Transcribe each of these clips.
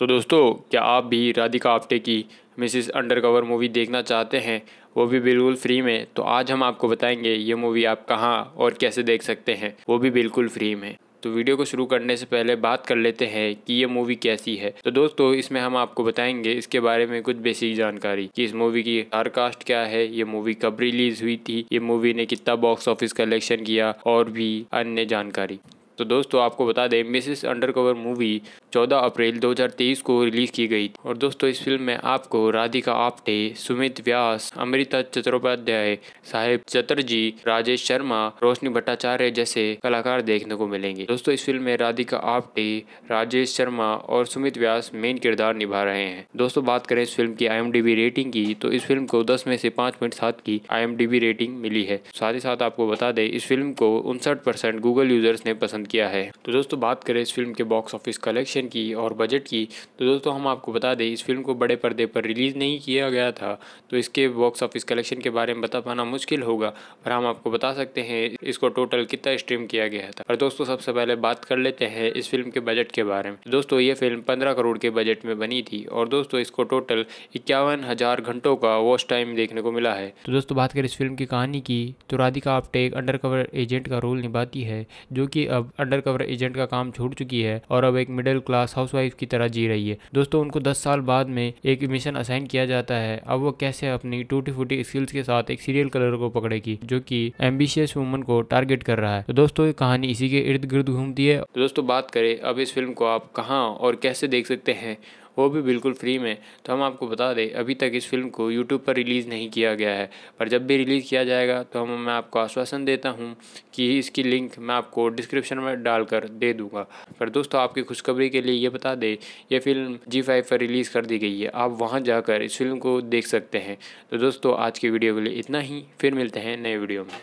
तो दोस्तों क्या आप भी राधिका आप्टे की मिसिस अंडरकवर मूवी देखना चाहते हैं वो भी बिल्कुल फ्री में तो आज हम आपको बताएंगे ये मूवी आप कहाँ और कैसे देख सकते हैं वो भी बिल्कुल फ्री में तो वीडियो को शुरू करने से पहले बात कर लेते हैं कि ये मूवी कैसी है तो दोस्तों इसमें हम आपको बताएंगे इसके बारे में कुछ बेसिक जानकारी कि इस मूवी की हर कास्ट क्या है ये मूवी कब रिलीज हुई थी ये मूवी ने कितना बॉक्स ऑफिस कलेक्शन किया और भी अन्य जानकारी तो दोस्तों आपको बता दें मिसिस अंडरकवर मूवी 14 अप्रैल 2023 को रिलीज़ की गई और दोस्तों इस फिल्म में आपको राधिका आप्टे सुमित व्यास अमृता चट्टोपाध्याय साहेब चतर्जी राजेश शर्मा रोशनी भट्टाचार्य जैसे कलाकार देखने को मिलेंगे दोस्तों इस फिल्म में राधिका आप्टे राजेश शर्मा और सुमित व्यास मेन किरदार निभा रहे हैं दोस्तों बात करें इस फिल्म की आई रेटिंग की तो इस फिल्म को दस में से पाँच पॉइंट सात की आई रेटिंग मिली है साथ ही साथ आपको बता दें इस फिल्म को उनसठ गूगल यूजर्स ने पसंद किया है तो दोस्तों बात करें इस फिल्म के बॉक्स ऑफिस कलेक्शन की और बजट की तो दोस्तों हम आपको बता दें इस फिल्म को बड़े पर्दे पर रिलीज़ नहीं किया गया था तो इसके बॉक्स ऑफिस कलेक्शन के बारे में बता पाना मुश्किल होगा पर हम आपको बता सकते हैं इसको टोटल कितना स्ट्रीम किया गया था और दोस्तों सबसे पहले बात कर लेते हैं इस फिल्म के बजट के बारे में दोस्तों ये फिल्म पंद्रह करोड़ के बजट में बनी थी और दोस्तों इसको टोटल इक्यावन हज़ार घंटों का वॉच टाइम देखने को मिला है तो दोस्तों बात करें इस फिल्म की कहानी की तो राधिका आप्टे एक अंडर एजेंट का रोल निभाती है जो कि अब अंडरकवर एजेंट का काम छोड़ चुकी है और अब एक मिडिल क्लास हाउसवाइफ की तरह जी रही है दोस्तों उनको दस साल बाद में एक मिशन असाइन किया जाता है अब वो कैसे अपनी टूटी फूटी स्किल्स के साथ एक सीरियल कलर को पकड़ेगी जो कि एम्बिशियस वुमन को टारगेट कर रहा है तो दोस्तों ये कहानी इसी के इर्द गिर्द घूमती है तो दोस्तों बात करें अब इस फिल्म को आप कहाँ और कैसे देख सकते हैं वो भी बिल्कुल फ्री में तो हम आपको बता दें अभी तक इस फिल्म को यूट्यूब पर रिलीज़ नहीं किया गया है पर जब भी रिलीज़ किया जाएगा तो हम मैं आपको आश्वासन देता हूँ कि इसकी लिंक मैं आपको डिस्क्रिप्शन में डालकर दे दूँगा पर दोस्तों आपकी खुशखबरी के लिए ये बता दें ये फिल्म जी फाइव पर रिलीज़ कर दी गई है आप वहाँ जाकर इस फिल्म को देख सकते हैं तो दोस्तों आज की वीडियो के लिए इतना ही फिर मिलते हैं नए वीडियो में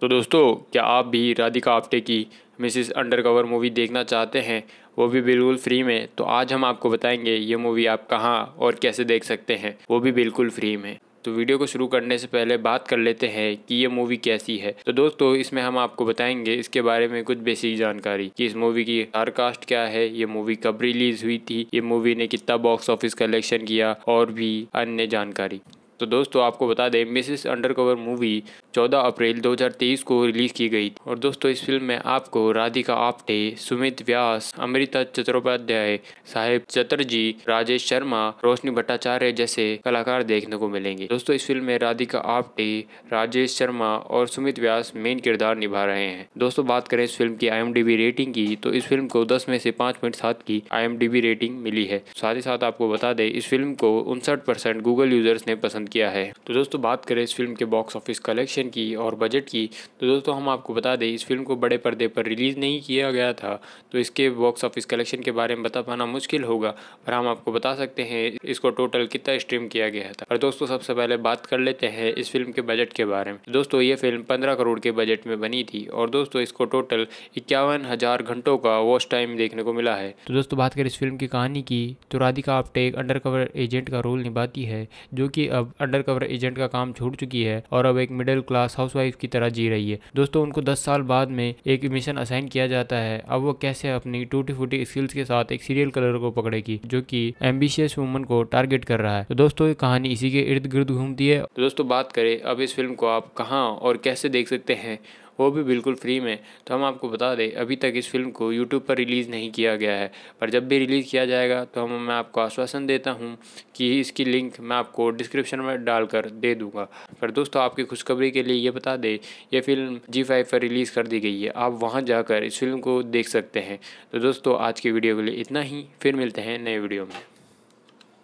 तो दोस्तों क्या आप भी राधिका आप्टे की मिसिस अंडरकवर मूवी देखना चाहते हैं वो भी बिल्कुल फ्री में तो आज हम आपको बताएंगे ये मूवी आप कहाँ और कैसे देख सकते हैं वो भी बिल्कुल फ्री में तो वीडियो को शुरू करने से पहले बात कर लेते हैं कि ये मूवी कैसी है तो दोस्तों इसमें हम आपको बताएंगे इसके बारे में कुछ बेसिक जानकारी कि इस मूवी की स्टार कास्ट क्या है ये मूवी कब रिलीज हुई थी ये मूवी ने कितना बॉक्स ऑफिस कलेक्शन किया और भी अन्य जानकारी तो दोस्तों आपको बता दें मिसिस अंडरकवर मूवी 14 अप्रैल 2023 को रिलीज़ की गई और दोस्तों इस फिल्म में आपको राधिका आप्टे सुमित व्यास अमृता चट्टोपाध्याय साहेब चतर्जी राजेश शर्मा रोशनी भट्टाचार्य जैसे कलाकार देखने को मिलेंगे दोस्तों इस फिल्म में राधिका आप्टे राजेश शर्मा और सुमित व्यास मेन किरदार निभा रहे हैं दोस्तों बात करें इस फिल्म की आई रेटिंग की तो इस फिल्म को दस में से पाँच पॉइंट सात की आई रेटिंग मिली है साथ ही साथ आपको बता दें इस फिल्म को उनसठ गूगल यूजर्स ने पसंद किया है तो दोस्तों बात करें इस फिल्म के बॉक्स ऑफिस कलेक्शन प्रोडक्शन की और बजट की तो दोस्तों हम आपको बता दें इस फिल्म को बड़े पर्दे पर रिलीज़ नहीं किया गया था तो इसके बॉक्स ऑफिस कलेक्शन के बारे में बता पाना मुश्किल होगा पर हम आपको बता सकते हैं इसको टोटल कितना स्ट्रीम किया गया था और दोस्तों सबसे पहले बात कर लेते हैं इस फिल्म के बजट के बारे में दोस्तों ये फिल्म पंद्रह करोड़ के बजट में बनी थी और दोस्तों इसको टोटल इक्यावन घंटों का वॉच टाइम देखने को मिला है तो दोस्तों बात करें इस फिल्म की कहानी की तो राधिका आप्टे एक अंडरकवर एजेंट का रोल निभाती है जो कि अब अंडरकवर एजेंट का काम छूट चुकी है और अब एक मिडिल क्लास हाउसवाइफ की तरह जी रही है दोस्तों उनको दस साल बाद में एक मिशन असाइन किया जाता है अब वो कैसे अपनी टूटी फूटी स्किल्स के साथ एक सीरियल कलर को पकड़ेगी जो कि एम्बिशियस वुमन को टारगेट कर रहा है तो दोस्तों ये कहानी इसी के इर्द गिर्द घूमती है तो दोस्तों बात करें अब इस फिल्म को आप कहाँ और कैसे देख सकते हैं वो भी बिल्कुल फ्री में तो हम आपको बता दें अभी तक इस फिल्म को यूट्यूब पर रिलीज़ नहीं किया गया है पर जब भी रिलीज़ किया जाएगा तो हम मैं आपको आश्वासन देता हूँ कि इसकी लिंक मैं आपको डिस्क्रिप्शन में डालकर दे दूँगा पर दोस्तों आपकी खुशखबरी के लिए ये बता दें यह फिल्म जी फाइव पर रिलीज़ कर दी गई है आप वहाँ जाकर इस फिल्म को देख सकते हैं तो दोस्तों आज की वीडियो के लिए इतना ही फिर मिलते हैं नए वीडियो में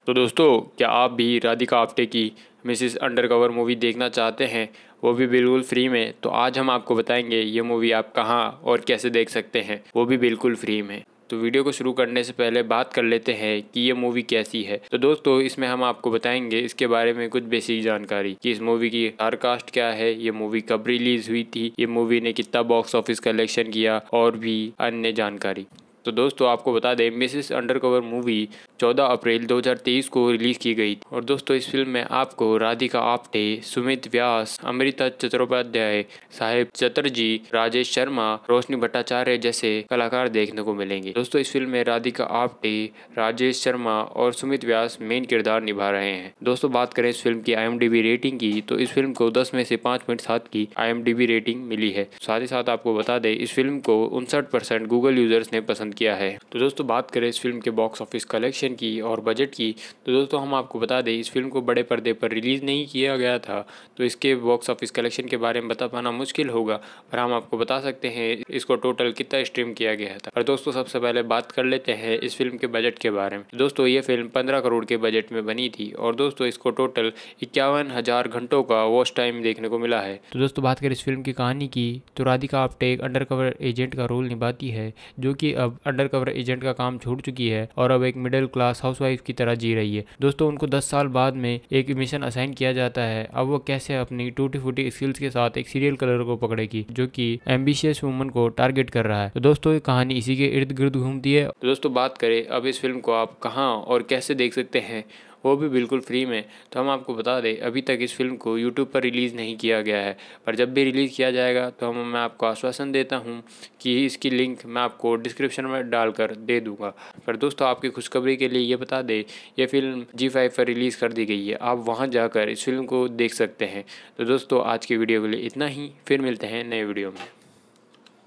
तो दोस्तों क्या आप भी राधिका आप्टे की मिसिस अंडरकवर मूवी देखना चाहते हैं वो भी बिल्कुल फ्री में तो आज हम आपको बताएंगे ये मूवी आप कहाँ और कैसे देख सकते हैं वो भी बिल्कुल फ्री में तो वीडियो को शुरू करने से पहले बात कर लेते हैं कि ये मूवी कैसी है तो दोस्तों इसमें हम आपको बताएंगे इसके बारे में कुछ बेसिक जानकारी कि इस मूवी की स्टार कास्ट क्या है ये मूवी कब रिलीज हुई थी ये मूवी ने कितना बॉक्स ऑफिस कलेक्शन किया और भी अन्य जानकारी तो दोस्तों आपको बता दें मिसिस अंडरकवर मूवी 14 अप्रैल 2023 को रिलीज़ की गई और दोस्तों इस फिल्म में आपको राधिका आप्टे सुमित व्यास अमृता चट्टोपाध्याय साहेब चतर्जी राजेश शर्मा रोशनी भट्टाचार्य जैसे कलाकार देखने को मिलेंगे दोस्तों इस फिल्म में राधिका आप्टे राजेश शर्मा और सुमित व्यास मेन किरदार निभा रहे हैं दोस्तों बात करें इस फिल्म की आई रेटिंग की तो इस फिल्म को दस में से पाँच पॉइंट सात की आई रेटिंग मिली है साथ ही साथ आपको बता दें इस फिल्म को उनसठ गूगल यूजर्स ने पसंद किया है तो दोस्तों बात करें इस फिल्म के बॉक्स ऑफिस कलेक्शन की और बजट की तो दोस्तों हम आपको बता दें इस फिल्म को बड़े पर्दे पर रिलीज़ नहीं किया गया था तो इसके बॉक्स ऑफिस कलेक्शन के बारे में बता पाना मुश्किल होगा पर हम आपको बता सकते हैं इसको टोटल कितना स्ट्रीम किया गया था और दोस्तों सबसे पहले बात कर लेते हैं इस फिल्म के बजट के बारे में दोस्तों ये फिल्म पंद्रह करोड़ के बजट में बनी थी और दोस्तों इसको टोटल इक्यावन हज़ार घंटों का वॉच टाइम देखने को मिला है तो दोस्तों बात करें इस फिल्म की कहानी की तो राधिका आपटे एक अंडरकवर एजेंट का रोल निभाती है जो कि अब अंडर कवर एजेंट का काम छोड़ चुकी है और अब एक मिडिल क्लास हाउसवाइफ की तरह जी रही है दोस्तों उनको दस साल बाद में एक मिशन असाइन किया जाता है अब वो कैसे अपनी टूटी फूटी स्किल्स के साथ एक सीरियल कलर को पकड़ेगी जो कि एम्बिशियस वुमन को टारगेट कर रहा है तो दोस्तों ये कहानी इसी के इर्द गिर्द घूमती है तो दोस्तों बात करें अब इस फिल्म को आप कहाँ और कैसे देख सकते हैं वो भी बिल्कुल फ्री में तो हम आपको बता दें अभी तक इस फिल्म को यूट्यूब पर रिलीज़ नहीं किया गया है पर जब भी रिलीज़ किया जाएगा तो हम मैं आपको आश्वासन देता हूँ कि इसकी लिंक मैं आपको डिस्क्रिप्शन में डालकर दे दूँगा पर दोस्तों आपकी खुशखबरी के लिए ये बता दें यह फिल्म जी फाइव पर रिलीज़ कर दी गई है आप वहाँ जाकर इस फिल्म को देख सकते हैं तो दोस्तों आज की वीडियो के लिए इतना ही फिर मिलते हैं नए वीडियो में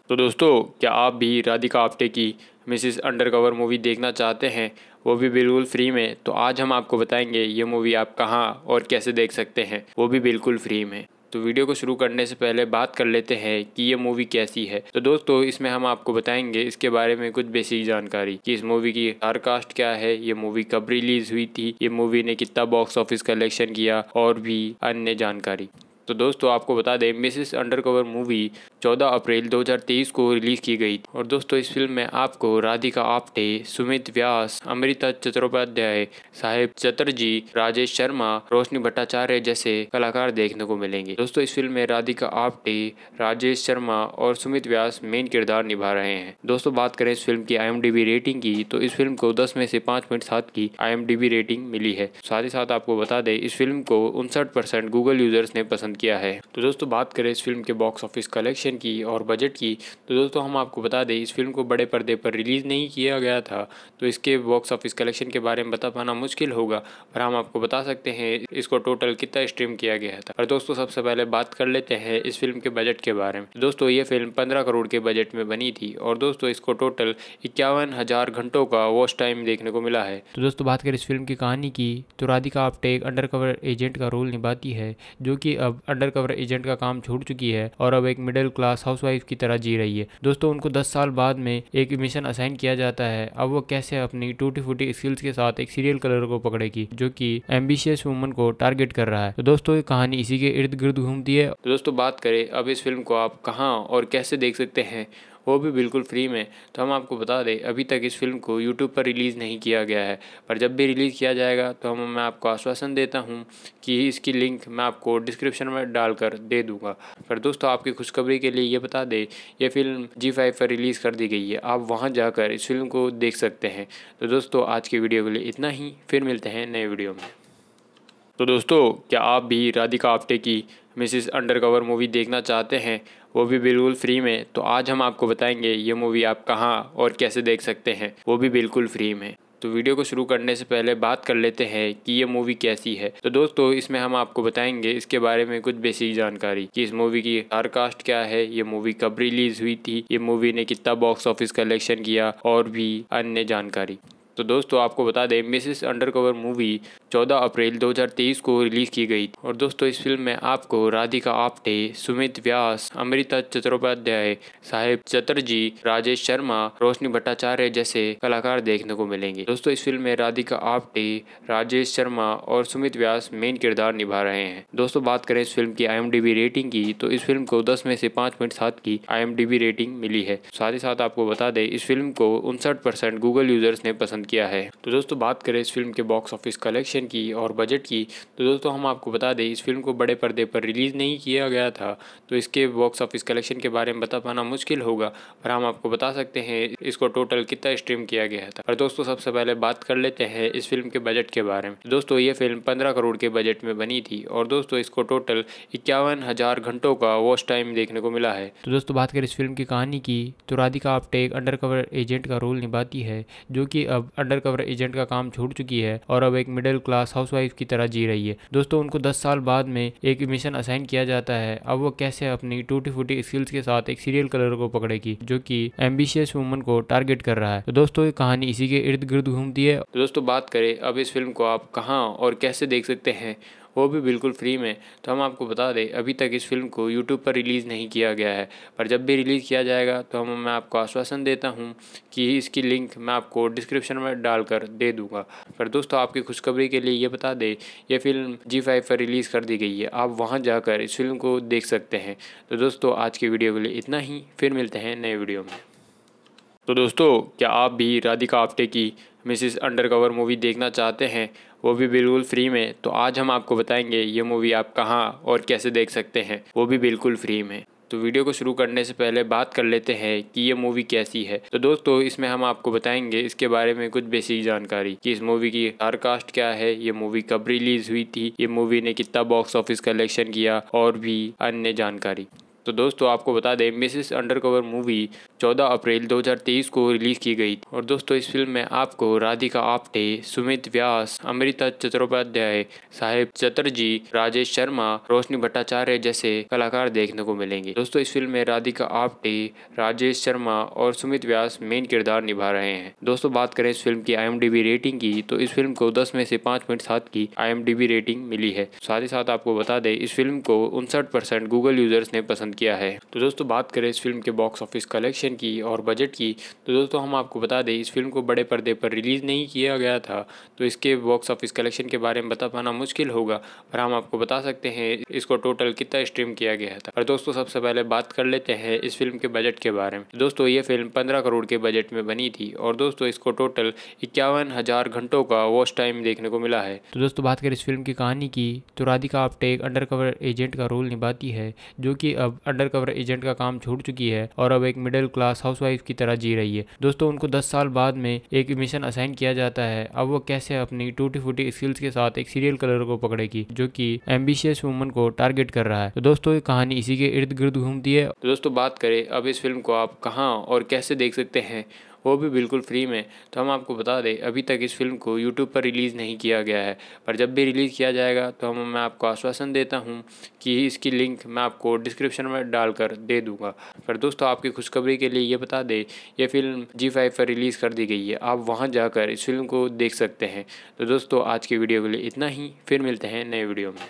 तो दोस्तों क्या आप भी राधिका आप्टे की मिसिस अंडरकवर मूवी देखना चाहते हैं वो भी बिल्कुल फ्री में तो आज हम आपको बताएंगे ये मूवी आप कहाँ और कैसे देख सकते हैं वो भी बिल्कुल फ्री में तो वीडियो को शुरू करने से पहले बात कर लेते हैं कि ये मूवी कैसी है तो दोस्तों इसमें हम आपको बताएंगे इसके बारे में कुछ बेसिक जानकारी कि इस मूवी की हर कास्ट क्या है ये मूवी कब रिलीज हुई थी ये मूवी ने कितना बॉक्स ऑफिस कलेक्शन किया और भी अन्य जानकारी तो दोस्तों आपको बता दें मिसिस अंडरकवर मूवी 14 अप्रैल 2023 को रिलीज़ की गई और दोस्तों इस फिल्म में आपको राधिका आप्टे सुमित व्यास अमृता चट्टोपाध्याय साहेब चतर्जी राजेश शर्मा रोशनी भट्टाचार्य जैसे कलाकार देखने को मिलेंगे दोस्तों इस फिल्म में राधिका आप्टे राजेश शर्मा और सुमित व्यास मेन किरदार निभा रहे हैं दोस्तों बात करें इस फिल्म की आई रेटिंग की तो इस फिल्म को दस में से पाँच पॉइंट सात की आई रेटिंग मिली है साथ ही साथ आपको बता दें इस फिल्म को उनसठ गूगल यूजर्स ने पसंद पसंद किया है तो दोस्तों बात करें इस फिल्म के बॉक्स ऑफिस कलेक्शन की और बजट की तो दोस्तों हम आपको बता दें इस फिल्म को बड़े पर्दे पर रिलीज़ नहीं किया गया था तो इसके बॉक्स ऑफिस कलेक्शन के बारे में बता पाना मुश्किल होगा पर हम आपको बता सकते हैं इसको टोटल कितना स्ट्रीम किया गया था और दोस्तों सबसे पहले बात कर लेते हैं इस फिल्म के बजट के बारे में तो दोस्तों ये फिल्म पंद्रह करोड़ के बजट में बनी थी और दोस्तों इसको टोटल इक्यावन हजार घंटों का वॉच टाइम देखने को मिला है तो दोस्तों बात करें इस फिल्म की कहानी की तो राधिका आप्टे एक अंडरकवर एजेंट का रोल निभाती है जो कि अब अंडर कवर एजेंट का काम छोड़ चुकी है और अब एक मिडिल क्लास वाइफ की तरह जी रही है दोस्तों उनको दस साल बाद में एक मिशन असाइन किया जाता है अब वो कैसे अपनी टूटी फूटी स्किल्स के साथ एक सीरियल कलर को पकड़ेगी जो कि एम्बिशियस वुमन को टारगेट कर रहा है तो दोस्तों ये कहानी इसी के इर्द गिर्द घूमती है तो दोस्तों बात करें अब इस फिल्म को आप कहाँ और कैसे देख सकते हैं वो भी बिल्कुल फ्री में तो हम आपको बता दें अभी तक इस फिल्म को यूट्यूब पर रिलीज़ नहीं किया गया है पर जब भी रिलीज़ किया जाएगा तो हम मैं आपको आश्वासन देता हूँ कि इसकी लिंक मैं आपको डिस्क्रिप्शन में डालकर दे दूँगा पर दोस्तों आपकी खुशखबरी के लिए ये बता दें यह फिल्म जी फाइव पर रिलीज़ कर दी गई है आप वहाँ जाकर इस फिल्म को देख सकते हैं तो दोस्तों आज की वीडियो के लिए इतना ही फिर मिलते हैं नए वीडियो में तो दोस्तों क्या आप भी राधिका आप्टे की मिसिस अंडरकवर मूवी देखना चाहते हैं वो भी बिल्कुल फ्री में तो आज हम आपको बताएंगे ये मूवी आप कहाँ और कैसे देख सकते हैं वो भी बिल्कुल फ्री में तो वीडियो को शुरू करने से पहले बात कर लेते हैं कि ये मूवी कैसी है तो दोस्तों इसमें हम आपको बताएंगे इसके बारे में कुछ बेसिक जानकारी कि इस मूवी की हर कास्ट क्या है ये मूवी कब रिलीज हुई थी ये मूवी ने कितना बॉक्स ऑफिस कलेक्शन किया और भी अन्य जानकारी तो दोस्तों आपको बता दें मिसिस अंडरकवर मूवी 14 अप्रैल 2023 को रिलीज़ की गई और दोस्तों इस फिल्म में आपको राधिका आप्टे सुमित व्यास अमृता चट्टोपाध्याय साहेब चतर्जी राजेश शर्मा रोशनी भट्टाचार्य जैसे कलाकार देखने को मिलेंगे दोस्तों इस फिल्म में राधिका आप्टे राजेश शर्मा और सुमित व्यास मेन किरदार निभा रहे हैं दोस्तों बात करें इस फिल्म की आई रेटिंग की तो इस फिल्म को दस में से पाँच पॉइंट सात की आई रेटिंग मिली है साथ ही साथ आपको बता दें इस फिल्म को उनसठ गूगल यूजर्स ने पसंद पसंद किया है तो दोस्तों बात करें इस फिल्म के बॉक्स ऑफिस कलेक्शन की और बजट की तो दोस्तों हम आपको बता दें इस फिल्म को बड़े पर्दे पर रिलीज़ नहीं किया गया था तो इसके बॉक्स ऑफिस कलेक्शन के बारे में बता पाना मुश्किल होगा पर हम आपको बता सकते हैं इसको टोटल कितना स्ट्रीम किया गया था और दोस्तों सबसे पहले बात कर लेते हैं इस फिल्म के बजट के बारे में दोस्तों ये फिल्म पंद्रह करोड़ के बजट में बनी थी और दोस्तों इसको टोटल इक्यावन हजार घंटों का वॉच टाइम देखने को मिला है तो दोस्तों बात करें इस फिल्म की कहानी की तो राधिका आप्टे एक अंडरकवर एजेंट का रोल निभाती है जो कि अब अंडरकवर एजेंट का काम छोड़ चुकी है और अब एक मिडिल क्लास हाउसवाइफ की तरह जी रही है दोस्तों उनको दस साल बाद में एक मिशन असाइन किया जाता है अब वो कैसे अपनी टूटी फूटी स्किल्स के साथ एक सीरियल कलर को पकड़ेगी जो कि एम्बिशियस वुमन को टारगेट कर रहा है तो दोस्तों ये कहानी इसी के इर्द गिर्द घूमती है तो दोस्तों बात करें अब इस फिल्म को आप कहाँ और कैसे देख सकते हैं वो भी बिल्कुल फ्री में तो हम आपको बता दें अभी तक इस फिल्म को यूट्यूब पर रिलीज़ नहीं किया गया है पर जब भी रिलीज़ किया जाएगा तो हम मैं आपको आश्वासन देता हूँ कि इसकी लिंक मैं आपको डिस्क्रिप्शन में डालकर दे दूँगा पर दोस्तों आपकी खुशखबरी के लिए ये बता दें यह फिल्म जी फाइव पर रिलीज़ कर दी गई है आप वहाँ जाकर इस फिल्म को देख सकते हैं तो दोस्तों आज की वीडियो के लिए इतना ही फिर मिलते हैं नए वीडियो में तो दोस्तों क्या आप भी राधिका आप्टे की मिसिस अंडरकवर मूवी देखना चाहते हैं वो भी बिल्कुल फ्री में तो आज हम आपको बताएंगे ये मूवी आप कहाँ और कैसे देख सकते हैं वो भी बिल्कुल फ्री में तो वीडियो को शुरू करने से पहले बात कर लेते हैं कि ये मूवी कैसी है तो दोस्तों इसमें हम आपको बताएंगे इसके बारे में कुछ बेसिक जानकारी कि इस मूवी की हर कास्ट क्या है ये मूवी कब रिलीज हुई थी ये मूवी ने कितना बॉक्स ऑफिस कलेक्शन किया और भी अन्य जानकारी तो दोस्तों आपको बता दें मिसिस अंडरकवर मूवी 14 अप्रैल 2023 को रिलीज़ की गई और दोस्तों इस फिल्म में आपको राधिका आप्टे सुमित व्यास अमृता चट्टोपाध्याय साहेब चतर्जी राजेश शर्मा रोशनी भट्टाचार्य जैसे कलाकार देखने को मिलेंगे दोस्तों इस फिल्म में राधिका आप्टे राजेश शर्मा और सुमित व्यास मेन किरदार निभा रहे हैं दोस्तों बात करें इस फिल्म की आई रेटिंग की तो इस फिल्म को दस में से पाँच पॉइंट सात की आई रेटिंग मिली है साथ ही साथ आपको बता दें इस फिल्म को उनसठ गूगल यूजर्स ने पसंद प्लान किया है तो दोस्तों बात करें इस फिल्म के बॉक्स ऑफिस कलेक्शन की और बजट की तो दोस्तों हम आपको बता दें इस फिल्म को बड़े पर्दे पर रिलीज़ नहीं किया गया था तो इसके बॉक्स ऑफिस कलेक्शन के बारे में बता पाना मुश्किल होगा पर हम आपको बता सकते हैं इसको टोटल कितना स्ट्रीम किया गया था और दोस्तों सबसे पहले बात कर लेते हैं इस फिल्म के बजट के बारे में दोस्तों ये फिल्म पंद्रह करोड़ के बजट में बनी थी और दोस्तों इसको टोटल इक्यावन हज़ार घंटों का वॉच टाइम देखने को मिला है तो दोस्तों बात करें इस फिल्म की कहानी की तो राधिका आप्टे एक अंडरकवर एजेंट का रोल निभाती है जो कि अब अंडर कवर एजेंट का काम छोड़ चुकी है और अब एक मिडिल क्लास हाउसवाइफ की तरह जी रही है दोस्तों उनको दस साल बाद में एक मिशन असाइन किया जाता है अब वो कैसे अपनी टूटी फूटी स्किल्स के साथ एक सीरियल कलर को पकड़ेगी जो कि एम्बिशियस वुमन को टारगेट कर रहा है तो दोस्तों ये कहानी इसी के इर्द गिर्द घूमती है तो दोस्तों बात करें अब इस फिल्म को आप कहाँ और कैसे देख सकते हैं वो भी बिल्कुल फ्री में तो हम आपको बता दें अभी तक इस फिल्म को यूट्यूब पर रिलीज़ नहीं किया गया है पर जब भी रिलीज़ किया जाएगा तो हम मैं आपको आश्वासन देता हूँ कि इसकी लिंक मैं आपको डिस्क्रिप्शन में डालकर दे दूँगा पर दोस्तों आपकी खुशखबरी के लिए ये बता दें यह फिल्म जी फाइव पर रिलीज़ कर दी गई है आप वहाँ जाकर इस फिल्म को देख सकते हैं तो दोस्तों आज की वीडियो के लिए इतना ही फिर मिलते हैं नए वीडियो में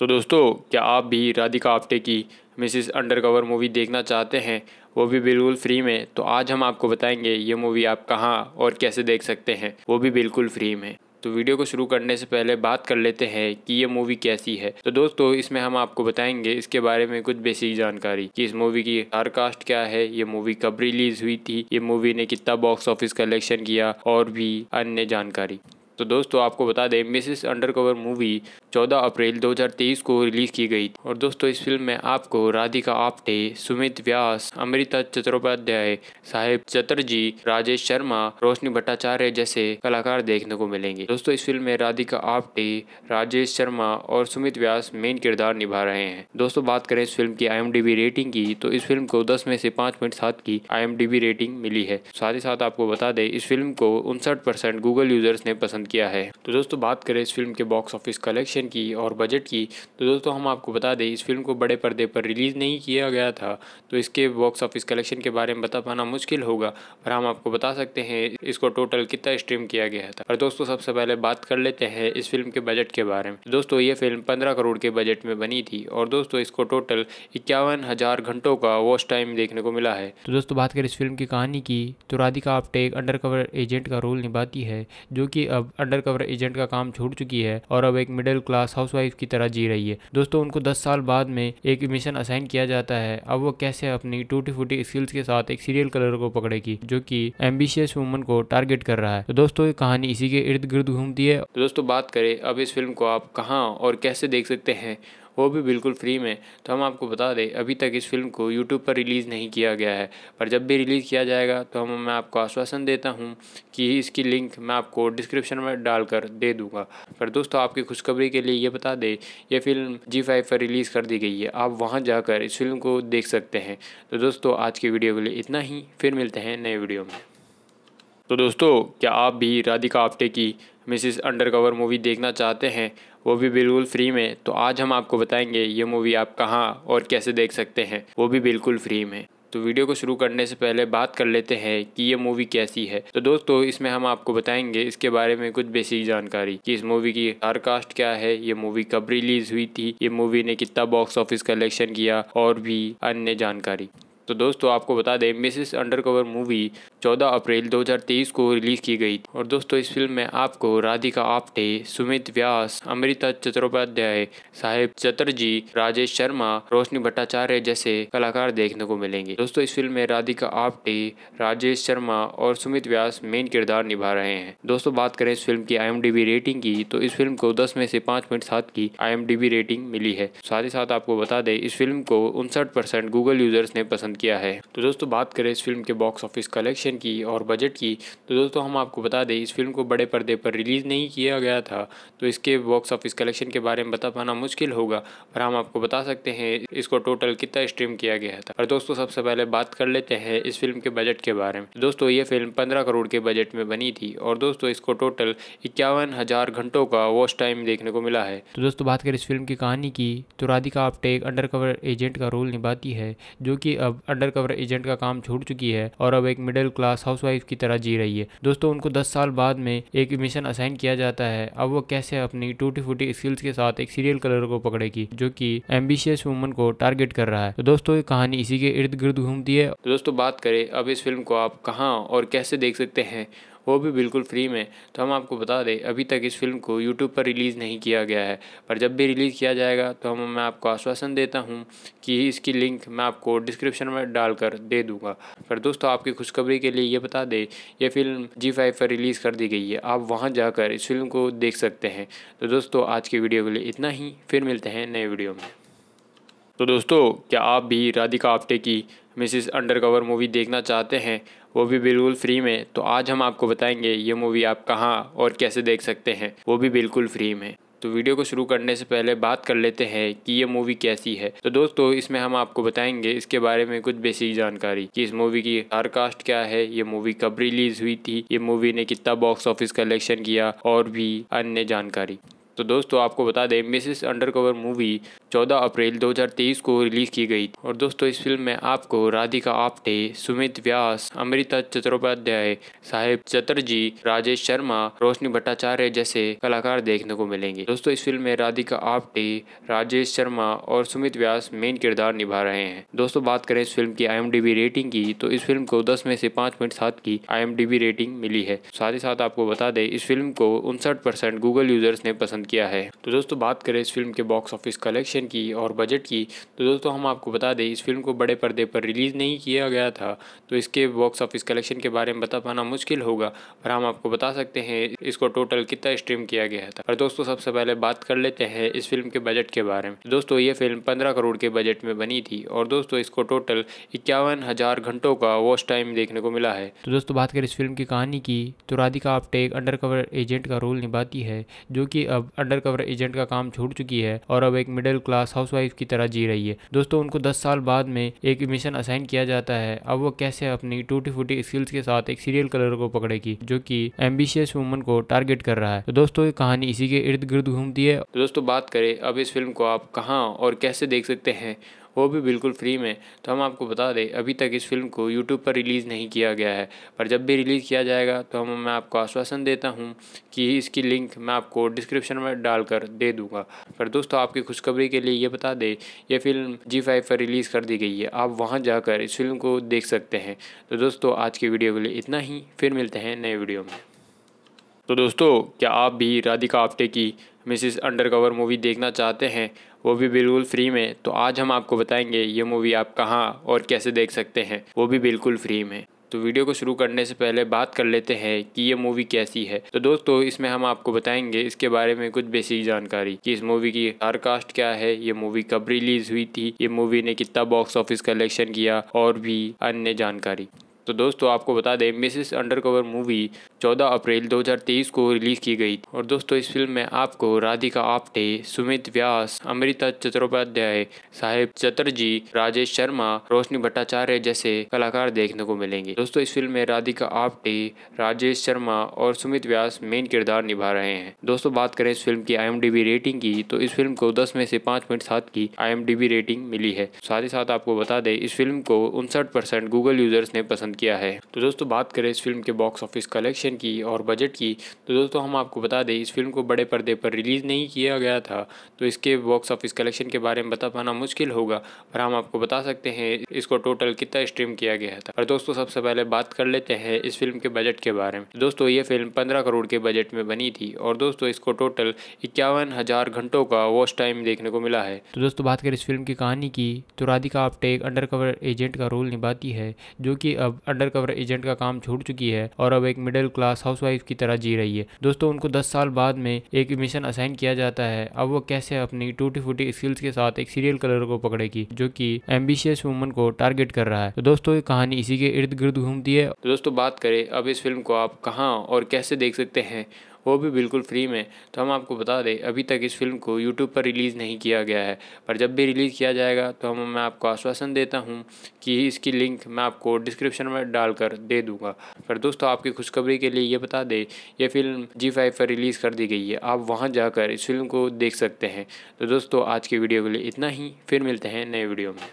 तो दोस्तों क्या आप भी राधिका आप्टे की मिसिस अंडरकवर मूवी देखना चाहते हैं वो भी बिल्कुल फ्री में तो आज हम आपको बताएंगे ये मूवी आप कहाँ और कैसे देख सकते हैं वो भी बिल्कुल फ्री में तो वीडियो को शुरू करने से पहले बात कर लेते हैं कि ये मूवी कैसी है तो दोस्तों इसमें हम आपको बताएंगे इसके बारे में कुछ बेसिक जानकारी कि इस मूवी की हर कास्ट क्या है ये मूवी कब रिलीज हुई थी ये मूवी ने कितना बॉक्स ऑफिस कलेक्शन किया और भी अन्य जानकारी तो दोस्तों आपको बता दें मिसिस अंडरकवर मूवी 14 अप्रैल 2023 को रिलीज़ की गई और दोस्तों इस फिल्म में आपको राधिका आप्टे सुमित व्यास अमृता चतुर्पाध्याय साहेब चतर्जी राजेश शर्मा रोशनी भट्टाचार्य जैसे कलाकार देखने को मिलेंगे दोस्तों इस फिल्म में राधिका आप्टे राजेश शर्मा और सुमित व्यास मेन किरदार निभा रहे हैं दोस्तों बात करें इस फिल्म की आई रेटिंग की तो इस फिल्म को दस में से पाँच की आई रेटिंग मिली है साथ ही साथ आपको बता दें इस फिल्म को उनसठ गूगल यूजर्स ने पसंद ओपन किया है तो दोस्तों बात करें इस फिल्म के बॉक्स ऑफिस कलेक्शन की और बजट की तो दोस्तों हम आपको बता दें इस फिल्म को बड़े पर्दे पर रिलीज़ नहीं किया गया था तो इसके बॉक्स ऑफिस कलेक्शन के बारे में बता पाना मुश्किल होगा पर हम आपको बता सकते हैं इसको टोटल कितना स्ट्रीम किया गया था और दोस्तों सबसे पहले बात कर लेते हैं इस फिल्म के बजट के बारे में दोस्तों ये फिल्म पंद्रह करोड़ के बजट में बनी थी और दोस्तों इसको टोटल इक्यावन हज़ार घंटों का वॉच टाइम देखने को मिला है तो दोस्तों बात करें इस फिल्म की कहानी की तो राधिका आप्टे एक अंडरकवर एजेंट का रोल निभाती है जो कि अब अंडर कवर एजेंट का काम छोड़ चुकी है और अब एक मिडिल क्लास हाउसवाइफ की तरह जी रही है दोस्तों उनको दस साल बाद में एक मिशन असाइन किया जाता है अब वो कैसे अपनी टूटी फूटी स्किल्स के साथ एक सीरियल कलर को पकड़ेगी जो कि एम्बिशियस वुमन को टारगेट कर रहा है तो दोस्तों ये कहानी इसी के इर्द गिर्द घूमती है तो दोस्तों बात करें अब इस फिल्म को आप कहाँ और कैसे देख सकते हैं वो भी बिल्कुल फ्री में तो हम आपको बता दें अभी तक इस फिल्म को यूट्यूब पर रिलीज़ नहीं किया गया है पर जब भी रिलीज़ किया जाएगा तो हम मैं आपको आश्वासन देता हूँ कि इसकी लिंक मैं आपको डिस्क्रिप्शन में डालकर दे दूँगा पर दोस्तों आपकी खुशखबरी के लिए ये बता दें यह फिल्म जी फाइव पर रिलीज़ कर दी गई है आप वहाँ जाकर इस फिल्म को देख सकते हैं तो दोस्तों आज की वीडियो के लिए इतना ही फिर मिलते हैं नए वीडियो में तो दोस्तों क्या आप भी राधिका आप्टे की मिसिस अंडरकवर मूवी देखना चाहते हैं वो भी बिल्कुल फ्री में तो आज हम आपको बताएंगे ये मूवी आप कहाँ और कैसे देख सकते हैं वो भी बिल्कुल फ्री में तो वीडियो को शुरू करने से पहले बात कर लेते हैं कि ये मूवी कैसी है तो दोस्तों इसमें हम आपको बताएंगे इसके बारे में कुछ बेसिक जानकारी कि इस मूवी की हर कास्ट क्या है ये मूवी कब रिलीज हुई थी ये मूवी ने कितना बॉक्स ऑफिस कलेक्शन किया और भी अन्य जानकारी तो दोस्तों आपको बता दें मिसिस अंडरकवर मूवी चौदह अप्रैल दो को रिलीज़ की गई और दोस्तों इस फिल्म में आपको राधिका आप्टे सुमित व्यास अमृता चतुर्पाध्याय साहेब चतर्जी राजेश शर्मा रोशनी भट्टाचार्य जैसे कलाकार देखने को मिलेंगे दोस्तों इस फिल्म में राधिका आप्टे राजेश शर्मा और सुमित व्यास मेन किरदार निभा रहे हैं दोस्तों बात करें इस फिल्म की आई रेटिंग की तो इस फिल्म को दस में से पांच मिनट सात की आई रेटिंग मिली है साथ ही साथ आपको बता दें इस फिल्म को उनसठ गूगल यूजर्स ने पसंद किया है तो दोस्तों बात करें इस फिल्म के बॉक्स ऑफिस कलेक्शन प्रोडक्शन की और बजट की तो दोस्तों हम आपको बता दें इस फिल्म को बड़े पर्दे पर रिलीज़ नहीं किया गया था तो इसके बॉक्स ऑफिस कलेक्शन के बारे में बता पाना मुश्किल होगा पर हम आपको बता सकते हैं इसको टोटल कितना स्ट्रीम किया गया था और दोस्तों सबसे पहले बात कर लेते हैं इस फिल्म के बजट के बारे में दोस्तों ये फिल्म पंद्रह करोड़ के बजट में बनी थी और दोस्तों इसको टोटल इक्यावन हज़ार घंटों का वॉच टाइम देखने को मिला है तो दोस्तों बात करें इस फिल्म की कहानी की तो राधिका आप्टे एक अंडरकवर एजेंट का रोल निभाती है जो कि अब अंडरकवर एजेंट का काम छोड़ चुकी है और अब एक मिडिल क्लास क्लास हाउसवाइफ की तरह जी रही है दोस्तों उनको दस साल बाद में एक मिशन असाइन किया जाता है अब वो कैसे अपनी टूटी फूटी स्किल्स के साथ एक सीरियल कलर को पकड़ेगी जो कि एम्बिशियस वुमन को टारगेट कर रहा है तो दोस्तों ये कहानी इसी के इर्द गिर्द घूमती है तो दोस्तों बात करें अब इस फिल्म को आप कहाँ और कैसे देख सकते हैं वो भी बिल्कुल फ्री में तो हम आपको बता दें अभी तक इस फिल्म को यूट्यूब पर रिलीज़ नहीं किया गया है पर जब भी रिलीज़ किया जाएगा तो हम मैं आपको आश्वासन देता हूँ कि इसकी लिंक मैं आपको डिस्क्रिप्शन में डालकर दे दूँगा पर दोस्तों आपकी खुशखबरी के लिए ये बता दें यह फिल्म जी फाइव पर रिलीज़ कर दी गई है आप वहाँ जाकर इस फिल्म को देख सकते हैं तो दोस्तों आज की वीडियो के लिए इतना ही फिर मिलते हैं नए वीडियो में तो दोस्तों क्या आप भी राधिका आप्टे की मिसिस अंडरकवर मूवी देखना चाहते हैं वो भी बिल्कुल फ्री में तो आज हम आपको बताएंगे ये मूवी आप कहाँ और कैसे देख सकते हैं वो भी बिल्कुल फ्री में तो वीडियो को शुरू करने से पहले बात कर लेते हैं कि ये मूवी कैसी है तो दोस्तों इसमें हम आपको बताएंगे इसके बारे में कुछ बेसिक जानकारी कि इस मूवी की हर कास्ट क्या है ये मूवी कब रिलीज हुई थी ये मूवी ने कितना बॉक्स ऑफिस कलेक्शन किया और भी अन्य जानकारी तो दोस्तों आपको बता दें मिसिस अंडरकवर मूवी 14 अप्रैल 2023 को रिलीज़ की गई और दोस्तों इस फिल्म में आपको राधिका आप्टे सुमित व्यास अमृता चतुर्पाध्याय साहेब चतर्जी राजेश शर्मा रोशनी भट्टाचार्य जैसे कलाकार देखने को मिलेंगे दोस्तों इस फिल्म में राधिका आप्टे राजेश शर्मा और सुमित व्यास मेन किरदार निभा रहे हैं दोस्तों बात करें इस फिल्म की आई रेटिंग की तो इस फिल्म को दस में से पाँच पॉइंट सात की आई रेटिंग मिली है साथ ही साथ आपको बता दें इस फिल्म को उनसठ गूगल यूजर्स ने पसंद रिकमेंड किया है तो दोस्तों बात करें इस फिल्म के बॉक्स ऑफिस कलेक्शन की और बजट की तो दोस्तों हम आपको बता दें इस फिल्म को बड़े पर्दे पर रिलीज़ नहीं किया गया था तो इसके बॉक्स ऑफिस कलेक्शन के बारे में बता पाना मुश्किल होगा पर हम आपको बता सकते हैं इसको टोटल कितना स्ट्रीम किया गया था पर दोस्तों सबसे पहले बात कर लेते हैं इस फिल्म के बजट के बारे में दोस्तों ये फिल्म पंद्रह करोड़ के बजट में बनी थी और दोस्तों इसको टोटल इक्यावन हज़ार घंटों का वॉच टाइम देखने को मिला है तो दोस्तों बात करें इस फिल्म की कहानी की तो राधिका आप्टे एक अंडरकवर एजेंट का रोल निभाती है जो कि अब अंडरकवर एजेंट का काम छोड़ चुकी है और अब एक मिडिल क्लास हाउसवाइफ की तरह जी रही है दोस्तों उनको दस साल बाद में एक मिशन असाइन किया जाता है अब वो कैसे अपनी टूटी फूटी स्किल्स के साथ एक सीरियल कलर को पकड़ेगी जो की एम्बिशियस वुमन को टारगेट कर रहा है तो दोस्तों ये कहानी इसी के इर्द गिर्द घूमती है तो दोस्तों बात करें अब इस फिल्म को आप कहाँ और कैसे देख सकते हैं वो भी बिल्कुल फ्री में तो हम आपको बता दें अभी तक इस फिल्म को यूट्यूब पर रिलीज़ नहीं किया गया है पर जब भी रिलीज़ किया जाएगा तो हम मैं आपको आश्वासन देता हूँ कि इसकी लिंक मैं आपको डिस्क्रिप्शन में डालकर दे दूँगा पर दोस्तों आपकी खुशखबरी के लिए ये बता दें यह फिल्म जी फाइव पर रिलीज़ कर दी गई है आप वहाँ जाकर इस फिल्म को देख सकते हैं तो दोस्तों आज की वीडियो के लिए इतना ही फिर मिलते हैं नए वीडियो में तो दोस्तों क्या आप भी राधिका आप्टे की मिसिस अंडरकवर मूवी देखना चाहते हैं वो भी बिल्कुल फ्री में तो आज हम आपको बताएंगे ये मूवी आप कहाँ और कैसे देख सकते हैं वो भी बिल्कुल फ्री में तो वीडियो को शुरू करने से पहले बात कर लेते हैं कि ये मूवी कैसी है तो दोस्तों इसमें हम आपको बताएंगे इसके बारे में कुछ बेसिक जानकारी कि इस मूवी की हर कास्ट क्या है ये मूवी कब रिलीज हुई थी ये मूवी ने कितना बॉक्स ऑफिस कलेक्शन किया और भी अन्य जानकारी तो दोस्तों आपको बता दें मिसिस अंडरकवर मूवी 14 अप्रैल 2023 को रिलीज़ की गई और दोस्तों इस फिल्म में आपको राधिका आप्टे सुमित व्यास अमृता चट्टोपाध्याय साहेब चतर्जी राजेश शर्मा रोशनी भट्टाचार्य जैसे कलाकार देखने को मिलेंगे दोस्तों इस फिल्म में राधिका आप्टे राजेश शर्मा और सुमित व्यास मेन किरदार निभा रहे हैं दोस्तों बात करें इस फिल्म की आई रेटिंग की तो इस फिल्म को दस में से पाँच मिनट सात की आई रेटिंग मिली है साथ ही साथ आपको बता दें इस फिल्म को उनसठ गूगल यूजर्स ने पसंद किया है तो दोस्तों बात करें इस फिल्म के बॉक्स ऑफिस कलेक्शन की और बजट की तो दोस्तों हम आपको बता दें इस फिल्म को बड़े पर्दे पर रिलीज़ नहीं किया गया था तो इसके बॉक्स ऑफिस कलेक्शन के बारे में बता पाना मुश्किल होगा पर हम आपको बता सकते हैं इसको टोटल कितना स्ट्रीम किया गया था और दोस्तों सबसे पहले बात कर लेते हैं इस फिल्म के बजट के बारे में दोस्तों ये फिल्म पंद्रह करोड़ के बजट में बनी थी और दोस्तों इसको टोटल इक्यावन हज़ार घंटों का वॉच टाइम देखने को मिला है तो दोस्तों बात करें इस फिल्म की कहानी की तो राधिका आप्टे एक अंडर एजेंट का रोल निभाती है जो कि अब अंडर कवर एजेंट का काम छोड़ चुकी है और अब एक मिडिल क्लास हाउस की तरह जी रही है दोस्तों उनको दस साल बाद में एक मिशन असाइन किया जाता है अब वो कैसे अपनी टूटी फूटी स्किल्स के साथ एक सीरियल कलर को पकड़ेगी जो की एम्बिशियस वुमन को टारगेट कर रहा है तो दोस्तों ये कहानी इसी के इर्द गिर्द घूमती है तो दोस्तों बात करें अब इस फिल्म को आप कहाँ और कैसे देख सकते हैं वो भी बिल्कुल फ्री में तो हम आपको बता दें अभी तक इस फिल्म को यूट्यूब पर रिलीज़ नहीं किया गया है पर जब भी रिलीज़ किया जाएगा तो हम मैं आपको आश्वासन देता हूँ कि इसकी लिंक मैं आपको डिस्क्रिप्शन में डालकर दे दूँगा पर दोस्तों आपकी खुशखबरी के लिए ये बता दें यह फिल्म जी फाइव पर रिलीज़ कर दी गई है आप वहाँ जाकर इस फिल्म को देख सकते हैं तो दोस्तों आज की वीडियो के लिए इतना ही फिर मिलते हैं नए वीडियो में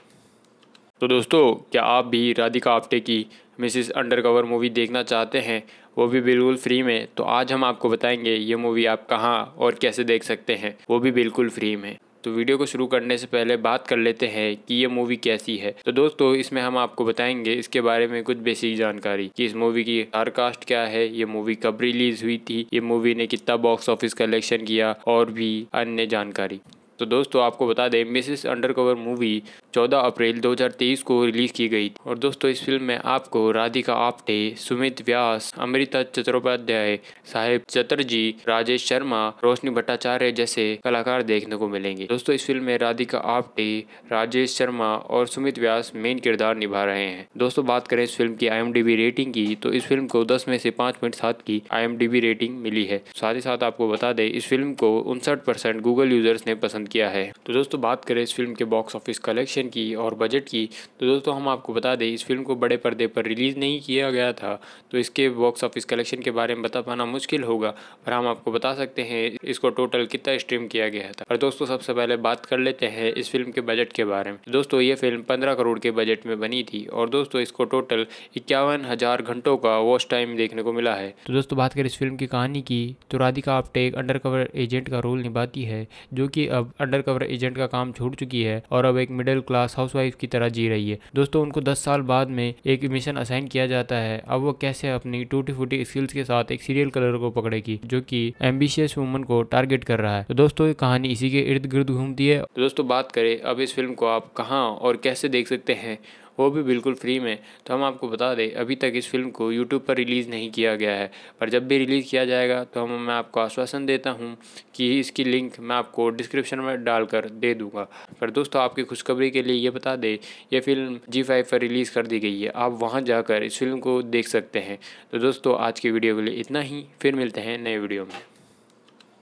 तो दोस्तों क्या आप भी राधिका आप्टे की मिसिस अंडरकवर मूवी देखना चाहते हैं वो भी बिल्कुल फ्री में तो आज हम आपको बताएंगे ये मूवी आप कहाँ और कैसे देख सकते हैं वो भी बिल्कुल फ्री में तो वीडियो को शुरू करने से पहले बात कर लेते हैं कि ये मूवी कैसी है तो दोस्तों इसमें हम आपको बताएंगे इसके बारे में कुछ बेसिक जानकारी कि इस मूवी की हर कास्ट क्या है ये मूवी कब रिलीज हुई थी ये मूवी ने कितना बॉक्स ऑफिस कलेक्शन किया और भी अन्य जानकारी तो दोस्तों आपको बता दें मिसिस अंडरकवर मूवी 14 अप्रैल 2023 को रिलीज़ की गई और दोस्तों इस फिल्म में आपको राधिका आप्टे सुमित व्यास अमृता चट्टोपाध्याय साहेब चतर्जी राजेश शर्मा रोशनी भट्टाचार्य जैसे कलाकार देखने को मिलेंगे दोस्तों इस फिल्म में राधिका आप्टे राजेश शर्मा और सुमित व्यास मेन किरदार निभा रहे हैं दोस्तों बात करें इस फिल्म की आई रेटिंग की तो इस फिल्म को दस में से पाँच पॉइंट सात की आई रेटिंग मिली है साथ ही साथ आपको बता दें इस फिल्म को उनसठ गूगल यूजर्स ने पसंद किया है तो दोस्तों बात करें इस फिल्म के बॉक्स ऑफिस कलेक्शन की और बजट की तो दोस्तों हम आपको बता दें इस फिल्म को बड़े पर्दे पर रिलीज़ नहीं किया गया था तो इसके बॉक्स ऑफिस कलेक्शन के बारे में बता पाना मुश्किल होगा पर हम आपको बता सकते हैं इसको टोटल कितना स्ट्रीम किया गया था और दोस्तों सबसे पहले बात कर लेते हैं इस फिल्म के बजट के बारे में दोस्तों ये फिल्म पंद्रह करोड़ के बजट में बनी थी और दोस्तों इसको टोटल इक्यावन हज़ार घंटों का वॉच टाइम देखने को मिला है तो दोस्तों बात करें इस फिल्म की कहानी की तो राधिका आप्टे एक अंडरकवर एजेंट का रोल निभाती है जो कि अब अंडर कवर एजेंट का काम छोड़ चुकी है और अब एक मिडिल क्लास हाउसवाइफ की तरह जी रही है दोस्तों उनको दस साल बाद में एक मिशन असाइन किया जाता है अब वो कैसे अपनी टूटी फूटी स्किल्स के साथ एक सीरियल कलर को पकड़ेगी जो कि एम्बिशियस वुमन को टारगेट कर रहा है तो दोस्तों ये कहानी इसी के इर्द गिर्द घूमती है तो दोस्तों बात करें अब इस फिल्म को आप कहाँ और कैसे देख सकते हैं वो भी बिल्कुल फ्री में तो हम आपको बता दें अभी तक इस फिल्म को यूट्यूब पर रिलीज़ नहीं किया गया है पर जब भी रिलीज़ किया जाएगा तो हम मैं आपको आश्वासन देता हूँ कि इसकी लिंक मैं आपको डिस्क्रिप्शन में डालकर दे दूँगा पर दोस्तों आपकी खुशखबरी के लिए ये बता दें ये फिल्म जी फाइव पर रिलीज़ कर दी गई है आप वहाँ जाकर इस फिल्म को देख सकते हैं तो दोस्तों आज की वीडियो के लिए इतना ही फिर मिलते हैं नए वीडियो में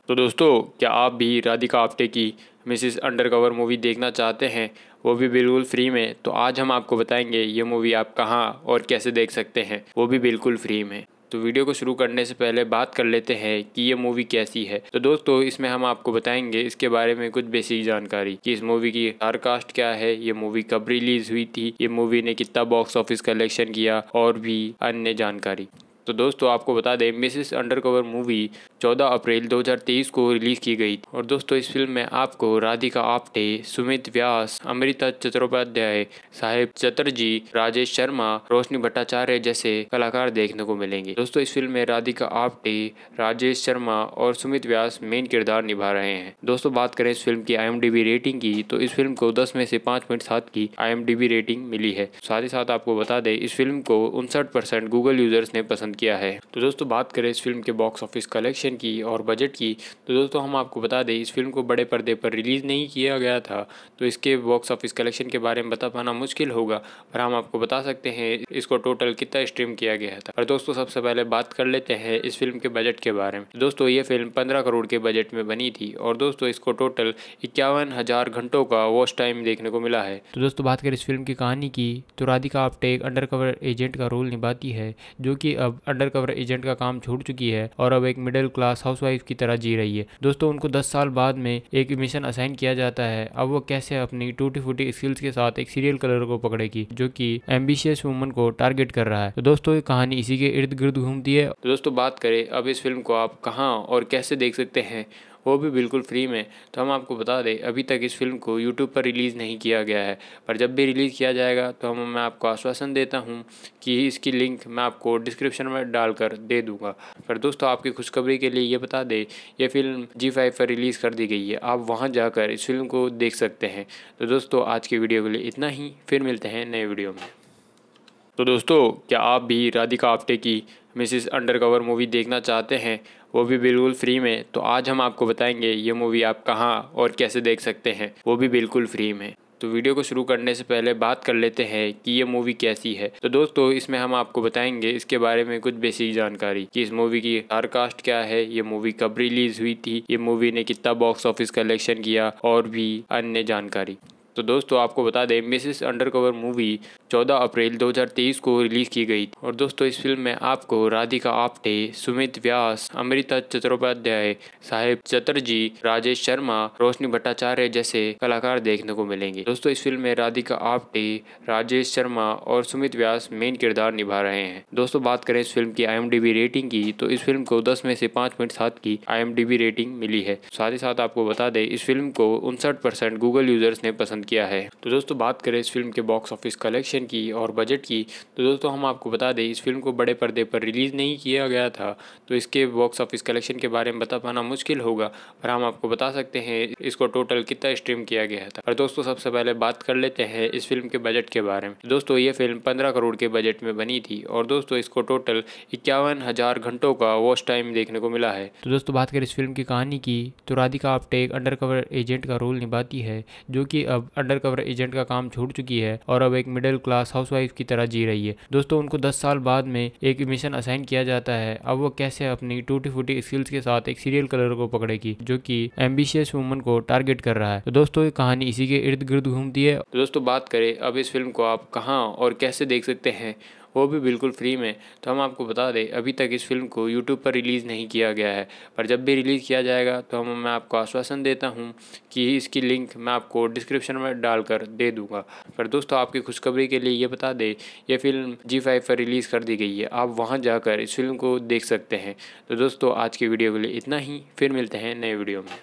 तो दोस्तों क्या आप भी राधिका आप्टे की मिसिस अंडरकवर मूवी देखना चाहते हैं वो भी बिल्कुल फ्री में तो आज हम आपको बताएंगे ये मूवी आप कहाँ और कैसे देख सकते हैं वो भी बिल्कुल फ्री में तो वीडियो को शुरू करने से पहले बात कर लेते हैं कि ये मूवी कैसी है तो दोस्तों इसमें हम आपको बताएंगे इसके बारे में कुछ बेसिक जानकारी कि इस मूवी की स्टार कास्ट क्या है ये मूवी कब रिलीज हुई थी ये मूवी ने कितना बॉक्स ऑफिस कलेक्शन किया और भी अन्य जानकारी तो दोस्तों आपको बता दें मिसिस अंडरकवर मूवी 14 अप्रैल 2023 को रिलीज़ की गई और दोस्तों इस फिल्म में आपको राधिका आप्टे सुमित व्यास अमृता चट्टोपाध्याय साहेब चतर्जी राजेश शर्मा रोशनी भट्टाचार्य जैसे कलाकार देखने को मिलेंगे दोस्तों इस फिल्म में राधिका आप्टे राजेश शर्मा और सुमित व्यास मेन किरदार निभा रहे हैं दोस्तों बात करें इस फिल्म की आई रेटिंग की तो इस फिल्म को दस में से पाँच पॉइंट सात की आई रेटिंग मिली है साथ ही साथ आपको बता दें इस फिल्म को उनसठ गूगल यूजर्स ने पसंद पसंद किया है तो दोस्तों बात करें इस फिल्म के बॉक्स ऑफिस कलेक्शन की और बजट की तो दोस्तों हम आपको बता दें इस फिल्म को बड़े पर्दे पर रिलीज़ नहीं किया गया था तो इसके बॉक्स ऑफिस कलेक्शन के बारे में बता पाना मुश्किल होगा पर हम आपको बता सकते हैं इसको टोटल कितना स्ट्रीम किया गया था और दोस्तों सबसे पहले बात कर लेते हैं इस फिल्म के बजट के बारे में तो दोस्तों ये फिल्म पंद्रह करोड़ के बजट में बनी थी और दोस्तों इसको टोटल इक्यावन हज़ार घंटों का वॉच टाइम देखने को मिला है तो दोस्तों बात करें इस फिल्म की कहानी की तो राधिका आप्टे एक अंडर एजेंट का रोल निभाती है जो कि अब अंडर कवर एजेंट का काम छोड़ चुकी है और अब एक मिडिल क्लास हाउसवाइफ की तरह जी रही है दोस्तों उनको दस साल बाद में एक मिशन असाइन किया जाता है अब वो कैसे अपनी टूटी फूटी स्किल्स के साथ एक सीरियल कलर को पकड़ेगी जो कि एम्बिशियस वुमन को टारगेट कर रहा है तो दोस्तों ये कहानी इसी के इर्द गिर्द घूमती है तो दोस्तों बात करें अब इस फिल्म को आप कहाँ और कैसे देख सकते हैं वो भी बिल्कुल फ्री में तो हम आपको बता दें अभी तक इस फिल्म को यूट्यूब पर रिलीज़ नहीं किया गया है पर जब भी रिलीज़ किया जाएगा तो हम मैं आपको आश्वासन देता हूँ कि इसकी लिंक मैं आपको डिस्क्रिप्शन में डालकर दे दूँगा पर दोस्तों आपकी खुशखबरी के लिए ये बता दें ये फिल्म जी फाइव पर रिलीज़ कर दी गई है आप वहाँ जाकर इस फिल्म को देख सकते हैं तो दोस्तों आज की वीडियो के लिए इतना ही फिर मिलते हैं नए वीडियो में तो दोस्तों क्या आप भी राधिका आप्टे की मिसिस अंडरकवर मूवी देखना चाहते हैं वो भी बिल्कुल फ्री में तो आज हम आपको बताएंगे ये मूवी आप कहाँ और कैसे देख सकते हैं वो भी बिल्कुल फ्री में तो वीडियो को शुरू करने से पहले बात कर लेते हैं कि ये मूवी कैसी है तो दोस्तों इसमें हम आपको बताएंगे इसके बारे में कुछ बेसिक जानकारी कि इस मूवी की स्टार कास्ट क्या है ये मूवी कब रिलीज हुई थी ये मूवी ने कितना बॉक्स ऑफिस कलेक्शन किया और भी अन्य जानकारी तो दोस्तों आपको बता दें मिसिस अंडरकवर मूवी 14 अप्रैल 2023 को रिलीज़ की गई और दोस्तों इस फिल्म में आपको राधिका आप्टे सुमित व्यास अमृता चट्टोपाध्याय साहेब चतर्जी राजेश शर्मा रोशनी भट्टाचार्य जैसे कलाकार देखने को मिलेंगे दोस्तों इस फिल्म में राधिका आप्टे राजेश शर्मा और सुमित व्यास मेन किरदार निभा रहे हैं दोस्तों बात करें इस फिल्म की आई रेटिंग की तो इस फिल्म को दस में से पाँच पॉइंट सात की आई रेटिंग मिली है साथ ही साथ आपको बता दें इस फिल्म को उनसठ गूगल यूजर्स ने पसंद किया है तो दोस्तों बात करें इस फिल्म के बॉक्स ऑफिस कलेक्शन की और बजट की तो दोस्तों हम आपको बता दें इस फिल्म को बड़े पर्दे पर रिलीज़ नहीं किया गया था तो इसके बॉक्स ऑफिस कलेक्शन के बारे में बता पाना मुश्किल होगा पर हम आपको बता सकते हैं इसको टोटल कितना स्ट्रीम किया गया था और दोस्तों सबसे पहले बात कर लेते हैं इस फिल्म के बजट के बारे में दोस्तों ये फिल्म पंद्रह करोड़ के बजट में बनी थी और दोस्तों इसको टोटल इक्यावन हज़ार घंटों का वॉच टाइम देखने को मिला है तो दोस्तों बात करें इस फिल्म की कहानी की तो राधिका आप्टे एक अंडर एजेंट का रोल निभाती है जो कि अब अंडरकवर एजेंट का काम छोड़ चुकी है और अब एक मिडिल क्लास हाउसवाइफ की तरह जी रही है दोस्तों उनको दस साल बाद में एक मिशन असाइन किया जाता है अब वो कैसे अपनी टूटी फूटी स्किल्स के साथ एक सीरियल कलर को पकड़ेगी जो कि एम्बिशियस वुमन को टारगेट कर रहा है तो दोस्तों ये कहानी इसी के इर्द गिर्द घूमती है तो दोस्तों बात करें अब इस फिल्म को आप कहाँ और कैसे देख सकते हैं वो भी बिल्कुल फ्री में तो हम आपको बता दें अभी तक इस फिल्म को यूट्यूब पर रिलीज़ नहीं किया गया है पर जब भी रिलीज़ किया जाएगा तो हम मैं आपको आश्वासन देता हूँ कि इसकी लिंक मैं आपको डिस्क्रिप्शन में डालकर दे दूँगा पर दोस्तों आपकी खुशखबरी के लिए ये बता दें यह फिल्म जी फाइव पर रिलीज़ कर दी गई है आप वहाँ जाकर इस फिल्म को देख सकते हैं तो दोस्तों आज की वीडियो के लिए इतना ही फिर मिलते हैं नए वीडियो में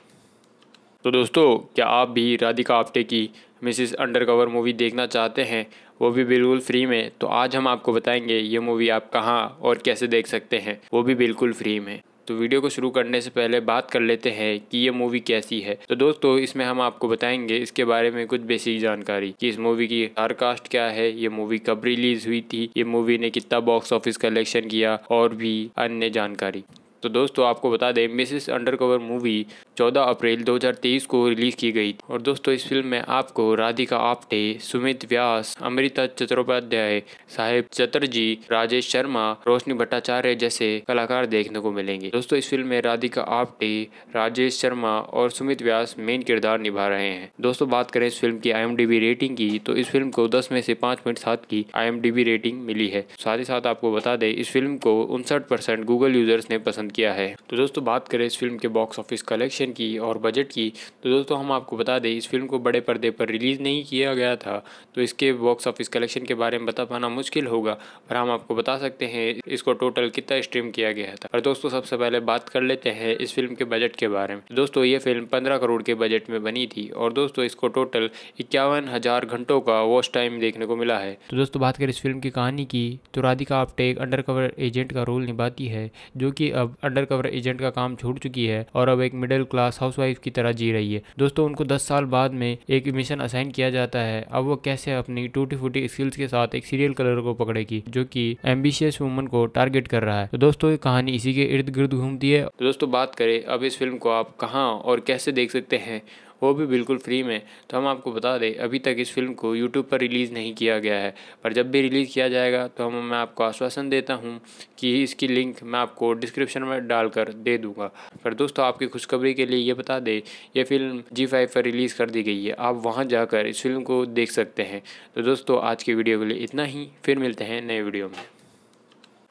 तो दोस्तों क्या आप भी राधिका आप्टे की मिसिस अंडरकवर मूवी देखना चाहते हैं वो भी बिल्कुल फ्री में तो आज हम आपको बताएंगे ये मूवी आप कहाँ और कैसे देख सकते हैं वो भी बिल्कुल फ्री में तो वीडियो को शुरू करने से पहले बात कर लेते हैं कि ये मूवी कैसी है तो दोस्तों इसमें हम आपको बताएंगे इसके बारे में कुछ बेसिक जानकारी कि इस मूवी की हर कास्ट क्या है ये मूवी कब रिलीज हुई थी ये मूवी ने कितना बॉक्स ऑफिस कलेक्शन किया और भी अन्य जानकारी तो दोस्तों आपको बता दें मिसिस अंडरकवर मूवी 14 अप्रैल 2023 को रिलीज़ की गई और दोस्तों इस फिल्म में आपको राधिका आप्टे सुमित व्यास अमृता चट्टोपाध्याय साहेब चतर्जी राजेश शर्मा रोशनी भट्टाचार्य जैसे कलाकार देखने को मिलेंगे दोस्तों इस फिल्म में राधिका आप्टे राजेश शर्मा और सुमित व्यास मेन किरदार निभा रहे हैं दोस्तों बात करें इस फिल्म की आई रेटिंग की तो इस फिल्म को दस में से पाँच पॉइंट सात की आई रेटिंग मिली है साथ ही साथ आपको बता दें इस फिल्म को उनसठ गूगल यूजर्स ने पसंद किया है तो दोस्तों बात करें इस फिल्म के बॉक्स ऑफिस कलेक्शन लोकेशन की और बजट की तो दोस्तों हम आपको बता दें इस फिल्म को बड़े पर्दे पर रिलीज़ नहीं किया गया था तो इसके बॉक्स ऑफिस कलेक्शन के बारे में बता पाना मुश्किल होगा पर हम आपको बता सकते हैं इसको टोटल कितना स्ट्रीम किया गया था और दोस्तों सबसे पहले बात कर लेते हैं इस फिल्म के बजट के बारे में दोस्तों ये फिल्म पंद्रह करोड़ के बजट में बनी थी और दोस्तों इसको टोटल इक्यावन हज़ार घंटों का वॉच टाइम देखने को मिला है तो दोस्तों बात करें इस फिल्म की कहानी की तो राधिका आप्टे एक अंडरकवर एजेंट का रोल निभाती है जो कि अब अंडरकवर एजेंट का काम छोड़ चुकी है और अब एक मिडिल क्लास क्लास हाउसवाइफ की तरह जी रही है दोस्तों उनको दस साल बाद में एक मिशन असाइन किया जाता है अब वो कैसे अपनी टूटी फूटी स्किल्स के साथ एक सीरियल कलर को पकड़ेगी जो कि एम्बिशियस वुमन को टारगेट कर रहा है तो दोस्तों ये कहानी इसी के इर्द गिर्द घूमती है तो दोस्तों बात करें अब इस फिल्म को आप कहाँ और कैसे देख सकते हैं वो भी बिल्कुल फ्री में तो हम आपको बता दें अभी तक इस फिल्म को यूट्यूब पर रिलीज़ नहीं किया गया है पर जब भी रिलीज़ किया जाएगा तो हम मैं आपको आश्वासन देता हूँ कि इसकी लिंक मैं आपको डिस्क्रिप्शन में डालकर दे दूँगा पर दोस्तों आपकी खुशखबरी के लिए ये बता दें यह फिल्म जी फाइव पर रिलीज़ कर दी गई है आप वहाँ जाकर इस फिल्म को देख सकते हैं तो दोस्तों आज की वीडियो के लिए इतना ही फिर मिलते हैं नए वीडियो में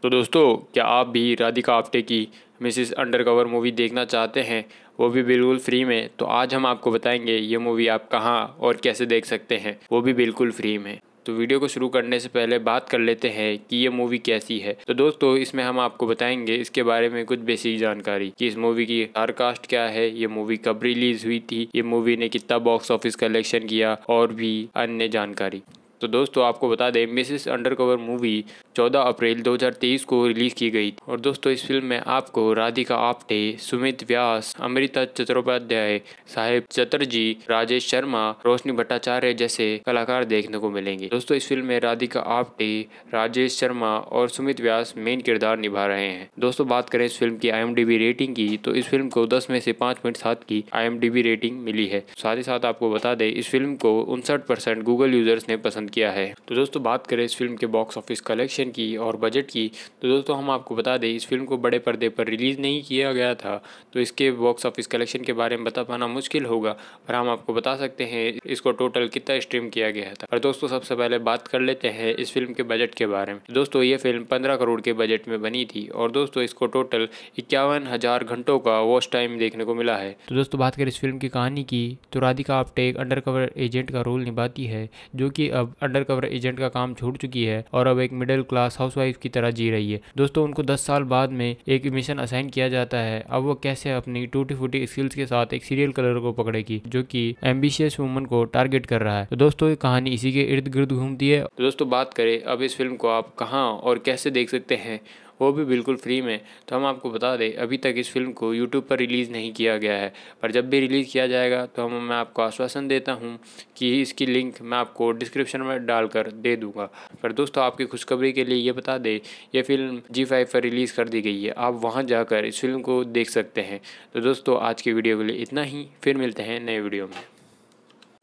तो दोस्तों क्या आप भी राधिका आप्टे की मिसिस अंडरकवर मूवी देखना चाहते हैं वो भी बिल्कुल फ्री में तो आज हम आपको बताएंगे ये मूवी आप कहाँ और कैसे देख सकते हैं वो भी बिल्कुल फ्री में तो वीडियो को शुरू करने से पहले बात कर लेते हैं कि ये मूवी कैसी है तो दोस्तों इसमें हम आपको बताएंगे इसके बारे में कुछ बेसिक जानकारी कि इस मूवी की हर कास्ट क्या है ये मूवी कब रिलीज हुई थी ये मूवी ने कितना बॉक्स ऑफिस कलेक्शन किया और भी अन्य जानकारी तो दोस्तों आपको बता दें मिसिस अंडरकवर मूवी 14 अप्रैल 2023 को रिलीज़ की गई और दोस्तों इस फिल्म में आपको राधिका आप्टे सुमित व्यास अमृता चट्टोपाध्याय साहेब चतर्जी राजेश शर्मा रोशनी भट्टाचार्य जैसे कलाकार देखने को मिलेंगे दोस्तों इस फिल्म में राधिका आप्टे राजेश शर्मा और सुमित व्यास मेन किरदार निभा रहे हैं दोस्तों बात करें इस फिल्म की आई रेटिंग की तो इस फिल्म को दस में से पाँच की आई रेटिंग मिली है साथ ही साथ आपको बता दें इस फिल्म को उनसठ गूगल यूजर्स ने पसंद पसंद किया है तो दोस्तों बात करें इस फिल्म के बॉक्स ऑफिस कलेक्शन की और बजट की तो दोस्तों हम आपको बता दें इस फिल्म को बड़े पर्दे पर रिलीज़ नहीं किया गया था तो इसके बॉक्स ऑफिस कलेक्शन के बारे में बता पाना मुश्किल होगा पर हम आपको बता सकते हैं इसको टोटल कितना स्ट्रीम किया गया था और दोस्तों सबसे पहले बात कर लेते हैं इस फिल्म के बजट के बारे में दोस्तों ये फिल्म पंद्रह करोड़ के बजट में बनी थी और दोस्तों इसको टोटल इक्यावन हजार घंटों का वॉच टाइम देखने को मिला है तो दोस्तों बात करें इस फिल्म की कहानी की तो राधिका आप्टे एक अंडरकवर एजेंट का रोल निभाती है जो कि अब अंडरकवर एजेंट का काम छोड़ चुकी है और अब एक मिडिल क्लास हाउसवाइफ की तरह जी रही है दोस्तों उनको दस साल बाद में एक मिशन असाइन किया जाता है अब वो कैसे अपनी टूटी फूटी स्किल्स के साथ एक सीरियल कलर को पकड़ेगी जो कि एम्बिशियस वुमन को टारगेट कर रहा है तो दोस्तों ये कहानी इसी के इर्द गिर्द घूमती है तो दोस्तों बात करें अब इस फिल्म को आप कहाँ और कैसे देख सकते हैं वो भी बिल्कुल फ्री में तो हम आपको बता दें अभी तक इस फिल्म को यूट्यूब पर रिलीज़ नहीं किया गया है पर जब भी रिलीज़ किया जाएगा तो हम मैं आपको आश्वासन देता हूँ कि इसकी लिंक मैं आपको डिस्क्रिप्शन में डालकर दे दूँगा पर दोस्तों आपकी खुशखबरी के लिए ये बता दें यह फिल्म जी फाइव पर रिलीज़ कर दी गई है आप वहाँ जाकर इस फिल्म को देख सकते हैं तो दोस्तों आज की वीडियो के लिए इतना ही फिर मिलते हैं नए वीडियो में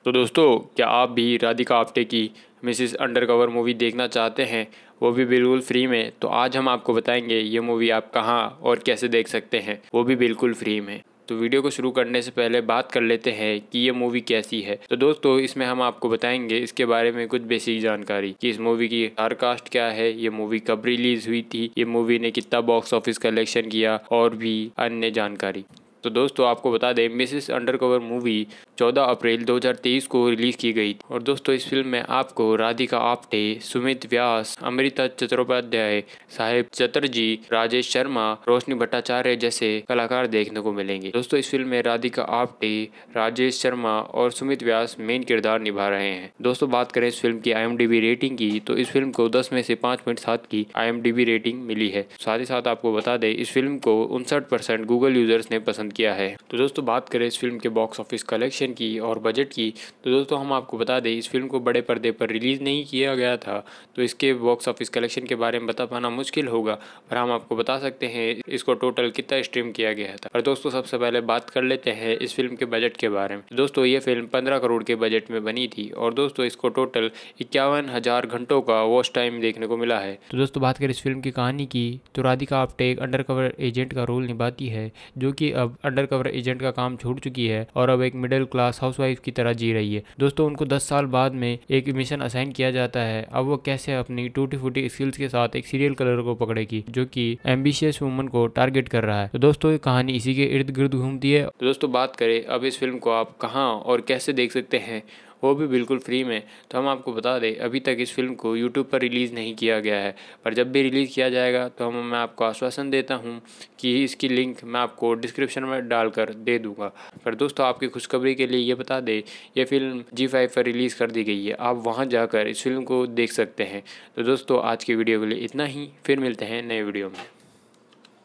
तो दोस्तों क्या आप भी राधिका आप्टे की मिसिस अंडरकवर मूवी देखना चाहते हैं वो भी बिल्कुल फ्री में तो आज हम आपको बताएंगे ये मूवी आप कहाँ और कैसे देख सकते हैं वो भी बिल्कुल फ्री में तो वीडियो को शुरू करने से पहले बात कर लेते हैं कि ये मूवी कैसी है तो दोस्तों इसमें हम आपको बताएंगे इसके बारे में कुछ बेसिक जानकारी कि इस मूवी की हर कास्ट क्या है ये मूवी कब रिलीज हुई थी ये मूवी ने कितना बॉक्स ऑफिस कलेक्शन किया और भी अन्य जानकारी तो दोस्तों आपको बता दें मिसिस अंडरकवर मूवी 14 अप्रैल 2023 को रिलीज़ की गई और दोस्तों इस फिल्म में आपको राधिका आप्टे सुमित व्यास अमृता चट्टोपाध्याय साहेब चतर्जी राजेश शर्मा रोशनी भट्टाचार्य जैसे कलाकार देखने को मिलेंगे दोस्तों इस फिल्म में राधिका आप्टे राजेश शर्मा और सुमित व्यास मेन किरदार निभा रहे हैं दोस्तों बात करें इस फिल्म की आई रेटिंग की तो इस फिल्म को दस में से पाँच की आई रेटिंग मिली है साथ ही साथ आपको बता दें इस फिल्म को उनसठ गूगल यूजर्स ने पसंद किया है तो दोस्तों बात करें इस फिल्म के बॉक्स ऑफिस कलेक्शन की और बजट की तो दोस्तों हम आपको बता दें इस फिल्म को बड़े पर्दे पर रिलीज़ नहीं किया गया था तो इसके बॉक्स ऑफिस कलेक्शन के बारे में बता पाना मुश्किल होगा पर हम आपको बता सकते हैं इसको टोटल कितना स्ट्रीम किया गया था और दोस्तों सबसे पहले बात कर लेते हैं इस फिल्म के बजट के बारे में दोस्तों ये फिल्म पंद्रह करोड़ के बजट में बनी थी और दोस्तों इसको टोटल इक्यावन हज़ार घंटों का वॉच टाइम देखने को मिला है तो दोस्तों बात करें इस फिल्म की कहानी की तो राधिका आप्टे एक अंडरकवर एजेंट का रोल निभाती है जो कि अब अंडर कवर एजेंट का काम छोड़ चुकी है और अब एक मिडिल क्लास हाउस की तरह जी रही है दोस्तों उनको दस साल बाद में एक मिशन असाइन किया जाता है अब वो कैसे अपनी टूटी फूटी स्किल्स के साथ एक सीरियल कलर को पकड़ेगी जो की एम्बिशियस वुमन को टारगेट कर रहा है तो दोस्तों कहानी इसी के इर्द गिर्द घूमती है तो दोस्तों बात करें अब इस फिल्म को आप कहाँ और कैसे देख सकते हैं वो भी बिल्कुल फ्री में तो हम आपको बता दें अभी तक इस फिल्म को यूट्यूब पर रिलीज़ नहीं किया गया है पर जब भी रिलीज़ किया जाएगा तो हम मैं आपको आश्वासन देता हूँ कि इसकी लिंक मैं आपको डिस्क्रिप्शन में डालकर दे दूँगा पर दोस्तों आपकी खुशखबरी के लिए ये बता दें यह फिल्म जी फाइव पर रिलीज़ कर दी गई है आप वहाँ जाकर इस फिल्म को देख सकते हैं तो दोस्तों आज की वीडियो के लिए इतना ही फिर मिलते हैं नए वीडियो में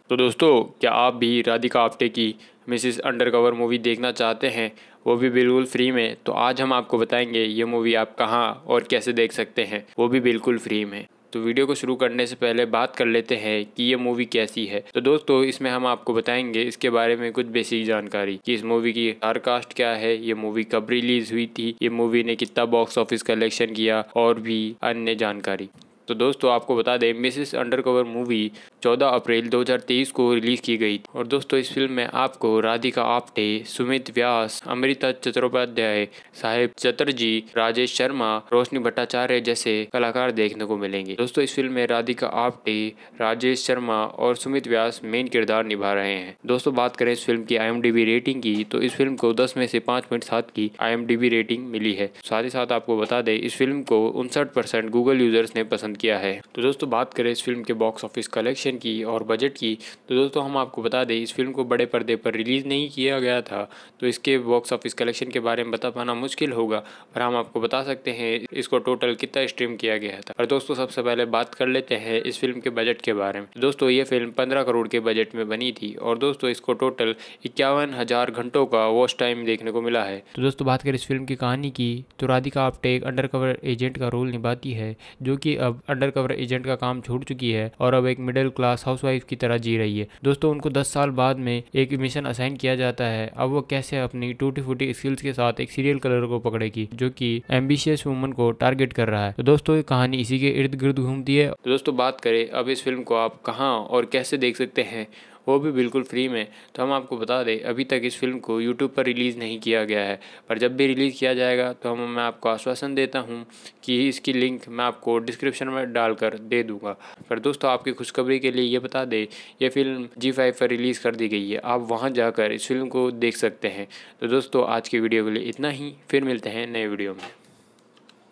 तो दोस्तों क्या आप भी राधिका आप्टे की मिसिस अंडरकवर मूवी देखना चाहते हैं वो भी बिल्कुल फ्री में तो आज हम आपको बताएंगे ये मूवी आप कहाँ और कैसे देख सकते हैं वो भी बिल्कुल फ्री में तो वीडियो को शुरू करने से पहले बात कर लेते हैं कि ये मूवी कैसी है तो दोस्तों इसमें हम आपको बताएंगे इसके बारे में कुछ बेसिक जानकारी कि इस मूवी की हर कास्ट क्या है ये मूवी कब रिलीज हुई थी ये मूवी ने कितना बॉक्स ऑफिस कलेक्शन किया और भी अन्य जानकारी तो दोस्तों आपको बता दें मिसिस अंडरकवर मूवी 14 अप्रैल 2023 को रिलीज़ की गई और दोस्तों इस फिल्म में आपको राधिका आप्टे सुमित व्यास अमृता चतुर्पाध्याय साहिब चतर्जी राजेश शर्मा रोशनी भट्टाचार्य जैसे कलाकार देखने को मिलेंगे दोस्तों इस फिल्म में राधिका आप्टे राजेश शर्मा और सुमित व्यास मेन किरदार निभा रहे हैं दोस्तों बात करें इस फिल्म की आई रेटिंग की तो इस फिल्म को दस में से सात की आई रेटिंग मिली है साथ ही साथ आपको बता दें इस फिल्म को उनसठ परसेंट गूगल यूजर्स ने पसंद किया है तो दोस्तों बात करें इस फिल्म के बॉक्स ऑफिस कलेक्शन की और बजट की तो दोस्तों हम आपको बता दें इस फिल्म को बड़े पर्दे पर रिलीज़ नहीं किया गया था तो इसके बॉक्स ऑफिस कलेक्शन के बारे में बता पाना मुश्किल होगा पर हम आपको बता सकते हैं इसको टोटल कितना स्ट्रीम किया गया था और दोस्तों सबसे पहले बात कर लेते हैं इस फिल्म के बजट के बारे में दोस्तों ये फिल्म पंद्रह करोड़ के बजट में बनी थी और दोस्तों इसको टोटल इक्यावन हज़ार घंटों का वॉच टाइम देखने को मिला है तो दोस्तों बात करें इस फिल्म की कहानी की तो राधिका आप्टे एक अंडरकवर एजेंट का रोल निभाती है जो कि अब अंडर कवर एजेंट का काम छोड़ चुकी है और अब एक मिडिल क्लास वाइफ की तरह जी रही है दोस्तों उनको दस साल बाद में एक मिशन असाइन किया जाता है अब वो कैसे अपनी टूटी फूटी स्किल्स के साथ एक सीरियल कलर को पकड़ेगी जो की एम्बिशियस वुमन को टारगेट कर रहा है तो दोस्तों कहानी इसी के इर्द गिर्द घूमती है तो दोस्तों बात करें अब इस फिल्म को आप कहाँ और कैसे देख सकते हैं वो भी बिल्कुल फ्री में तो हम आपको बता दें अभी तक इस फिल्म को यूट्यूब पर रिलीज़ नहीं किया गया है पर जब भी रिलीज़ किया जाएगा तो हम मैं आपको आश्वासन देता हूँ कि इसकी लिंक मैं आपको डिस्क्रिप्शन में डालकर दे दूँगा पर दोस्तों आपकी खुशखबरी के लिए ये बता दें यह फिल्म जी फाइव पर रिलीज़ कर दी गई है आप वहाँ जाकर इस फिल्म को देख सकते हैं तो दोस्तों आज की वीडियो के लिए इतना ही फिर मिलते हैं नए वीडियो में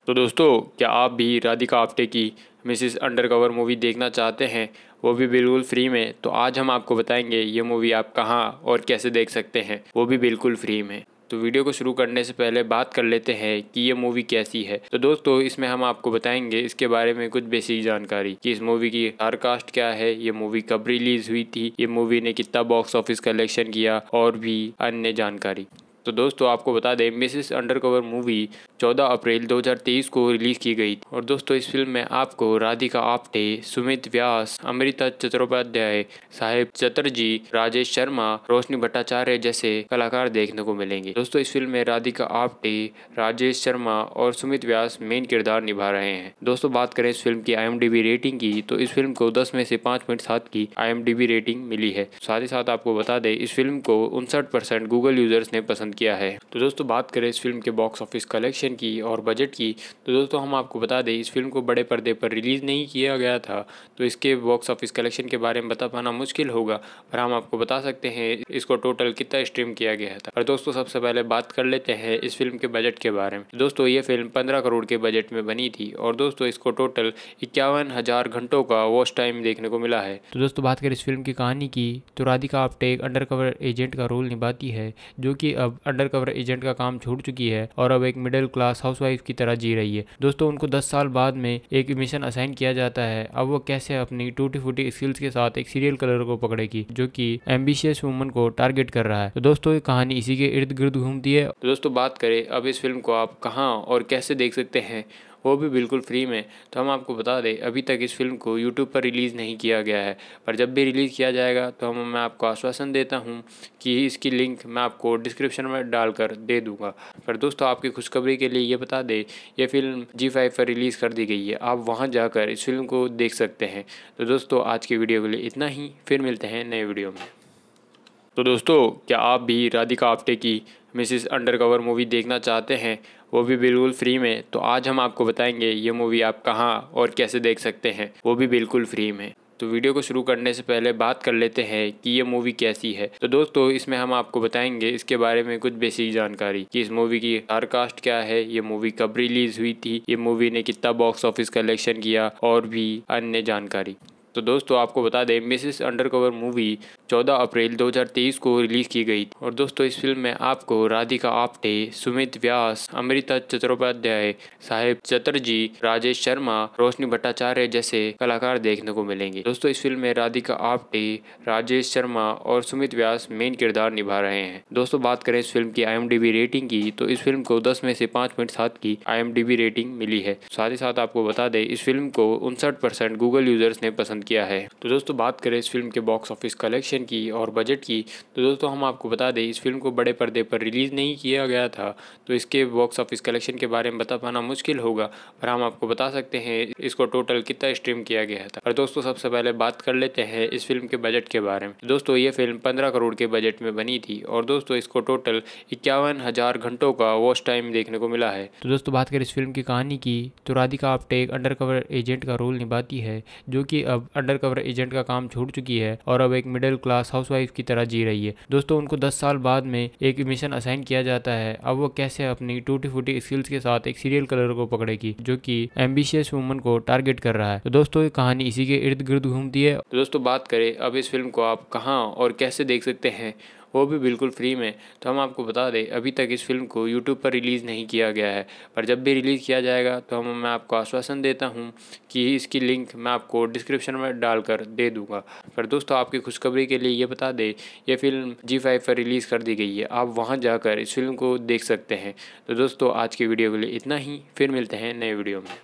तो दोस्तों क्या आप भी राधिका आप्टे की मिसिस अंडरकवर मूवी देखना चाहते हैं वो भी बिल्कुल फ्री में तो आज हम आपको बताएंगे ये मूवी आप कहाँ और कैसे देख सकते हैं वो भी बिल्कुल फ्री में तो वीडियो को शुरू करने से पहले बात कर लेते हैं कि ये मूवी कैसी है तो दोस्तों इसमें हम आपको बताएंगे इसके बारे में कुछ बेसिक जानकारी कि इस मूवी की हर कास्ट क्या है ये मूवी कब रिलीज हुई थी ये मूवी ने कितना बॉक्स ऑफिस कलेक्शन किया और भी अन्य जानकारी तो दोस्तों आपको बता दें मिसिस अंडरकवर मूवी 14 अप्रैल 2023 को रिलीज़ की गई और दोस्तों इस फिल्म में आपको राधिका आप्टे सुमित व्यास अमृता चतुरोपाध्याय साहिब चतर्जी राजेश शर्मा रोशनी भट्टाचार्य जैसे कलाकार देखने को मिलेंगे दोस्तों इस फिल्म में राधिका आप्टे राजेश शर्मा और सुमित व्यास मेन किरदार निभा रहे हैं दोस्तों बात करें इस फिल्म की आई रेटिंग की तो इस फिल्म को दस में से पाँच मिनट सात की आई रेटिंग मिली है साथ ही साथ आपको बता दें इस फिल्म को उनसठ परसेंट गूगल यूजर्स ने पसंद किया है तो दोस्तों बात करें इस फिल्म के बॉक्स ऑफिस कलेक्शन की और बजट की तो दोस्तों हम आपको बता दें इस फिल्म को बड़े पर्दे पर रिलीज़ नहीं किया गया था तो इसके बॉक्स ऑफिस कलेक्शन के बारे में बता पाना मुश्किल होगा पर हम आपको बता सकते हैं इसको टोटल कितना स्ट्रीम किया गया था और दोस्तों सबसे पहले बात कर लेते हैं इस फिल्म के बजट के बारे में दोस्तों ये फिल्म पंद्रह करोड़ के बजट में बनी थी और दोस्तों इसको टोटल इक्यावन हज़ार घंटों का वॉच टाइम देखने को मिला है तो दोस्तों बात करें इस फिल्म की कहानी की तो राधिका आप्टे एक अंडरकवर एजेंट का रोल निभाती है जो कि अब अंडर कवर एजेंट का काम छोड़ चुकी है और अब एक मिडिल क्लास हाउस की तरह जी रही है दोस्तों उनको दस साल बाद में एक मिशन असाइन किया जाता है अब वो कैसे अपनी टूटी फूटी स्किल्स के साथ एक सीरियल कलर को पकड़ेगी जो कि एम्बिशियस वुमन को टारगेट कर रहा है तो दोस्तों ये कहानी इसी के इर्द गिर्द घूमती है तो दोस्तों बात करें अब इस फिल्म को आप कहाँ और कैसे देख सकते हैं वो भी बिल्कुल फ्री में तो हम आपको बता दें अभी तक इस फिल्म को यूट्यूब पर रिलीज़ नहीं किया गया है पर जब भी रिलीज़ किया जाएगा तो हम मैं आपको आश्वासन देता हूँ कि इसकी लिंक मैं आपको डिस्क्रिप्शन में डालकर दे दूँगा पर दोस्तों आपकी खुशखबरी के लिए ये बता दें यह फिल्म जी फाइव पर रिलीज़ कर दी गई है आप वहाँ जाकर इस फिल्म को देख सकते हैं तो दोस्तों आज की वीडियो के लिए इतना ही फिर मिलते हैं नए वीडियो में तो दोस्तों क्या आप भी राधिका आप्टे की मिसिस अंडरकवर मूवी देखना चाहते हैं वो भी बिल्कुल फ्री में तो आज हम आपको बताएंगे ये मूवी आप कहाँ और कैसे देख सकते हैं वो भी बिल्कुल फ्री में तो वीडियो को शुरू करने से पहले बात कर लेते हैं कि ये मूवी कैसी है तो दोस्तों इसमें हम आपको बताएंगे इसके बारे में कुछ बेसिक जानकारी कि इस मूवी की स्टार कास्ट क्या है ये मूवी कब रिलीज हुई थी ये मूवी ने कितना बॉक्स ऑफिस कलेक्शन किया और भी अन्य जानकारी तो दोस्तों आपको बता दें मिसिस अंडरकवर मूवी 14 अप्रैल 2023 को रिलीज़ की गई और दोस्तों इस फिल्म में आपको राधिका आप्टे सुमित व्यास अमृता चतुरोपाध्याय साहेब चतर्जी राजेश शर्मा रोशनी भट्टाचार्य जैसे कलाकार देखने को मिलेंगे दोस्तों इस फिल्म में राधिका आप्टे राजेश शर्मा और सुमित व्यास मेन किरदार निभा रहे हैं दोस्तों बात करें इस फिल्म की आई रेटिंग की तो इस फिल्म को दस में से पाँच पॉइंट सात की आई रेटिंग मिली है साथ ही साथ आपको बता दें इस फिल्म को उनसठ गूगल यूजर्स ने पसंद किया है तो दोस्तों बात करें इस फिल्म के बॉक्स ऑफिस कलेक्शन की और बजट की तो दोस्तों हम आपको बता दें इस फिल्म को बड़े पर्दे पर रिलीज़ नहीं किया गया था तो इसके बॉक्स ऑफिस कलेक्शन के बारे में बता पाना मुश्किल होगा पर हम आपको बता सकते हैं इसको टोटल कितना स्ट्रीम किया गया था और दोस्तों सबसे पहले बात कर लेते हैं इस फिल्म के बजट के बारे में दोस्तों ये फिल्म पंद्रह करोड़ के बजट में बनी थी और दोस्तों इसको टोटल इक्यावन हज़ार घंटों का वॉच टाइम देखने को मिला है तो दोस्तों बात करें इस फिल्म की कहानी की तो राधिका आप्टे एक अंडरकवर एजेंट का रोल निभाती है जो कि अब अंडर कवर एजेंट का काम छोड़ चुकी है और अब एक मिडिल क्लास हाउसवाइफ की तरह जी रही है दोस्तों उनको दस साल बाद में एक मिशन असाइन किया जाता है अब वो कैसे अपनी टूटी फूटी स्किल्स के साथ एक सीरियल कलर को पकड़ेगी जो कि एम्बिशियस वुमन को टारगेट कर रहा है तो दोस्तों ये कहानी इसी के इर्द गिर्द घूमती है तो दोस्तों बात करें अब इस फिल्म को आप कहाँ और कैसे देख सकते हैं वो भी बिल्कुल फ्री में तो हम आपको बता दें अभी तक इस फिल्म को यूट्यूब पर रिलीज़ नहीं किया गया है पर जब भी रिलीज़ किया जाएगा तो हम मैं आपको आश्वासन देता हूँ कि इसकी लिंक मैं आपको डिस्क्रिप्शन में डालकर दे दूँगा पर दोस्तों आपकी खुशखबरी के लिए ये बता दें यह फिल्म जी फाइव पर रिलीज़ कर दी गई है आप वहाँ जाकर इस फिल्म को देख सकते हैं तो दोस्तों आज की वीडियो के लिए इतना ही फिर मिलते हैं नए वीडियो में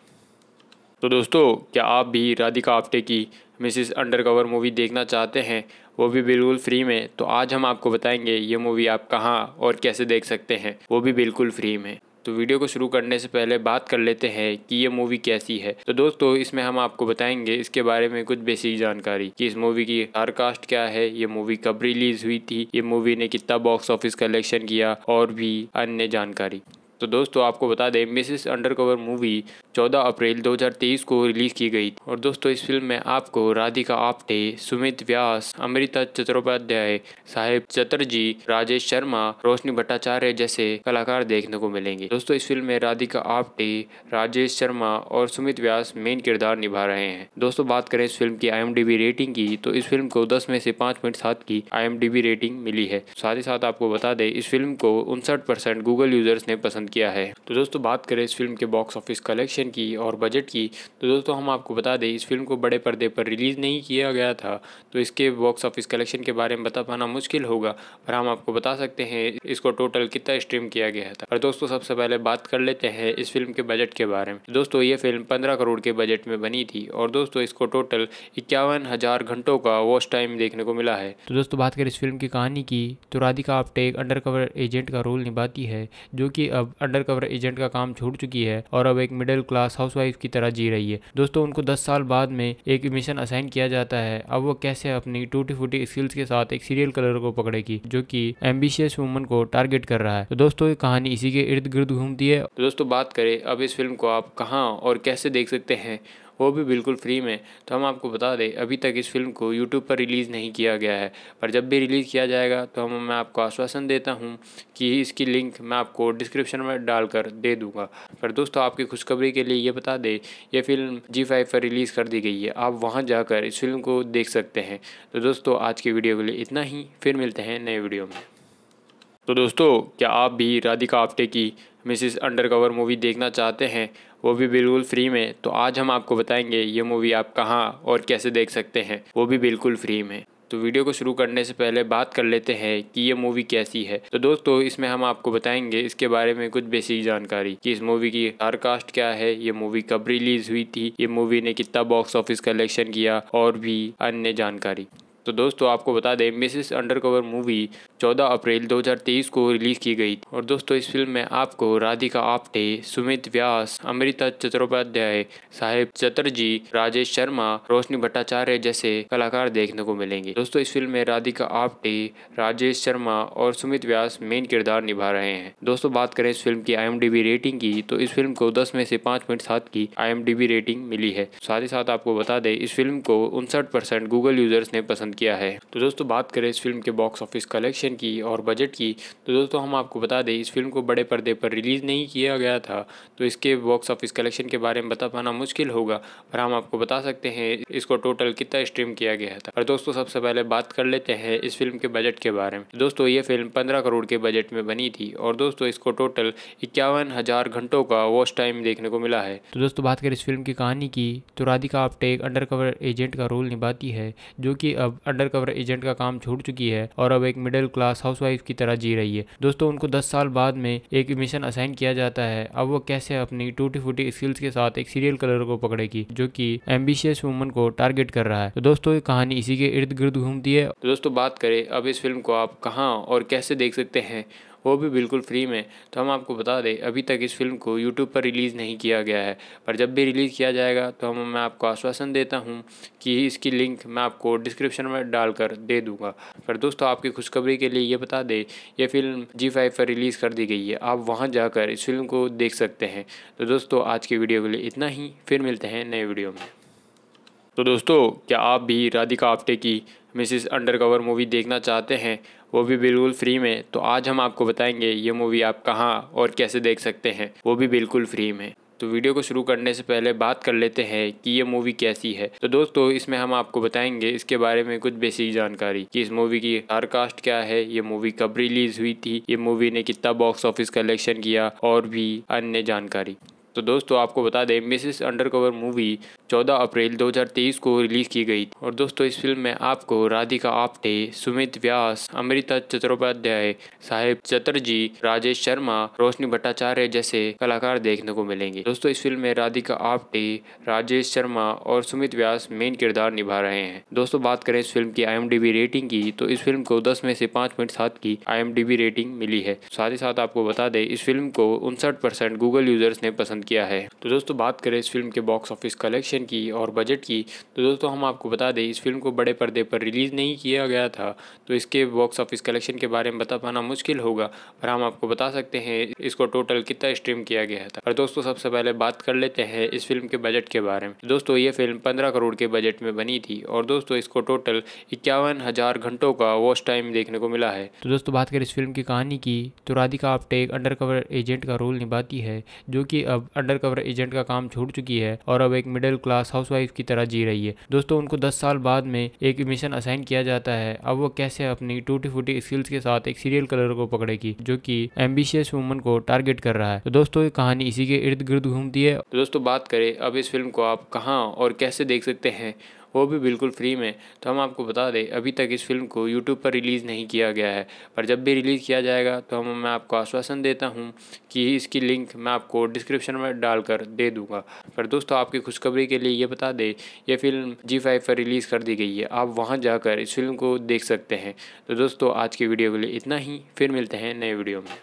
तो दोस्तों क्या आप भी राधिका आप्टे की मिसिस अंडरकवर मूवी देखना चाहते हैं वो भी बिल्कुल फ्री में तो आज हम आपको बताएंगे ये मूवी आप कहाँ और कैसे देख सकते हैं वो भी बिल्कुल फ्री में तो वीडियो को शुरू करने से पहले बात कर लेते हैं कि ये मूवी कैसी है तो दोस्तों इसमें हम आपको बताएंगे इसके बारे में कुछ बेसिक जानकारी कि इस मूवी की हर कास्ट क्या है ये मूवी कब रिलीज हुई थी ये मूवी ने कितना बॉक्स ऑफिस कलेक्शन किया और भी अन्य जानकारी तो दोस्तों आपको बता दें मिसिस अंडरकवर मूवी 14 अप्रैल 2023 को रिलीज़ की गई और दोस्तों इस फिल्म में आपको राधिका आप्टे सुमित व्यास अमृता चतुर्पाध्याय साहेब चतर्जी राजेश शर्मा रोशनी भट्टाचार्य जैसे कलाकार देखने को मिलेंगे दोस्तों इस फिल्म में राधिका आप्टे राजेश शर्मा और सुमित व्यास मेन किरदार निभा रहे हैं दोस्तों बात करें इस फिल्म की आई रेटिंग की तो इस फिल्म को दस में से पाँच मिनट सात की आई रेटिंग मिली है साथ ही साथ आपको बता दें इस फिल्म को उनसठ गूगल यूजर्स ने पसंद किया है तो दोस्तों बात करें इस फिल्म के बॉक्स ऑफिस कलेक्शन प्रोडक्शन की और बजट की तो दोस्तों हम आपको बता दें इस फिल्म को बड़े पर्दे पर रिलीज़ नहीं किया गया था तो इसके बॉक्स ऑफिस कलेक्शन के बारे में बता पाना मुश्किल होगा पर हम आपको बता सकते हैं इसको टोटल कितना स्ट्रीम किया गया था और दोस्तों सबसे पहले बात कर लेते हैं इस फिल्म के बजट के बारे में दोस्तों ये फिल्म पंद्रह करोड़ के बजट में बनी थी और दोस्तों इसको टोटल इक्यावन घंटों का वॉच टाइम देखने को मिला है तो दोस्तों बात करें इस फिल्म की कहानी की तो राधिका आप्टे एक अंडरकवर एजेंट का रोल निभाती है जो कि अब अंडरकवर एजेंट का काम छोड़ चुकी है और अब एक मिडिल क्लास हाउसवाइफ की तरह जी रही है दोस्तों उनको दस साल बाद में एक मिशन असाइन किया जाता है अब वो कैसे अपनी टूटी फूटी स्किल्स के साथ एक सीरियल कलर को पकड़ेगी जो कि एम्बिशियस वुमन को टारगेट कर रहा है तो दोस्तों ये कहानी इसी के इर्द गिर्द घूमती है तो दोस्तों बात करें अब इस फिल्म को आप कहाँ और कैसे देख सकते हैं वो भी बिल्कुल फ्री में तो हम आपको बता दें अभी तक इस फिल्म को यूट्यूब पर रिलीज़ नहीं किया गया है पर जब भी रिलीज़ किया जाएगा तो हम मैं आपको आश्वासन देता हूँ कि इसकी लिंक मैं आपको डिस्क्रिप्शन में डालकर दे दूँगा पर दोस्तों आपकी खुशखबरी के लिए ये बता दें यह फिल्म जी फाइव पर रिलीज़ कर दी गई है आप वहाँ जाकर इस फिल्म को देख सकते हैं तो दोस्तों आज की वीडियो के लिए इतना ही फिर मिलते हैं नए वीडियो में तो दोस्तों क्या आप भी राधिका आप्टे की मिसिस अंडरकवर मूवी देखना चाहते हैं वो भी बिल्कुल फ्री में तो आज हम आपको बताएंगे ये मूवी आप कहाँ और कैसे देख सकते हैं वो भी बिल्कुल फ्री में तो वीडियो को शुरू करने से पहले बात कर लेते हैं कि ये मूवी कैसी है तो दोस्तों इसमें हम आपको बताएंगे इसके बारे में कुछ बेसिक जानकारी कि इस मूवी की हर कास्ट क्या है ये मूवी कब रिलीज हुई थी ये मूवी ने कितना बॉक्स ऑफिस कलेक्शन किया और भी अन्य जानकारी तो दोस्तों आपको बता दें मिसिस अंडरकवर मूवी चौदह अप्रैल दो को रिलीज़ की गई और दोस्तों इस फिल्म में आपको राधिका आप्टे सुमित व्यास अमृता चट्टोपाध्याय साहेब चतर्जी राजेश शर्मा रोशनी भट्टाचार्य जैसे कलाकार देखने को मिलेंगे दोस्तों इस फिल्म में राधिका आप्टे राजेश शर्मा और सुमित व्यास मेन किरदार निभा रहे हैं दोस्तों बात करें इस फिल्म की आई रेटिंग की तो इस फिल्म को दस में से पांच पॉइंट सात की आई रेटिंग मिली है साथ ही साथ आपको बता दें इस फिल्म को उनसठ गूगल यूजर्स ने पसंद किया है तो दोस्तों बात करें इस फिल्म के बॉक्स ऑफिस कलेक्शन डायरेक्शन की और बजट की तो दोस्तों हम आपको बता दें इस फिल्म को बड़े पर्दे पर रिलीज़ नहीं किया गया था तो इसके बॉक्स ऑफिस कलेक्शन के बारे में बता पाना मुश्किल होगा पर हम आपको बता सकते हैं इसको टोटल कितना स्ट्रीम किया गया था और दोस्तों सबसे पहले बात कर लेते हैं इस फिल्म के बजट के बारे में दोस्तों ये फिल्म पंद्रह करोड़ के बजट में बनी थी और दोस्तों इसको टोटल इक्यावन हज़ार घंटों का वॉच टाइम देखने को मिला है तो दोस्तों बात करें इस फिल्म की कहानी की तो राधिका आप्टे एक अंडरकवर एजेंट का रोल निभाती है जो कि अब अंडरकवर एजेंट का काम छोड़ चुकी है और अब एक मिडिल क्लास क्लास हाउसवाइफ की तरह जी रही है दोस्तों उनको दस साल बाद में एक मिशन असाइन किया जाता है अब वो कैसे अपनी टूटी फूटी स्किल्स के साथ एक सीरियल कलर को पकड़ेगी जो कि एम्बिशियस वुमन को टारगेट कर रहा है तो दोस्तों कहानी इसी के इर्द गिर्द घूमती है तो दोस्तों बात करें अब इस फिल्म को आप कहाँ और कैसे देख सकते हैं वो भी बिल्कुल फ्री में तो हम आपको बता दें अभी तक इस फिल्म को यूट्यूब पर रिलीज़ नहीं किया गया है पर जब भी रिलीज़ किया जाएगा तो हम मैं आपको आश्वासन देता हूँ कि इसकी लिंक मैं आपको डिस्क्रिप्शन में डालकर दे दूँगा पर दोस्तों आपकी खुशखबरी के लिए ये बता दें यह फिल्म जी फाइव पर रिलीज़ कर दी गई है आप वहाँ जाकर इस फिल्म को देख सकते हैं तो दोस्तों आज की वीडियो के लिए इतना ही फिर मिलते हैं नए वीडियो में तो दोस्तों क्या आप भी राधिका आप्टे की मिसिस अंडरकवर मूवी देखना चाहते हैं वो भी बिल्कुल फ्री में तो आज हम आपको बताएंगे ये मूवी आप कहाँ और कैसे देख सकते हैं वो भी बिल्कुल फ्री में तो वीडियो को शुरू करने से पहले बात कर लेते हैं कि ये मूवी कैसी है तो दोस्तों इसमें हम आपको बताएंगे इसके बारे में कुछ बेसिक जानकारी कि इस मूवी की हर कास्ट क्या है ये मूवी कब रिलीज हुई थी ये मूवी ने कितना बॉक्स ऑफिस कलेक्शन किया और भी अन्य जानकारी तो दोस्तों आपको बता दें मिसिस अंडरकवर मूवी 14 अप्रैल 2023 को रिलीज़ की गई और दोस्तों इस फिल्म में आपको राधिका आप्टे सुमित व्यास अमृता चतुर्पाध्याय साहेब चतर्जी राजेश शर्मा रोशनी भट्टाचार्य जैसे कलाकार देखने को मिलेंगे दोस्तों इस फिल्म में राधिका आप्टे राजेश शर्मा और सुमित व्यास मेन किरदार निभा रहे हैं दोस्तों बात करें इस फिल्म की आई रेटिंग की तो इस फिल्म को दस में से पाँच की आई रेटिंग मिली है साथ ही साथ आपको बता दें इस फिल्म को उनसठ गूगल यूजर्स ने पसंद ओपन किया है तो दोस्तों बात करें इस फिल्म के बॉक्स ऑफिस कलेक्शन की और बजट की तो दोस्तों हम आपको बता दें इस फिल्म को बड़े पर्दे पर रिलीज़ नहीं किया गया था तो इसके बॉक्स ऑफिस कलेक्शन के बारे में बता पाना मुश्किल होगा पर हम आपको बता सकते हैं इसको टोटल कितना स्ट्रीम किया गया था और दोस्तों सबसे पहले बात कर लेते हैं इस फिल्म के बजट के बारे में दोस्तों ये फिल्म पंद्रह करोड़ के बजट में बनी थी और दोस्तों इसको टोटल इक्यावन हज़ार घंटों का वॉच टाइम देखने को मिला है तो दोस्तों बात करें इस फिल्म की कहानी की तो राधिका आप्टे एक अंडरकवर एजेंट का रोल निभाती है जो कि अब अंडरकवर एजेंट का काम छोड़ चुकी है और अब एक मिडिल क्लास हाउसवाइफ की तरह जी रही है दोस्तों उनको दस साल बाद में एक मिशन असाइन किया जाता है अब वो कैसे अपनी टूटी फूटी स्किल्स के साथ एक सीरियल कलर को पकड़ेगी जो कि एम्बिशियस वुमन को टारगेट कर रहा है तो दोस्तों कहानी इसी के इर्द गिर्द घूमती है तो दोस्तों बात करें अब इस फिल्म को आप कहाँ और कैसे देख सकते हैं वो भी बिल्कुल फ्री में तो हम आपको बता दें अभी तक इस फिल्म को यूट्यूब पर रिलीज़ नहीं किया गया है पर जब भी रिलीज़ किया जाएगा तो हम मैं आपको आश्वासन देता हूँ कि इसकी लिंक मैं आपको डिस्क्रिप्शन में डालकर दे दूँगा पर दोस्तों आपकी खुशखबरी के लिए ये बता दें यह फिल्म जी फाइव पर रिलीज़ कर दी गई है आप वहाँ जाकर इस फिल्म को देख सकते हैं तो दोस्तों आज की वीडियो के लिए इतना ही फिर मिलते हैं नए वीडियो में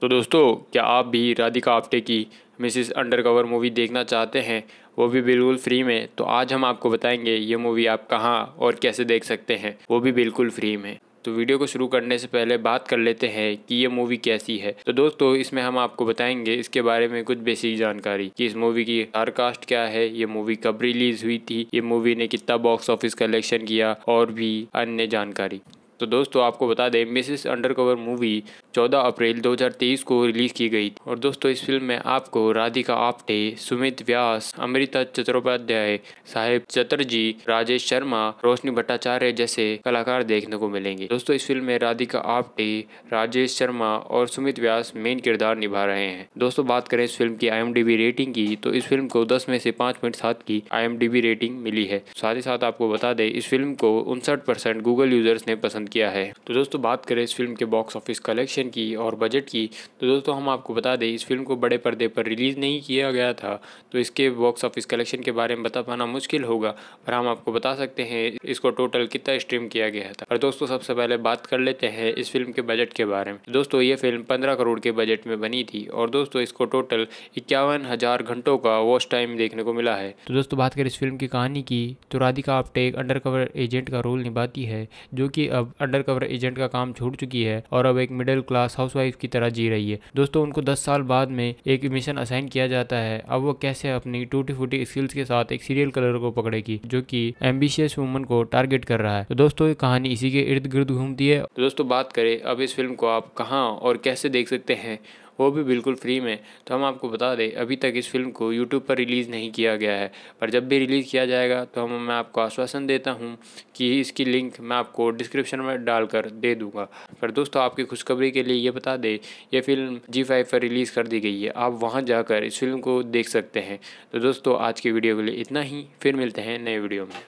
तो दोस्तों क्या आप भी राधिका आप्टे की मिसिस अंडरकवर मूवी देखना चाहते हैं वो भी बिल्कुल फ्री में तो आज हम आपको बताएंगे ये मूवी आप कहाँ और कैसे देख सकते हैं वो भी बिल्कुल फ्री में तो वीडियो को शुरू करने से पहले बात कर लेते हैं कि ये मूवी कैसी है तो दोस्तों इसमें हम आपको बताएंगे इसके बारे में कुछ बेसिक जानकारी कि इस मूवी की हर कास्ट क्या है ये मूवी कब रिलीज हुई थी ये मूवी ने कितना बॉक्स ऑफिस कलेक्शन किया और भी अन्य जानकारी तो दोस्तों आपको बता दें मिसिस अंडरकवर मूवी 14 अप्रैल 2023 को रिलीज़ की गई और दोस्तों इस फिल्म में आपको राधिका आप्टे सुमित व्यास अमृता चट्टोपाध्याय साहेब चतर्जी राजेश शर्मा रोशनी भट्टाचार्य जैसे कलाकार देखने को मिलेंगे दोस्तों इस फिल्म में राधिका आप्टे राजेश शर्मा और सुमित व्यास मेन किरदार निभा रहे हैं दोस्तों बात करें इस फिल्म की आई रेटिंग की तो इस फिल्म को दस में से पाँच मिनट सात की आई रेटिंग मिली है साथ ही साथ आपको बता दें इस फिल्म को उनसठ गूगल यूजर्स ने पसंद रिकमेंड किया है तो दोस्तों बात करें इस फिल्म के बॉक्स ऑफिस कलेक्शन की और बजट की तो दोस्तों हम आपको बता दें इस फिल्म को बड़े पर्दे पर रिलीज़ नहीं किया गया था तो इसके बॉक्स ऑफिस कलेक्शन के बारे में बता पाना मुश्किल होगा पर हम आपको बता सकते हैं इसको टोटल कितना स्ट्रीम किया गया था और दोस्तों सबसे पहले बात कर लेते हैं इस फिल्म के बजट के बारे में दोस्तों ये फिल्म पंद्रह करोड़ के बजट में बनी थी और दोस्तों इसको टोटल इक्यावन हज़ार घंटों का वॉच टाइम देखने को मिला है तो दोस्तों बात करें इस फिल्म की कहानी की तो राधिका आप्टे एक अंडरकवर एजेंट का रोल निभाती है जो कि अब अंडरकवर एजेंट का काम छोड़ चुकी है और अब एक मिडिल क्लास हाउसवाइफ की तरह जी रही है दोस्तों उनको दस साल बाद में एक मिशन असाइन किया जाता है अब वो कैसे अपनी टूटी फूटी स्किल्स के साथ एक सीरियल कलर को पकड़ेगी जो कि एम्बिशियस वुमन को टारगेट कर रहा है तो दोस्तों ये कहानी इसी के इर्द गिर्द घूमती है तो दोस्तों बात करें अब इस फिल्म को आप कहाँ और कैसे देख सकते हैं वो भी बिल्कुल फ्री में तो हम आपको बता दें अभी तक इस फिल्म को यूट्यूब पर रिलीज़ नहीं किया गया है पर जब भी रिलीज़ किया जाएगा तो हम मैं आपको आश्वासन देता हूँ कि इसकी लिंक मैं आपको डिस्क्रिप्शन में डालकर दे दूँगा पर दोस्तों आपकी खुशखबरी के लिए ये बता दें यह फिल्म जी फाइव पर रिलीज़ कर दी गई है आप वहाँ जाकर इस फिल्म को देख सकते हैं तो दोस्तों आज की वीडियो के लिए इतना ही फिर मिलते हैं नए वीडियो में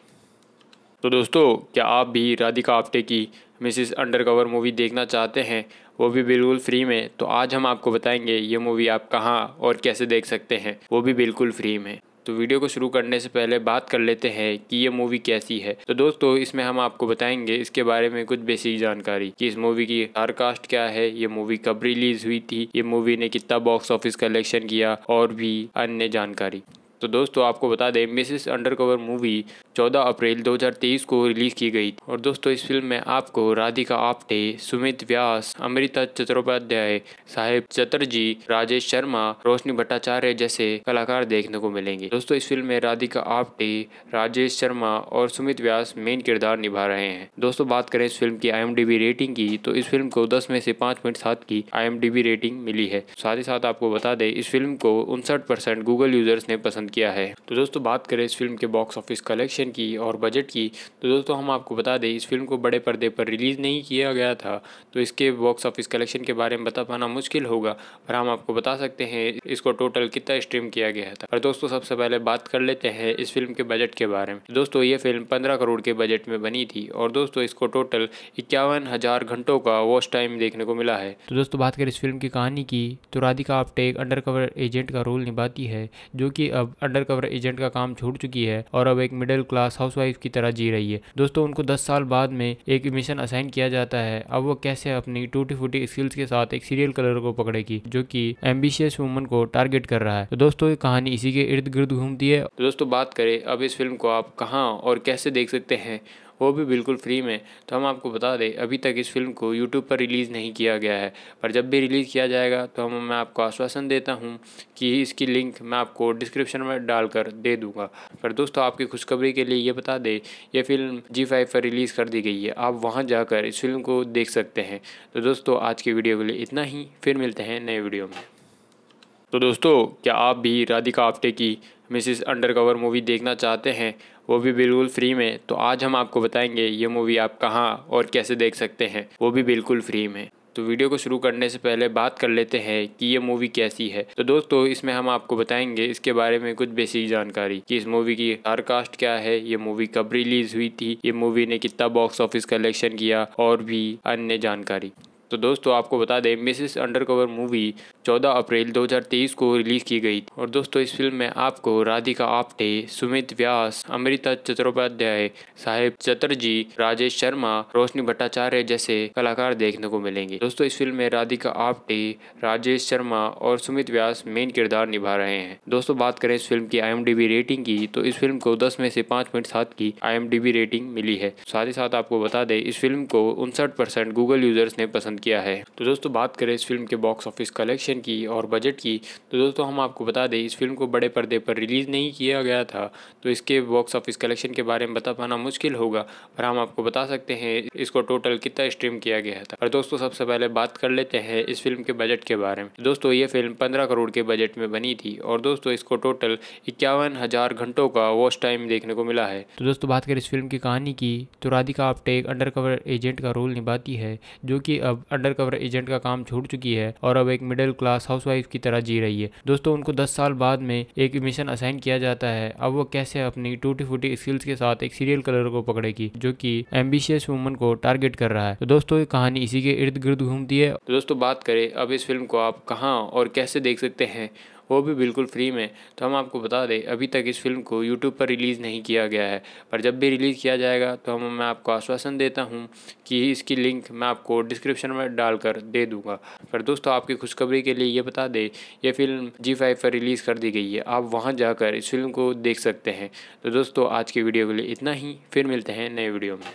तो दोस्तों क्या आप भी राधिका आप्टे की मिसिस अंडरकवर मूवी देखना चाहते हैं वो भी बिल्कुल फ्री में तो आज हम आपको बताएंगे ये मूवी आप कहाँ और कैसे देख सकते हैं वो भी बिल्कुल फ्री में तो वीडियो को शुरू करने से पहले बात कर लेते हैं कि ये मूवी कैसी है तो दोस्तों इसमें हम आपको बताएंगे इसके बारे में कुछ बेसिक जानकारी कि इस मूवी की हर कास्ट क्या है ये मूवी कब रिलीज हुई थी ये मूवी ने कितना बॉक्स ऑफिस कलेक्शन किया और भी अन्य जानकारी तो दोस्तों आपको बता दें मिसिस अंडरकवर मूवी 14 अप्रैल 2023 को रिलीज़ की गई और दोस्तों इस फिल्म में आपको राधिका आप्टे सुमित व्यास अमृता चतुर्पाध्याय साहेब चतर्जी राजेश शर्मा रोशनी भट्टाचार्य जैसे कलाकार देखने को मिलेंगे दोस्तों इस फिल्म में राधिका आप्टे राजेश शर्मा और सुमित व्यास मेन किरदार निभा रहे हैं दोस्तों बात करें इस फिल्म की आई रेटिंग की तो इस फिल्म को दस में से पाँच पॉइंट सात की आई रेटिंग मिली है साथ ही साथ आपको बता दें इस फिल्म को उनसठ गूगल यूजर्स ने पसंद रिकमेंड किया है तो दोस्तों बात करें इस फिल्म के बॉक्स ऑफिस कलेक्शन की और बजट की तो दोस्तों हम आपको बता दें इस फिल्म को बड़े पर्दे पर रिलीज़ नहीं किया गया था तो इसके बॉक्स ऑफिस कलेक्शन के बारे में बता पाना मुश्किल होगा पर हम आपको बता सकते हैं इसको टोटल कितना स्ट्रीम किया गया था पर दोस्तों सबसे पहले बात कर लेते हैं इस फिल्म के बजट के बारे में दोस्तों ये फिल्म पंद्रह करोड़ के बजट में बनी थी और दोस्तों इसको टोटल इक्यावन हज़ार घंटों का वॉच टाइम देखने को मिला है तो दोस्तों बात करें इस फिल्म की कहानी की तो राधिका आप्टे एक अंडर एजेंट का रोल निभाती है जो कि अब अंडरकवर एजेंट का काम छोड़ चुकी है और अब एक मिडिल क्लास हाउसवाइफ की तरह जी रही है दोस्तों उनको दस साल बाद में एक मिशन असाइन किया जाता है अब वो कैसे अपनी टूटी फूटी स्किल्स के साथ एक सीरियल कलर को पकड़ेगी जो की एम्बिशियस वुमन को टारगेट कर रहा है तो दोस्तों ये कहानी इसी के इर्द गिर्द घूमती है तो दोस्तों बात करें अब इस फिल्म को आप कहाँ और कैसे देख सकते हैं वो भी बिल्कुल फ्री में तो हम आपको बता दें अभी तक इस फिल्म को यूट्यूब पर रिलीज़ नहीं किया गया है पर जब भी रिलीज़ किया जाएगा तो हम मैं आपको आश्वासन देता हूँ कि इसकी लिंक मैं आपको डिस्क्रिप्शन में डालकर दे दूँगा पर दोस्तों आपकी खुशखबरी के लिए ये बता दें यह फिल्म जी फाइव पर रिलीज़ कर दी गई है आप वहाँ जाकर इस फिल्म को देख सकते हैं तो दोस्तों आज की वीडियो के लिए इतना ही फिर मिलते हैं नए वीडियो में तो दोस्तों क्या आप भी राधिका आप्टे की मिसिस अंडरकवर मूवी देखना चाहते हैं वो भी बिल्कुल फ्री में तो आज हम आपको बताएंगे ये मूवी आप कहाँ और कैसे देख सकते हैं वो भी बिल्कुल फ्री में तो वीडियो को शुरू करने से पहले बात कर लेते हैं कि ये मूवी कैसी है तो दोस्तों इसमें हम आपको बताएंगे इसके बारे में कुछ बेसिक जानकारी कि इस मूवी की स्टार कास्ट क्या है ये मूवी कब रिलीज हुई थी ये मूवी ने कितना बॉक्स ऑफिस कलेक्शन किया और भी अन्य जानकारी तो दोस्तों आपको बता दें मिसिस अंडरकवर मूवी 14 अप्रैल 2023 को रिलीज़ की गई और दोस्तों इस फिल्म में आपको राधिका आप्टे सुमित व्यास अमृता चट्टोपाध्याय साहिब चतर्जी राजेश शर्मा रोशनी भट्टाचार्य जैसे कलाकार देखने को मिलेंगे दोस्तों इस फिल्म में राधिका आप्टे राजेश शर्मा और सुमित व्यास मेन किरदार निभा रहे हैं दोस्तों बात करें इस फिल्म की आई रेटिंग की तो इस फिल्म को दस में से पाँच मिनट सात की आई रेटिंग मिली है साथ ही साथ आपको बता दें इस फिल्म को उनसठ गूगल यूजर्स ने पसंद किया है तो दोस्तों बात करें इस फिल्म के बॉक्स ऑफिस कलेक्शन की और बजट की तो दोस्तों हम आपको बता दें इस फिल्म को बड़े पर्दे पर रिलीज़ नहीं किया गया था तो इसके बॉक्स ऑफिस कलेक्शन के बारे में बता पाना मुश्किल होगा पर हम आपको बता सकते हैं इसको टोटल कितना स्ट्रीम किया गया था और दोस्तों सबसे पहले बात कर लेते हैं इस फिल्म के बजट के बारे में दोस्तों ये फिल्म पंद्रह करोड़ के बजट में बनी थी और दोस्तों इसको टोटल इक्यावन हज़ार घंटों का वॉच टाइम देखने को मिला है तो दोस्तों बात करें इस फिल्म की कहानी की तो राधिका आप्टे एक अंडर एजेंट का रोल निभाती है जो कि अब अंडर कवर एजेंट का काम छोड़ चुकी है और अब एक मिडिल क्लास हाउस की तरह जी रही है दोस्तों उनको दस साल बाद में एक मिशन असाइन किया जाता है अब वो कैसे अपनी टूटी फूटी स्किल्स के साथ एक सीरियल कलर को पकड़ेगी जो की एम्बिशियस वुमन को टारगेट कर रहा है तो दोस्तों ये कहानी इसी के इर्द गिर्द घूमती है तो दोस्तों बात करें अब इस फिल्म को आप कहाँ और कैसे देख सकते हैं वो भी बिल्कुल फ्री में तो हम आपको बता दें अभी तक इस फिल्म को यूट्यूब पर रिलीज़ नहीं किया गया है पर जब भी रिलीज़ किया जाएगा तो हम मैं आपको आश्वासन देता हूँ कि इसकी लिंक मैं आपको डिस्क्रिप्शन में डालकर दे दूँगा पर दोस्तों आपकी खुशखबरी के लिए ये बता दें यह फिल्म जी फाइव पर रिलीज़ कर दी गई है आप वहाँ जाकर इस फिल्म को देख सकते हैं तो दोस्तों आज की वीडियो के लिए इतना ही फिर मिलते हैं नए वीडियो में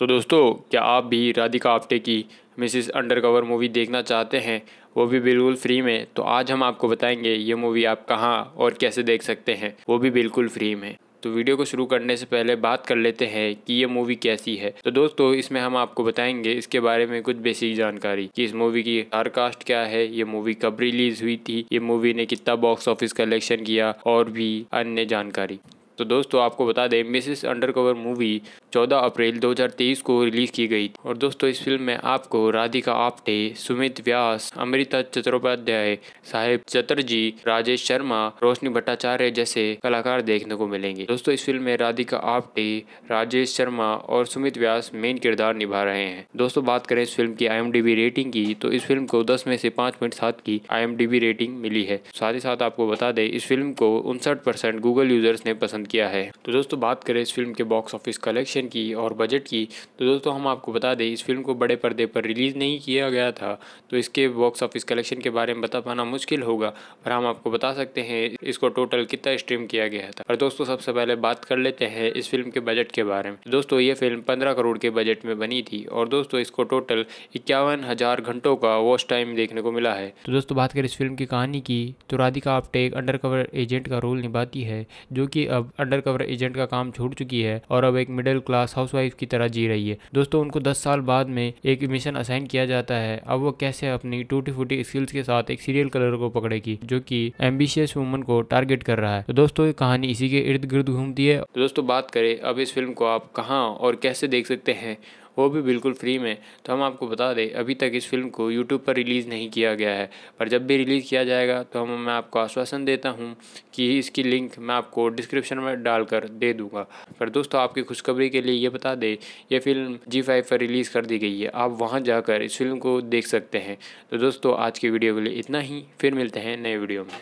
तो दोस्तों क्या आप भी राधिका आप्टे की मिसिस अंडरकवर मूवी देखना चाहते हैं वो भी बिल्कुल फ्री में तो आज हम आपको बताएंगे ये मूवी आप कहाँ और कैसे देख सकते हैं वो भी बिल्कुल फ्री में तो वीडियो को शुरू करने से पहले बात कर लेते हैं कि ये मूवी कैसी है तो दोस्तों इसमें हम आपको बताएंगे इसके बारे में कुछ बेसिक जानकारी कि इस मूवी की हर कास्ट क्या है ये मूवी कब रिलीज हुई थी ये मूवी ने कितना बॉक्स ऑफिस कलेक्शन किया और भी अन्य जानकारी तो दोस्तों आपको बता दें मिसिस अंडरकवर मूवी 14 अप्रैल 2023 को रिलीज़ की गई और दोस्तों इस फिल्म में आपको राधिका आप्टे सुमित व्यास अमृता चट्टोपाध्याय साहेब चतर्जी राजेश शर्मा रोशनी भट्टाचार्य जैसे कलाकार देखने को मिलेंगे दोस्तों इस फिल्म में राधिका आप्टे राजेश शर्मा और सुमित व्यास मेन किरदार निभा रहे हैं दोस्तों बात करें इस फिल्म की आई रेटिंग की तो इस फिल्म को दस में से पाँच पॉइंट सात की आई रेटिंग मिली है साथ ही साथ आपको बता दें इस फिल्म को उनसठ गूगल यूजर्स ने पसंद किया है तो दोस्तों बात करें इस फिल्म के बॉक्स ऑफिस कलेक्शन की और बजट की तो दोस्तों हम आपको बता दें इस फिल्म को बड़े पर्दे पर रिलीज़ नहीं किया गया था तो इसके बॉक्स ऑफिस कलेक्शन के बारे में बता पाना मुश्किल होगा पर हम आपको बता सकते हैं इसको टोटल कितना स्ट्रीम किया गया था और दोस्तों सबसे पहले बात कर लेते हैं इस फिल्म के बजट के बारे में दोस्तों ये फिल्म पंद्रह करोड़ के बजट में बनी थी और दोस्तों इसको टोटल इक्यावन हज़ार घंटों का वॉच टाइम देखने को मिला है तो दोस्तों बात करें इस फिल्म की कहानी की तो राधिका आप्टे एक अंडर एजेंट का रोल निभाती है जो कि अब अंडरकवर एजेंट का काम छोड़ चुकी है और अब एक मिडिल क्लास हाउसवाइफ की तरह जी रही है दोस्तों उनको दस साल बाद में एक मिशन असाइन किया जाता है अब वो कैसे अपनी टूटी फूटी स्किल्स के साथ एक सीरियल कलर को पकड़ेगी जो कि एम्बिशियस वुमन को टारगेट कर रहा है तो दोस्तों ये कहानी इसी के इर्द गिर्द घूमती है तो दोस्तों बात करें अब इस फिल्म को आप कहाँ और कैसे देख सकते हैं वो भी बिल्कुल फ्री में तो हम आपको बता दें अभी तक इस फिल्म को यूट्यूब पर रिलीज़ नहीं किया गया है पर जब भी रिलीज़ किया जाएगा तो हम मैं आपको आश्वासन देता हूँ कि इसकी लिंक मैं आपको डिस्क्रिप्शन में डालकर दे दूँगा पर दोस्तों आपकी खुशखबरी के लिए ये बता दें ये फिल्म जी फाइव पर रिलीज़ कर दी गई है आप वहाँ जाकर इस फिल्म को देख सकते हैं तो दोस्तों आज की वीडियो के लिए इतना ही फिर मिलते हैं नए वीडियो में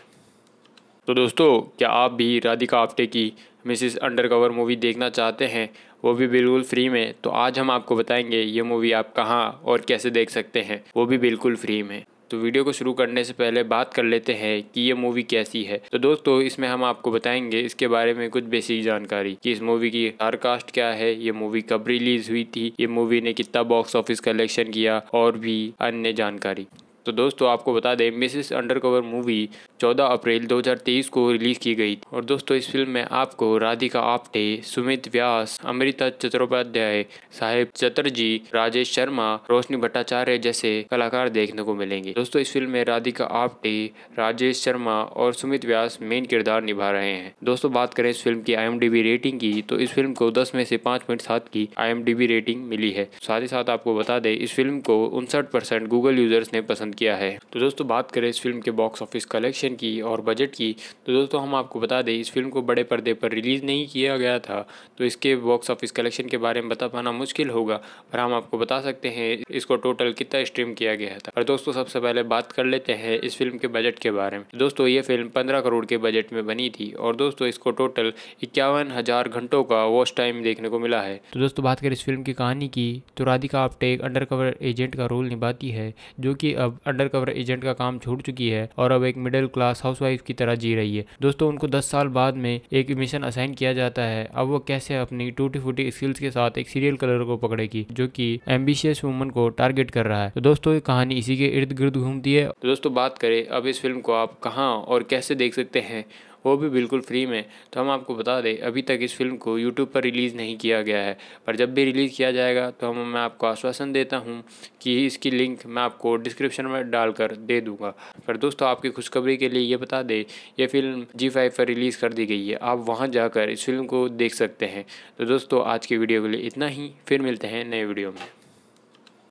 तो दोस्तों क्या आप भी राधिका आप्टे की मिसिस अंडरकवर मूवी देखना चाहते हैं वो भी बिल्कुल फ्री में तो आज हम आपको बताएंगे ये मूवी आप कहाँ और कैसे देख सकते हैं वो भी बिल्कुल फ्री में तो वीडियो को शुरू करने से पहले बात कर लेते हैं कि ये मूवी कैसी है तो दोस्तों इसमें हम आपको बताएंगे इसके बारे में कुछ बेसिक जानकारी कि इस मूवी की स्टार कास्ट क्या है ये मूवी कब रिलीज हुई थी ये मूवी ने कितना बॉक्स ऑफिस कलेक्शन किया और भी अन्य जानकारी तो दोस्तों आपको बता दें मिसिस अंडरकवर मूवी 14 अप्रैल 2023 को रिलीज़ की गई और दोस्तों इस फिल्म में आपको राधिका आप्टे सुमित व्यास अमृता चट्टोपाध्याय साहेब चतर्जी राजेश शर्मा रोशनी भट्टाचार्य जैसे कलाकार देखने को मिलेंगे दोस्तों इस फिल्म में राधिका आप्टे राजेश शर्मा और सुमित व्यास मेन किरदार निभा रहे हैं दोस्तों बात करें इस फिल्म की आई रेटिंग की तो इस फिल्म को दस में से पाँच पॉइंट सात की आई रेटिंग मिली है साथ ही साथ आपको बता दें इस फिल्म को उनसठ गूगल यूजर्स ने पसंद किया है तो दोस्तों बात करें इस फिल्म के बॉक्स ऑफिस कलेक्शन प्रोडक्शन की और बजट की तो दोस्तों हम आपको बता दें इस फिल्म को बड़े पर्दे पर रिलीज़ नहीं किया गया था तो इसके बॉक्स ऑफिस कलेक्शन के बारे में बता पाना मुश्किल होगा पर हम आपको बता सकते हैं इसको टोटल कितना स्ट्रीम किया गया था और दोस्तों सबसे पहले बात कर लेते हैं इस फिल्म के बजट के बारे में दोस्तों ये फिल्म पंद्रह करोड़ के बजट में बनी थी और दोस्तों इसको टोटल इक्यावन घंटों का वॉच टाइम देखने को मिला है तो दोस्तों बात करें इस फिल्म की कहानी की तो राधिका आप्टे एक अंडरकवर एजेंट का रोल निभाती है जो कि अब अंडरकवर एजेंट का काम छोड़ चुकी है और अब एक मिडिल क्लास हाउसवाइफ की तरह जी रही है दोस्तों उनको दस साल बाद में एक मिशन असाइन किया जाता है अब वो कैसे अपनी टूटी फूटी स्किल्स के साथ एक सीरियल कलर को पकड़ेगी जो कि एम्बिशियस वुमन को टारगेट कर रहा है तो दोस्तों ये कहानी इसी के इर्द गिर्द घूमती है तो दोस्तों बात करें अब इस फिल्म को आप कहाँ और कैसे देख सकते हैं वो भी बिल्कुल फ्री में तो हम आपको बता दें अभी तक इस फिल्म को यूट्यूब पर रिलीज़ नहीं किया गया है पर जब भी रिलीज़ किया जाएगा तो हम मैं आपको आश्वासन देता हूँ कि इसकी लिंक मैं आपको डिस्क्रिप्शन में डालकर दे दूँगा पर दोस्तों आपकी खुशखबरी के लिए ये बता दें ये फिल्म जी फाइव पर रिलीज़ कर दी गई है आप वहाँ जाकर इस फिल्म को देख सकते हैं तो दोस्तों आज की वीडियो के लिए इतना ही फिर मिलते हैं नए वीडियो में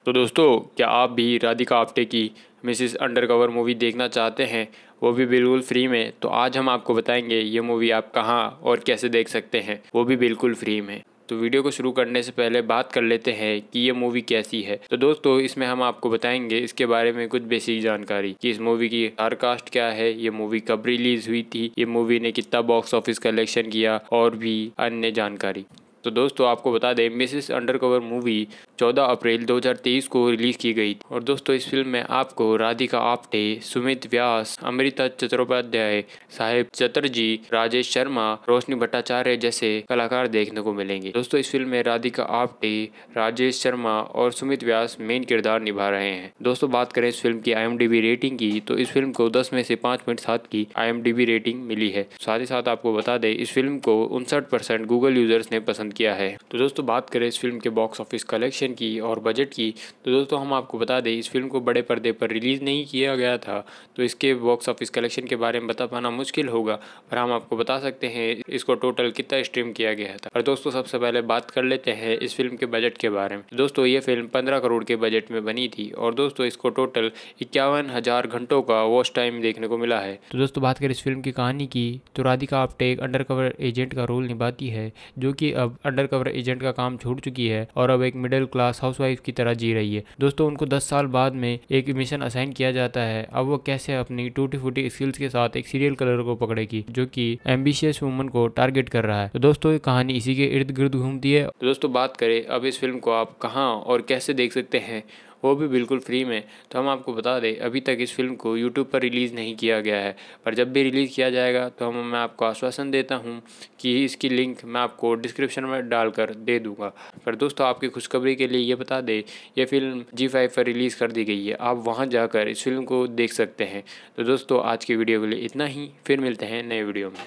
तो दोस्तों क्या आप भी राधिका आप्टे की मिसिस अंडरकवर मूवी देखना चाहते हैं वो भी बिल्कुल फ्री में तो आज हम आपको बताएंगे ये मूवी आप कहाँ और कैसे देख सकते हैं वो भी बिल्कुल फ्री में तो वीडियो को शुरू करने से पहले बात कर लेते हैं कि ये मूवी कैसी है तो दोस्तों इसमें हम आपको बताएंगे इसके बारे में कुछ बेसिक जानकारी कि इस मूवी की स्टार कास्ट क्या है ये मूवी कब रिलीज हुई थी ये मूवी ने कितना बॉक्स ऑफिस कलेक्शन किया और भी अन्य जानकारी तो दोस्तों आपको बता दें मिसिस अंडरकवर मूवी 14 अप्रैल 2023 को रिलीज़ की गई और दोस्तों इस फिल्म में आपको राधिका आप्टे सुमित व्यास अमृता चट्टोपाध्याय साहेब चतर्जी राजेश शर्मा रोशनी भट्टाचार्य जैसे कलाकार देखने को मिलेंगे दोस्तों इस फिल्म में राधिका आप्टे राजेश शर्मा और सुमित व्यास मेन किरदार निभा रहे हैं दोस्तों बात करें इस फिल्म की आई रेटिंग की तो इस फिल्म को दस में से पाँच पॉइंट सात की आई रेटिंग मिली है साथ ही साथ आपको बता दें इस फिल्म को उनसठ गूगल यूजर्स ने पसंद किया है तो दोस्तों बात करें इस फिल्म के बॉक्स ऑफिस कलेक्शन की और बजट की तो दोस्तों हम आपको बता दें इस फिल्म को बड़े पर्दे पर रिलीज़ नहीं किया गया था तो इसके बॉक्स ऑफिस कलेक्शन के बारे में बता पाना मुश्किल होगा पर हम आपको बता सकते हैं इसको टोटल कितना स्ट्रीम किया गया था और दोस्तों सबसे पहले बात कर लेते हैं इस फिल्म के बजट के बारे में दोस्तों ये फिल्म पंद्रह करोड़ के बजट में बनी थी और दोस्तों इसको टोटल इक्यावन हज़ार घंटों का वॉच टाइम देखने को मिला है तो दोस्तों बात करें इस फिल्म की कहानी की तो राधिका आप्टे एक अंडरकवर एजेंट का रोल निभाती है जो कि अब अंडर कवर एजेंट का काम छोड़ चुकी है और अब एक मिडिल क्लास हाउसवाइफ की तरह जी रही है दोस्तों उनको दस साल बाद में एक मिशन असाइन किया जाता है अब वो कैसे अपनी टूटी फूटी स्किल्स के साथ एक सीरियल कलर को पकड़ेगी जो कि एम्बिशियस वुमन को टारगेट कर रहा है तो दोस्तों ये कहानी इसी के इर्द गिर्द घूमती है तो दोस्तों बात करें अब इस फिल्म को आप कहाँ और कैसे देख सकते हैं वो भी बिल्कुल फ्री में तो हम आपको बता दें अभी तक इस फिल्म को यूट्यूब पर रिलीज़ नहीं किया गया है पर जब भी रिलीज़ किया जाएगा तो हम मैं आपको आश्वासन देता हूँ कि इसकी लिंक मैं आपको डिस्क्रिप्शन में डालकर दे दूँगा पर दोस्तों आपकी खुशखबरी के लिए ये बता दें यह फिल्म जी फाइव पर रिलीज़ कर दी गई है आप वहाँ जाकर इस फिल्म को देख सकते हैं तो दोस्तों आज की वीडियो के लिए इतना ही फिर मिलते हैं नए वीडियो में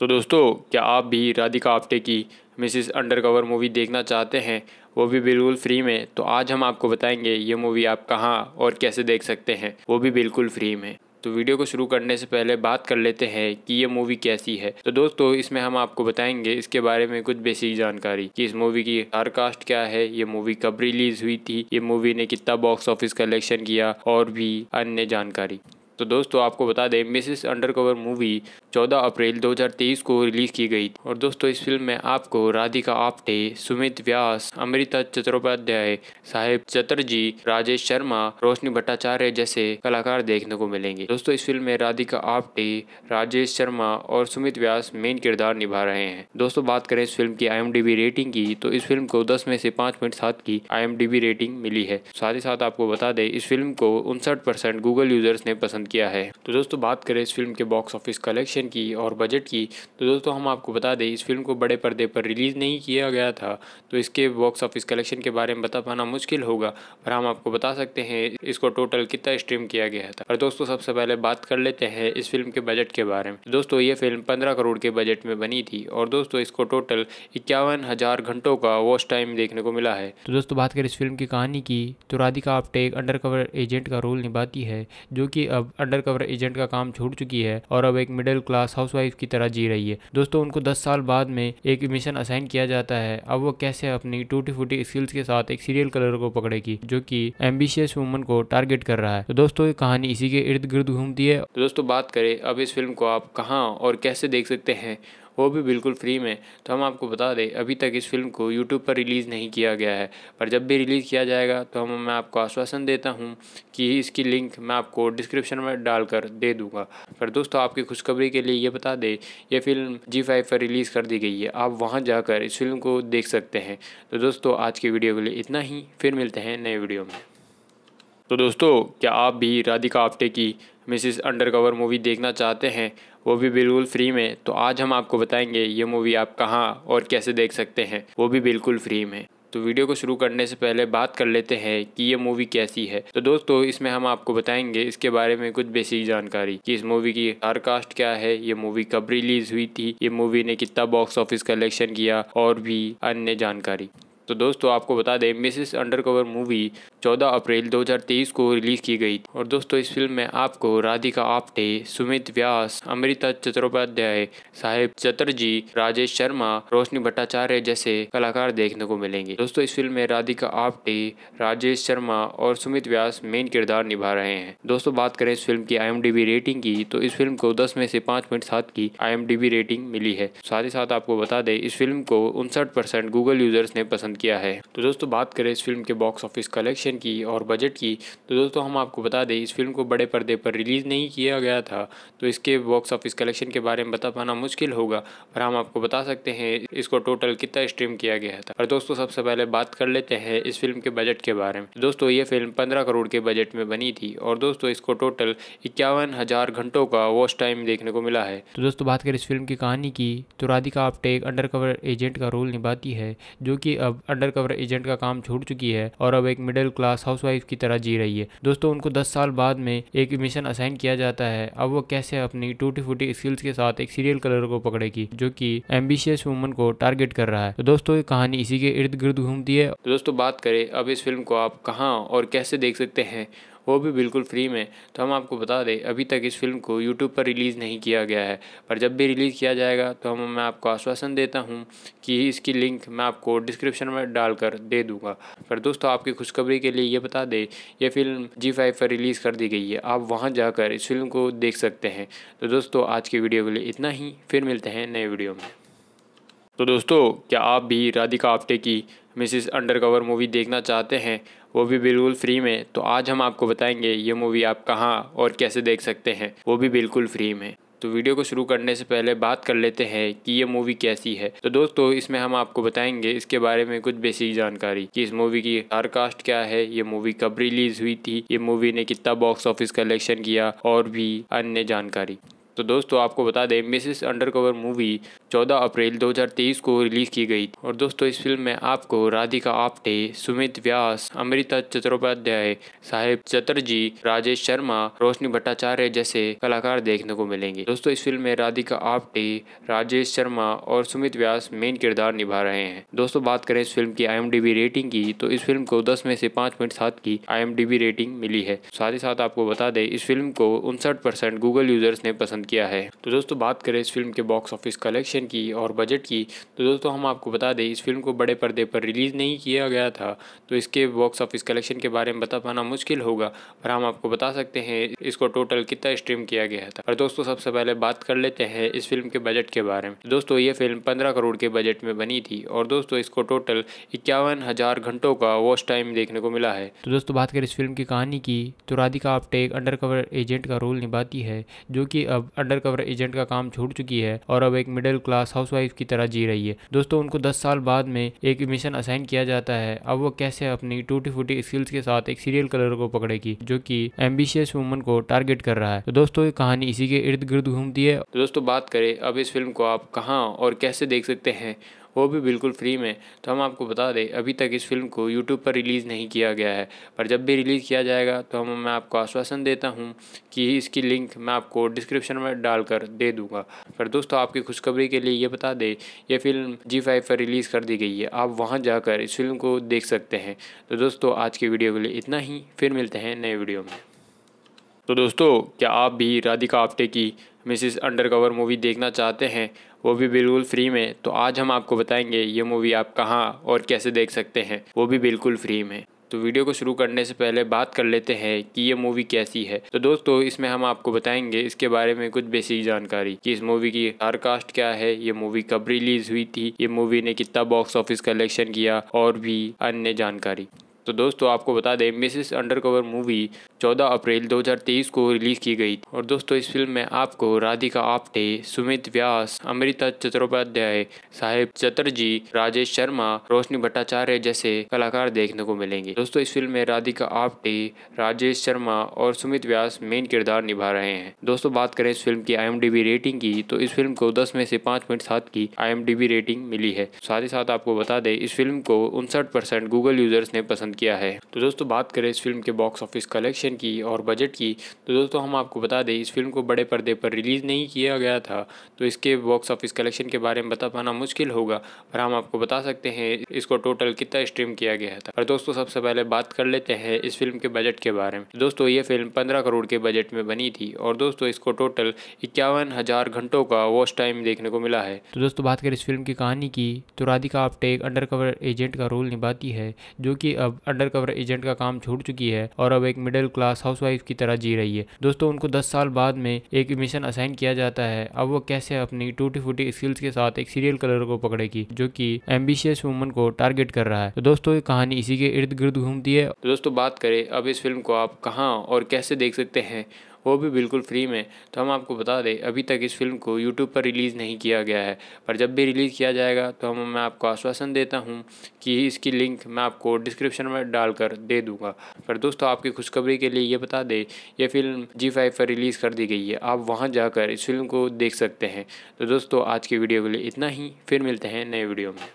तो दोस्तों क्या आप भी राधिका आप्टे की मिसिस अंडरकवर मूवी देखना चाहते हैं वो भी बिल्कुल फ्री में तो आज हम आपको बताएंगे ये मूवी आप कहाँ और कैसे देख सकते हैं वो भी बिल्कुल फ्री में तो वीडियो को शुरू करने से पहले बात कर लेते हैं कि ये मूवी कैसी है तो दोस्तों इसमें हम आपको बताएंगे इसके बारे में कुछ बेसिक जानकारी कि इस मूवी की हर कास्ट क्या है ये मूवी कब रिलीज हुई थी ये मूवी ने कितना बॉक्स ऑफिस कलेक्शन किया और भी अन्य जानकारी तो दोस्तों आपको बता दें मिसिस अंडरकवर मूवी 14 अप्रैल 2023 को रिलीज़ की गई और दोस्तों इस फिल्म में आपको राधिका आप्टे सुमित व्यास अमृता चट्टोपाध्याय साहेब चतर्जी राजेश शर्मा रोशनी भट्टाचार्य जैसे कलाकार देखने को मिलेंगे दोस्तों इस फिल्म में राधिका आप्टे राजेश शर्मा और सुमित व्यास मेन किरदार निभा रहे हैं दोस्तों बात करें इस फिल्म की आई रेटिंग की तो इस फिल्म को दस में से पाँच पॉइंट सात की आई रेटिंग मिली है साथ ही साथ आपको बता दें इस फिल्म को उनसठ गूगल यूजर्स ने पसंद पसंद किया है तो दोस्तों बात करें इस फिल्म के बॉक्स ऑफिस कलेक्शन की और बजट की तो दोस्तों हम आपको बता दें इस फिल्म को बड़े पर्दे पर रिलीज़ नहीं किया गया था तो इसके बॉक्स ऑफिस कलेक्शन के बारे में बता पाना मुश्किल होगा पर हम आपको बता सकते हैं इसको टोटल कितना स्ट्रीम किया गया था और दोस्तों सबसे पहले बात कर लेते हैं इस फिल्म के बजट के बारे में तो दोस्तों ये फिल्म पंद्रह करोड़ के बजट में बनी थी और दोस्तों इसको टोटल इक्यावन हजार घंटों का वॉच टाइम देखने को मिला है तो दोस्तों बात करें इस फिल्म की कहानी की तो राधिका आप्टे एक अंडरकवर एजेंट का रोल निभाती है जो कि अब अंडर कवर एजेंट का काम छोड़ चुकी है और अब एक मिडिल क्लास हाउसवाइफ की तरह जी रही है दोस्तों उनको दस साल बाद में एक मिशन असाइन किया जाता है अब वो कैसे अपनी टूटी फूटी स्किल्स के साथ एक सीरियल कलर को पकड़ेगी जो कि एम्बिशियस वुमन को टारगेट कर रहा है तो दोस्तों ये कहानी इसी के इर्द गिर्द घूमती है तो दोस्तों बात करें अब इस फिल्म को आप कहाँ और कैसे देख सकते हैं वो भी बिल्कुल फ्री में तो हम आपको बता दें अभी तक इस फिल्म को यूट्यूब पर रिलीज़ नहीं किया गया है पर जब भी रिलीज़ किया जाएगा तो हम मैं आपको आश्वासन देता हूँ कि इसकी लिंक मैं आपको डिस्क्रिप्शन में डालकर दे दूँगा पर दोस्तों आपकी खुशखबरी के लिए ये बता दें यह फिल्म जी फाइव पर रिलीज़ कर दी गई है आप वहाँ जाकर इस फिल्म को देख सकते हैं तो दोस्तों आज की वीडियो के लिए इतना ही फिर मिलते हैं नए वीडियो में तो दोस्तों क्या आप भी राधिका आप्टे की मिसिस अंडरकवर मूवी देखना चाहते हैं वो भी बिल्कुल फ्री में तो आज हम आपको बताएंगे ये मूवी आप कहाँ और कैसे देख सकते हैं वो भी बिल्कुल फ्री में तो वीडियो को शुरू करने से पहले बात कर लेते हैं कि ये मूवी कैसी है तो दोस्तों इसमें हम आपको बताएंगे इसके बारे में कुछ बेसिक जानकारी कि इस मूवी की हर कास्ट क्या है ये मूवी कब रिलीज हुई थी ये मूवी ने कितना बॉक्स ऑफिस कलेक्शन किया और भी अन्य जानकारी तो दोस्तों आपको बता दें मिसिस अंडरकवर मूवी 14 अप्रैल 2023 को रिलीज़ की गई और दोस्तों इस फिल्म में आपको राधिका आप्टे सुमित व्यास अमृता चट्टोपाध्याय साहेब चतर्जी राजेश शर्मा रोशनी भट्टाचार्य जैसे कलाकार देखने को मिलेंगे दोस्तों इस फिल्म में राधिका आप्टे राजेश शर्मा और सुमित व्यास मेन किरदार निभा रहे हैं दोस्तों बात करें इस फिल्म की आई रेटिंग की तो इस फिल्म को दस में से पाँच पॉइंट सात की आई रेटिंग मिली है साथ ही साथ आपको बता दें इस फिल्म को उनसठ गूगल यूजर्स ने पसंद किया है तो दोस्तों बात करें इस फिल्म के बॉक्स ऑफिस कलेक्शन की और बजट की तो दोस्तों हम आपको बता दें इस फिल्म को बड़े पर्दे पर रिलीज़ नहीं किया गया था तो इसके बॉक्स ऑफिस कलेक्शन के बारे में बता पाना मुश्किल होगा पर हम आपको बता सकते हैं इसको टोटल कितना स्ट्रीम किया गया था और दोस्तों सबसे पहले बात कर लेते हैं इस फिल्म के बजट के बारे में दोस्तों ये फिल्म पंद्रह करोड़ के बजट में बनी थी और दोस्तों इसको टोटल इक्यावन हजार घंटों का वॉच टाइम देखने को मिला है तो दोस्तों बात करें इस फिल्म की कहानी की तो राधिका आप्टे एक अंडरकवर एजेंट का रोल निभाती है जो कि अब अंडरकवर एजेंट का काम छोड़ चुकी है और अब एक मिडिल क्लास हाउसवाइफ की तरह जी रही है दोस्तों उनको दस साल बाद में एक मिशन असाइन किया जाता है अब वो कैसे अपनी टूटी फूटी स्किल्स के साथ एक सीरियल कलर को पकड़ेगी जो कि एम्बिशियस वुमन को टारगेट कर रहा है तो दोस्तों ये कहानी इसी के इर्द गिर्द घूमती है तो दोस्तों बात करें अब इस फिल्म को आप कहाँ और कैसे देख सकते हैं वो भी बिल्कुल फ्री में तो हम आपको बता दें अभी तक इस फिल्म को यूट्यूब पर रिलीज़ नहीं किया गया है पर जब भी रिलीज़ किया जाएगा तो हम मैं आपको आश्वासन देता हूँ कि इसकी लिंक मैं आपको डिस्क्रिप्शन में डालकर दे दूँगा पर दोस्तों आपकी खुशखबरी के लिए ये बता दें यह फिल्म जी फाइव पर रिलीज़ कर दी गई है आप वहाँ जाकर इस फिल्म को देख सकते हैं तो दोस्तों आज की वीडियो के लिए इतना ही फिर मिलते हैं नए वीडियो में तो दोस्तों क्या आप भी राधिका आप्टे की मिसिस अंडरकवर मूवी देखना चाहते हैं वो भी बिल्कुल फ्री में तो आज हम आपको बताएंगे ये मूवी आप कहाँ और कैसे देख सकते हैं वो भी बिल्कुल फ्री में तो वीडियो को शुरू करने से पहले बात कर लेते हैं कि ये मूवी कैसी है तो दोस्तों इसमें हम आपको बताएंगे इसके बारे में कुछ बेसिक जानकारी कि इस मूवी की हर कास्ट क्या है ये मूवी कब रिलीज हुई थी ये मूवी ने कितना बॉक्स ऑफिस कलेक्शन किया और भी अन्य जानकारी तो दोस्तों आपको बता दें मिसिस अंडरकवर मूवी 14 अप्रैल 2023 को रिलीज़ की गई और दोस्तों इस फिल्म में आपको राधिका आप्टे सुमित व्यास अमृता चट्टोपाध्याय साहेब चतर्जी राजेश शर्मा रोशनी भट्टाचार्य जैसे कलाकार देखने को मिलेंगे दोस्तों इस फिल्म में राधिका आप्टे राजेश शर्मा और सुमित व्यास मेन किरदार निभा रहे हैं दोस्तों बात करें इस फिल्म की आई रेटिंग की तो इस फिल्म को दस में से पाँच पॉइंट सात की आई रेटिंग मिली है साथ ही साथ आपको बता दें इस फिल्म को उनसठ गूगल यूजर्स ने पसंद ओपन किया है तो दोस्तों बात करें इस फिल्म के बॉक्स ऑफिस कलेक्शन की और बजट की तो दोस्तों हम आपको बता दें इस फिल्म को बड़े पर्दे पर रिलीज़ नहीं किया गया था तो इसके बॉक्स ऑफिस कलेक्शन के बारे में बता पाना मुश्किल होगा पर हम आपको बता सकते हैं इसको टोटल कितना स्ट्रीम किया गया था और दोस्तों सबसे पहले बात कर लेते हैं इस फिल्म के बजट के बारे में दोस्तों ये फिल्म पंद्रह करोड़ के बजट में बनी थी और दोस्तों इसको टोटल इक्यावन हज़ार घंटों का वॉच टाइम देखने को मिला है तो दोस्तों बात करें इस फिल्म की कहानी की तो राधिका आप्टे एक अंडरकवर एजेंट का रोल निभाती है जो कि अब अंडर कवर एजेंट का काम छोड़ चुकी है और अब एक मिडिल क्लास हाउसवाइफ की तरह जी रही है दोस्तों उनको दस साल बाद में एक मिशन असाइन किया जाता है अब वो कैसे अपनी टूटी फूटी स्किल्स के साथ एक सीरियल कलर को पकड़ेगी जो कि एम्बिशियस वुमन को टारगेट कर रहा है तो दोस्तों ये कहानी इसी के इर्द गिर्द घूमती है तो दोस्तों बात करें अब इस फिल्म को आप कहाँ और कैसे देख सकते हैं वो भी बिल्कुल फ्री में तो हम आपको बता दें अभी तक इस फिल्म को यूट्यूब पर रिलीज़ नहीं किया गया है पर जब भी रिलीज़ किया जाएगा तो हम मैं आपको आश्वासन देता हूँ कि इसकी लिंक मैं आपको डिस्क्रिप्शन में डालकर दे दूँगा पर दोस्तों आपकी खुशखबरी के लिए ये बता दें यह फिल्म जी फाइव पर रिलीज़ कर दी गई है आप वहाँ जाकर इस फिल्म को देख सकते हैं तो दोस्तों आज की वीडियो के लिए इतना ही फिर मिलते हैं नए वीडियो में तो दोस्तों क्या आप भी राधिका आप्टे की मिसिस अंडरकवर मूवी देखना चाहते हैं वो भी बिल्कुल फ्री में तो आज हम आपको बताएंगे ये मूवी आप कहाँ और कैसे देख सकते हैं वो भी बिल्कुल फ्री में तो वीडियो को शुरू करने से पहले बात कर लेते हैं कि ये मूवी कैसी है तो दोस्तों इसमें हम आपको बताएंगे इसके बारे में कुछ बेसिक जानकारी कि इस मूवी की हर कास्ट क्या है ये मूवी कब रिलीज हुई थी ये मूवी ने कितना बॉक्स ऑफिस कलेक्शन किया और भी अन्य जानकारी तो दोस्तों आपको बता दें मिसिस अंडरकवर मूवी 14 अप्रैल 2023 को रिलीज़ की गई और दोस्तों इस फिल्म में आपको राधिका आप्टे सुमित व्यास अमृता चट्टोपाध्याय साहेब चतर्जी राजेश शर्मा रोशनी भट्टाचार्य जैसे कलाकार देखने को मिलेंगे दोस्तों इस फिल्म में राधिका आप्टे राजेश शर्मा और सुमित व्यास मेन किरदार निभा रहे हैं दोस्तों बात करें इस फिल्म की आई रेटिंग की तो इस फिल्म को दस में से पाँच की आई रेटिंग मिली है साथ ही साथ आपको बता दें इस फिल्म को उनसठ गूगल यूजर्स ने पसंद ओपन किया है तो दोस्तों बात करें इस फिल्म के बॉक्स ऑफिस कलेक्शन की और बजट की तो दोस्तों हम आपको बता दें इस फिल्म को बड़े पर्दे पर रिलीज़ नहीं किया गया था तो इसके बॉक्स ऑफिस कलेक्शन के बारे में बता पाना मुश्किल होगा पर हम आपको बता सकते हैं इसको टोटल कितना स्ट्रीम किया गया था और दोस्तों सबसे पहले बात कर लेते हैं इस फिल्म के बजट के बारे में दोस्तों ये फिल्म पंद्रह करोड़ के बजट में बनी थी और दोस्तों इसको टोटल इक्यावन हज़ार घंटों का वॉच टाइम देखने को मिला है तो दोस्तों बात करें इस फिल्म की कहानी की तो राधिका आप्टे एक अंडरकवर एजेंट का रोल निभाती है जो कि अब अंडर कवर एजेंट का काम छोड़ चुकी है और अब एक मिडिल क्लास हाउसवाइफ की तरह जी रही है दोस्तों उनको दस साल बाद में एक मिशन असाइन किया जाता है अब वो कैसे अपनी टूटी फूटी स्किल्स के साथ एक सीरियल कलर को पकड़ेगी जो कि एम्बिशियस वुमन को टारगेट कर रहा है तो दोस्तों कहानी इसी के इर्द गिर्द घूमती है तो दोस्तों बात करें अब इस फिल्म को आप कहाँ और कैसे देख सकते हैं वो भी बिल्कुल फ्री में तो हम आपको बता दें अभी तक इस फिल्म को यूट्यूब पर रिलीज़ नहीं किया गया है पर जब भी रिलीज़ किया जाएगा तो हम मैं आपको आश्वासन देता हूँ कि इसकी लिंक मैं आपको डिस्क्रिप्शन में डालकर दे दूँगा पर दोस्तों आपकी खुशखबरी के लिए ये बता दें यह फिल्म जी फाइव पर रिलीज़ कर दी गई है आप वहाँ जाकर इस फिल्म को देख सकते हैं तो दोस्तों आज की वीडियो के लिए इतना ही फिर मिलते हैं नए वीडियो में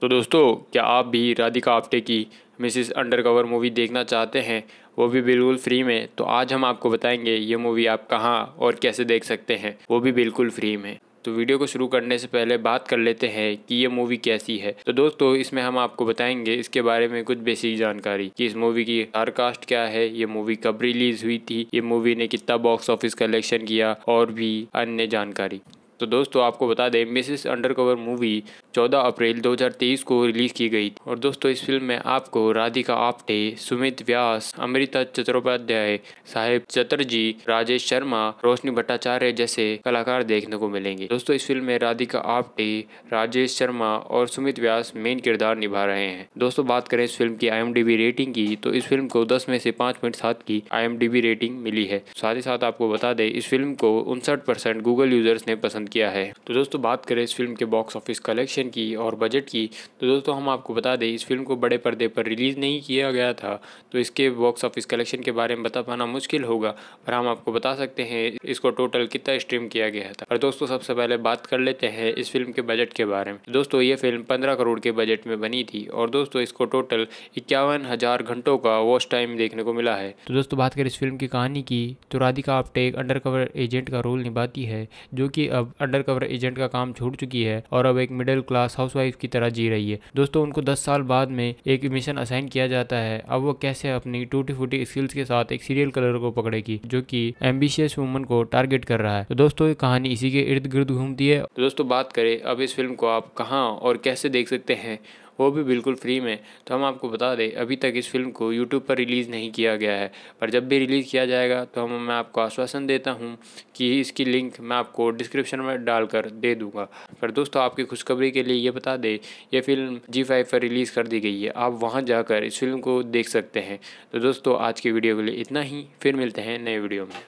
तो दोस्तों क्या आप भी राधिका आप्टे की मिसिस अंडरकवर मूवी देखना चाहते हैं वो भी बिल्कुल फ्री में तो आज हम आपको बताएंगे ये मूवी आप कहाँ और कैसे देख सकते हैं वो भी बिल्कुल फ्री में तो वीडियो को शुरू करने से पहले बात कर लेते हैं कि ये मूवी कैसी है तो दोस्तों इसमें हम आपको बताएंगे इसके बारे में कुछ बेसिक जानकारी कि इस मूवी की हर कास्ट क्या है ये मूवी कब रिलीज हुई थी ये मूवी ने कितना बॉक्स ऑफिस कलेक्शन किया और भी अन्य जानकारी तो दोस्तों आपको बता दें मिसिस अंडरकवर मूवी चौदह अप्रैल दो को रिलीज़ की गई और दोस्तों इस फिल्म में आपको राधिका आप्टे सुमित व्यास अमृता चतुर्पाध्याय साहिब चतर्जी राजेश शर्मा रोशनी भट्टाचार्य जैसे कलाकार देखने को मिलेंगे दोस्तों इस फिल्म में राधिका आप्टे राजेश शर्मा और सुमित व्यास मेन किरदार निभा रहे हैं दोस्तों बात करें इस फिल्म की आई रेटिंग की तो इस फिल्म को दस में से पांच पॉइंट सात की आई रेटिंग मिली है साथ ही साथ आपको बता दें इस फिल्म को उनसठ गूगल यूजर्स ने पसंद किया है तो दोस्तों बात करें इस फिल्म के बॉक्स ऑफिस कलेक्शन प्रोडक्शन की और बजट की तो दोस्तों हम आपको बता दें इस फिल्म को बड़े पर्दे पर रिलीज़ नहीं किया गया था तो इसके बॉक्स ऑफिस कलेक्शन के बारे में बता पाना मुश्किल होगा पर हम आपको बता सकते हैं इसको टोटल कितना स्ट्रीम किया गया था और दोस्तों सबसे पहले बात कर लेते हैं इस फिल्म के बजट के बारे में दोस्तों ये फिल्म पंद्रह करोड़ के बजट में बनी थी और दोस्तों इसको टोटल इक्यावन हज़ार घंटों का वॉच टाइम देखने को मिला है तो दोस्तों बात करें इस फिल्म की कहानी की तो राधिका आप्टे एक अंडरकवर एजेंट का रोल निभाती है जो कि अब अंडरकवर एजेंट का काम छोड़ चुकी है और अब एक मिडिल क्लास क्लास हाउसवाइफ की तरह जी रही है दोस्तों उनको दस साल बाद में एक मिशन असाइन किया जाता है अब वो कैसे अपनी टूटी फूटी स्किल्स के साथ एक सीरियल कलर को पकड़ेगी जो कि एम्बिशियस वुमन को टारगेट कर रहा है तो दोस्तों ये कहानी इसी के इर्द गिर्द घूमती है तो दोस्तों बात करें अब इस फिल्म को आप कहाँ और कैसे देख सकते हैं वो भी बिल्कुल फ्री में तो हम आपको बता दें अभी तक इस फिल्म को यूट्यूब पर रिलीज़ नहीं किया गया है पर जब भी रिलीज़ किया जाएगा तो हम मैं आपको आश्वासन देता हूँ कि इसकी लिंक मैं आपको डिस्क्रिप्शन में डालकर दे दूँगा पर दोस्तों आपकी खुशखबरी के लिए ये बता दें यह फिल्म जी फाइव पर रिलीज़ कर दी गई है आप वहाँ जाकर इस फिल्म को देख सकते हैं तो दोस्तों आज की वीडियो के लिए इतना ही फिर मिलते हैं नए वीडियो में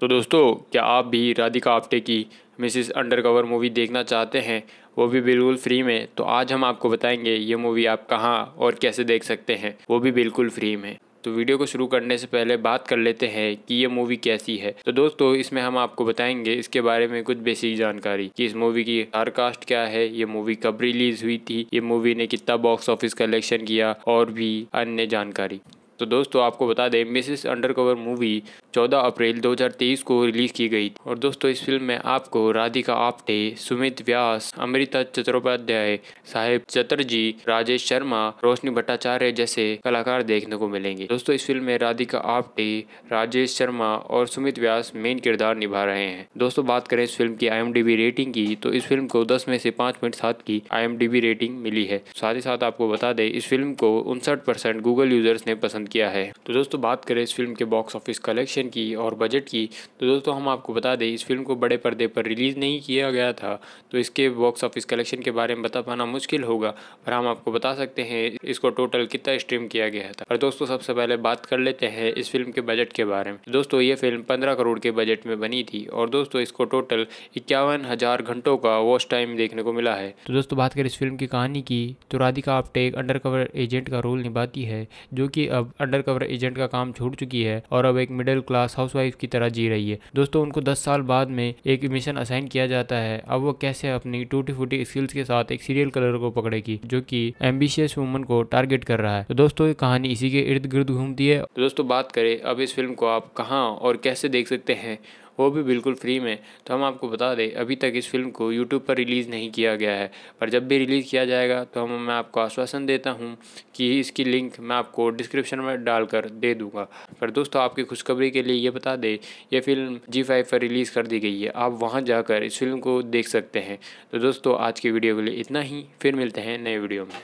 तो दोस्तों क्या आप भी राधिका आप्टे की मिसिस अंडरकवर मूवी देखना चाहते हैं वो भी बिल्कुल फ्री में तो आज हम आपको बताएंगे ये मूवी आप कहाँ और कैसे देख सकते हैं वो भी बिल्कुल फ्री में तो वीडियो को शुरू करने से पहले बात कर लेते हैं कि ये मूवी कैसी है तो दोस्तों इसमें हम आपको बताएंगे इसके बारे में कुछ बेसिक जानकारी कि इस मूवी की हर कास्ट क्या है ये मूवी कब रिलीज हुई थी ये मूवी ने कितना बॉक्स ऑफिस कलेक्शन किया और भी अन्य जानकारी तो दोस्तों आपको बता दें मिसिस अंडरकवर मूवी 14 अप्रैल 2023 को रिलीज़ की गई और दोस्तों इस फिल्म में आपको राधिका आप्टे सुमित व्यास अमृता चतुर्पाध्याय साहेब चतर्जी राजेश शर्मा रोशनी भट्टाचार्य जैसे कलाकार देखने को मिलेंगे दोस्तों इस फिल्म में राधिका आप्टे राजेश शर्मा और सुमित व्यास मेन किरदार निभा रहे हैं दोस्तों बात करें इस फिल्म की आई रेटिंग की तो इस फिल्म को दस में से पाँच पॉइंट सात की आई रेटिंग मिली है साथ ही साथ आपको बता दें इस फिल्म को उनसठ गूगल यूजर्स ने पसंद रिकमेंड किया है तो दोस्तों बात करें इस फिल्म के बॉक्स ऑफिस कलेक्शन की और बजट की तो दोस्तों हम आपको बता दें इस फिल्म को बड़े पर्दे पर रिलीज़ नहीं किया गया था तो इसके बॉक्स ऑफिस कलेक्शन के बारे में बता पाना मुश्किल होगा पर हम आपको बता सकते हैं इसको टोटल कितना स्ट्रीम किया गया था पर दोस्तों सबसे पहले बात कर लेते हैं इस फिल्म के बजट के बारे में दोस्तों ये फिल्म पंद्रह करोड़ के बजट में बनी थी और दोस्तों इसको टोटल इक्यावन हज़ार घंटों का वॉच टाइम देखने को मिला है तो दोस्तों बात करें इस फिल्म की कहानी की तो राधिका आप्टे एक अंडरकवर एजेंट का रोल निभाती है जो कि अब अंडरकवर एजेंट का काम छोड़ चुकी है और अब एक मिडिल क्लास हाउसवाइफ की तरह जी रही है दोस्तों उनको दस साल बाद में एक मिशन असाइन किया जाता है अब वो कैसे अपनी टूटी फूटी स्किल्स के साथ एक सीरियल कलर को पकड़ेगी जो की एम्बिशियस वुमन को टारगेट कर रहा है तो दोस्तों ये कहानी इसी के इर्द गिर्द घूमती है तो दोस्तों बात करें अब इस फिल्म को आप कहाँ और कैसे देख सकते हैं वो भी बिल्कुल फ्री में तो हम आपको बता दें अभी तक इस फिल्म को यूट्यूब पर रिलीज़ नहीं किया गया है पर जब भी रिलीज़ किया जाएगा तो हम मैं आपको आश्वासन देता हूँ कि इसकी लिंक मैं आपको डिस्क्रिप्शन में डालकर दे दूँगा पर दोस्तों आपकी खुशखबरी के लिए ये बता दें यह फिल्म जी फाइव पर रिलीज़ कर दी गई है आप वहाँ जाकर इस फिल्म को देख सकते हैं तो दोस्तों आज की वीडियो के लिए इतना ही फिर मिलते हैं नए वीडियो में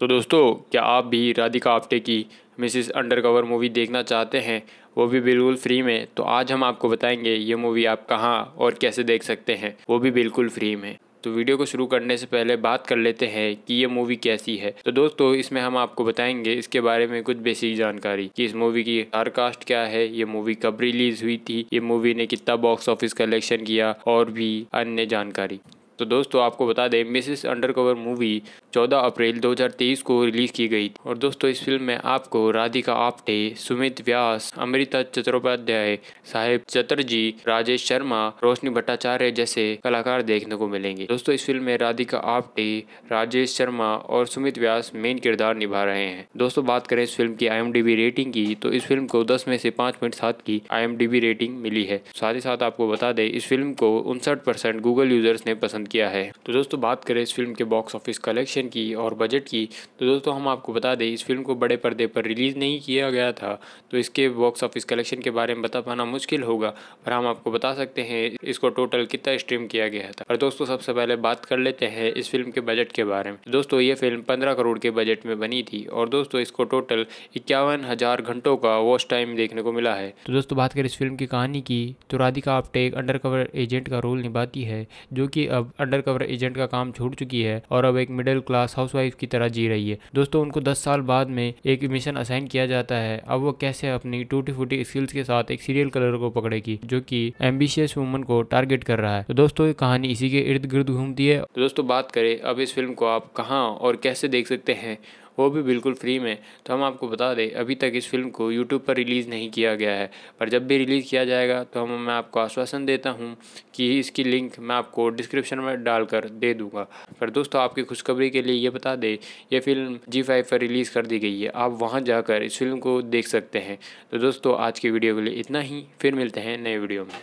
तो दोस्तों क्या आप भी राधिका आप्टे की मिसिस अंडरकवर मूवी देखना चाहते हैं वो भी बिल्कुल फ्री में तो आज हम आपको बताएंगे ये मूवी आप कहाँ और कैसे देख सकते हैं वो भी बिल्कुल फ्री में तो वीडियो को शुरू करने से पहले बात कर लेते हैं कि ये मूवी कैसी है तो दोस्तों इसमें हम आपको बताएंगे इसके बारे में कुछ बेसिक जानकारी कि इस मूवी की हर कास्ट क्या है ये मूवी कब रिलीज हुई थी ये मूवी ने कितना बॉक्स ऑफिस कलेक्शन किया और भी अन्य जानकारी तो दोस्तों आपको बता दें मिसिस अंडरकवर मूवी 14 अप्रैल 2023 को रिलीज़ की गई और दोस्तों इस फिल्म में आपको राधिका आप्टे सुमित व्यास अमृता चट्टोपाध्याय साहिब चतर्जी राजेश शर्मा रोशनी भट्टाचार्य जैसे कलाकार देखने को मिलेंगे दोस्तों इस फिल्म में राधिका आप्टे राजेश शर्मा और सुमित व्यास मेन किरदार निभा रहे हैं दोस्तों बात करें इस फिल्म की आई रेटिंग की तो इस फिल्म को दस में से पाँच पॉइंट सात की आई रेटिंग मिली है साथ ही साथ आपको बता दें इस फिल्म को उनसठ गूगल यूजर्स ने पसंद किया है तो दोस्तों बात करें इस फिल्म के बॉक्स ऑफिस कलेक्शन की और बजट की तो दोस्तों हम आपको बता दें इस फिल्म को बड़े पर्दे पर रिलीज़ नहीं किया गया था तो इसके बॉक्स ऑफिस कलेक्शन के बारे में बता पाना मुश्किल होगा पर हम आपको बता सकते हैं इसको टोटल कितना स्ट्रीम किया गया था और दोस्तों सबसे पहले बात कर लेते हैं इस फिल्म के बजट के बारे में दोस्तों ये फिल्म पंद्रह करोड़ के बजट में बनी थी और दोस्तों इसको टोटल इक्यावन हज़ार घंटों का वॉच टाइम देखने को मिला है तो दोस्तों बात करें इस फिल्म की कहानी की तो राधिका आप्टे एक अंडर एजेंट का रोल निभाती है जो कि अब अंडर कवर एजेंट का काम छोड़ चुकी है और अब एक मिडिल क्लास हाउस की तरह जी रही है दोस्तों उनको दस साल बाद में एक मिशन असाइन किया जाता है अब वो कैसे अपनी टूटी फूटी स्किल्स के साथ एक सीरियल कलर को पकड़ेगी जो की एम्बिशियस वुमन को टारगेट कर रहा है तो दोस्तों ये कहानी इसी के इर्द गिर्द घूमती है तो दोस्तों बात करें अब इस फिल्म को आप कहाँ और कैसे देख सकते हैं वो भी बिल्कुल फ्री में तो हम आपको बता दें अभी तक इस फिल्म को यूट्यूब पर रिलीज़ नहीं किया गया है पर जब भी रिलीज़ किया जाएगा तो हम मैं आपको आश्वासन देता हूँ कि इसकी लिंक मैं आपको डिस्क्रिप्शन में डालकर दे दूँगा पर दोस्तों आपकी खुशखबरी के लिए ये बता दें यह फिल्म जी फाइव पर रिलीज़ कर दी गई है आप वहाँ जाकर इस फिल्म को देख सकते हैं तो दोस्तों आज की वीडियो के लिए इतना ही फिर मिलते हैं नए वीडियो में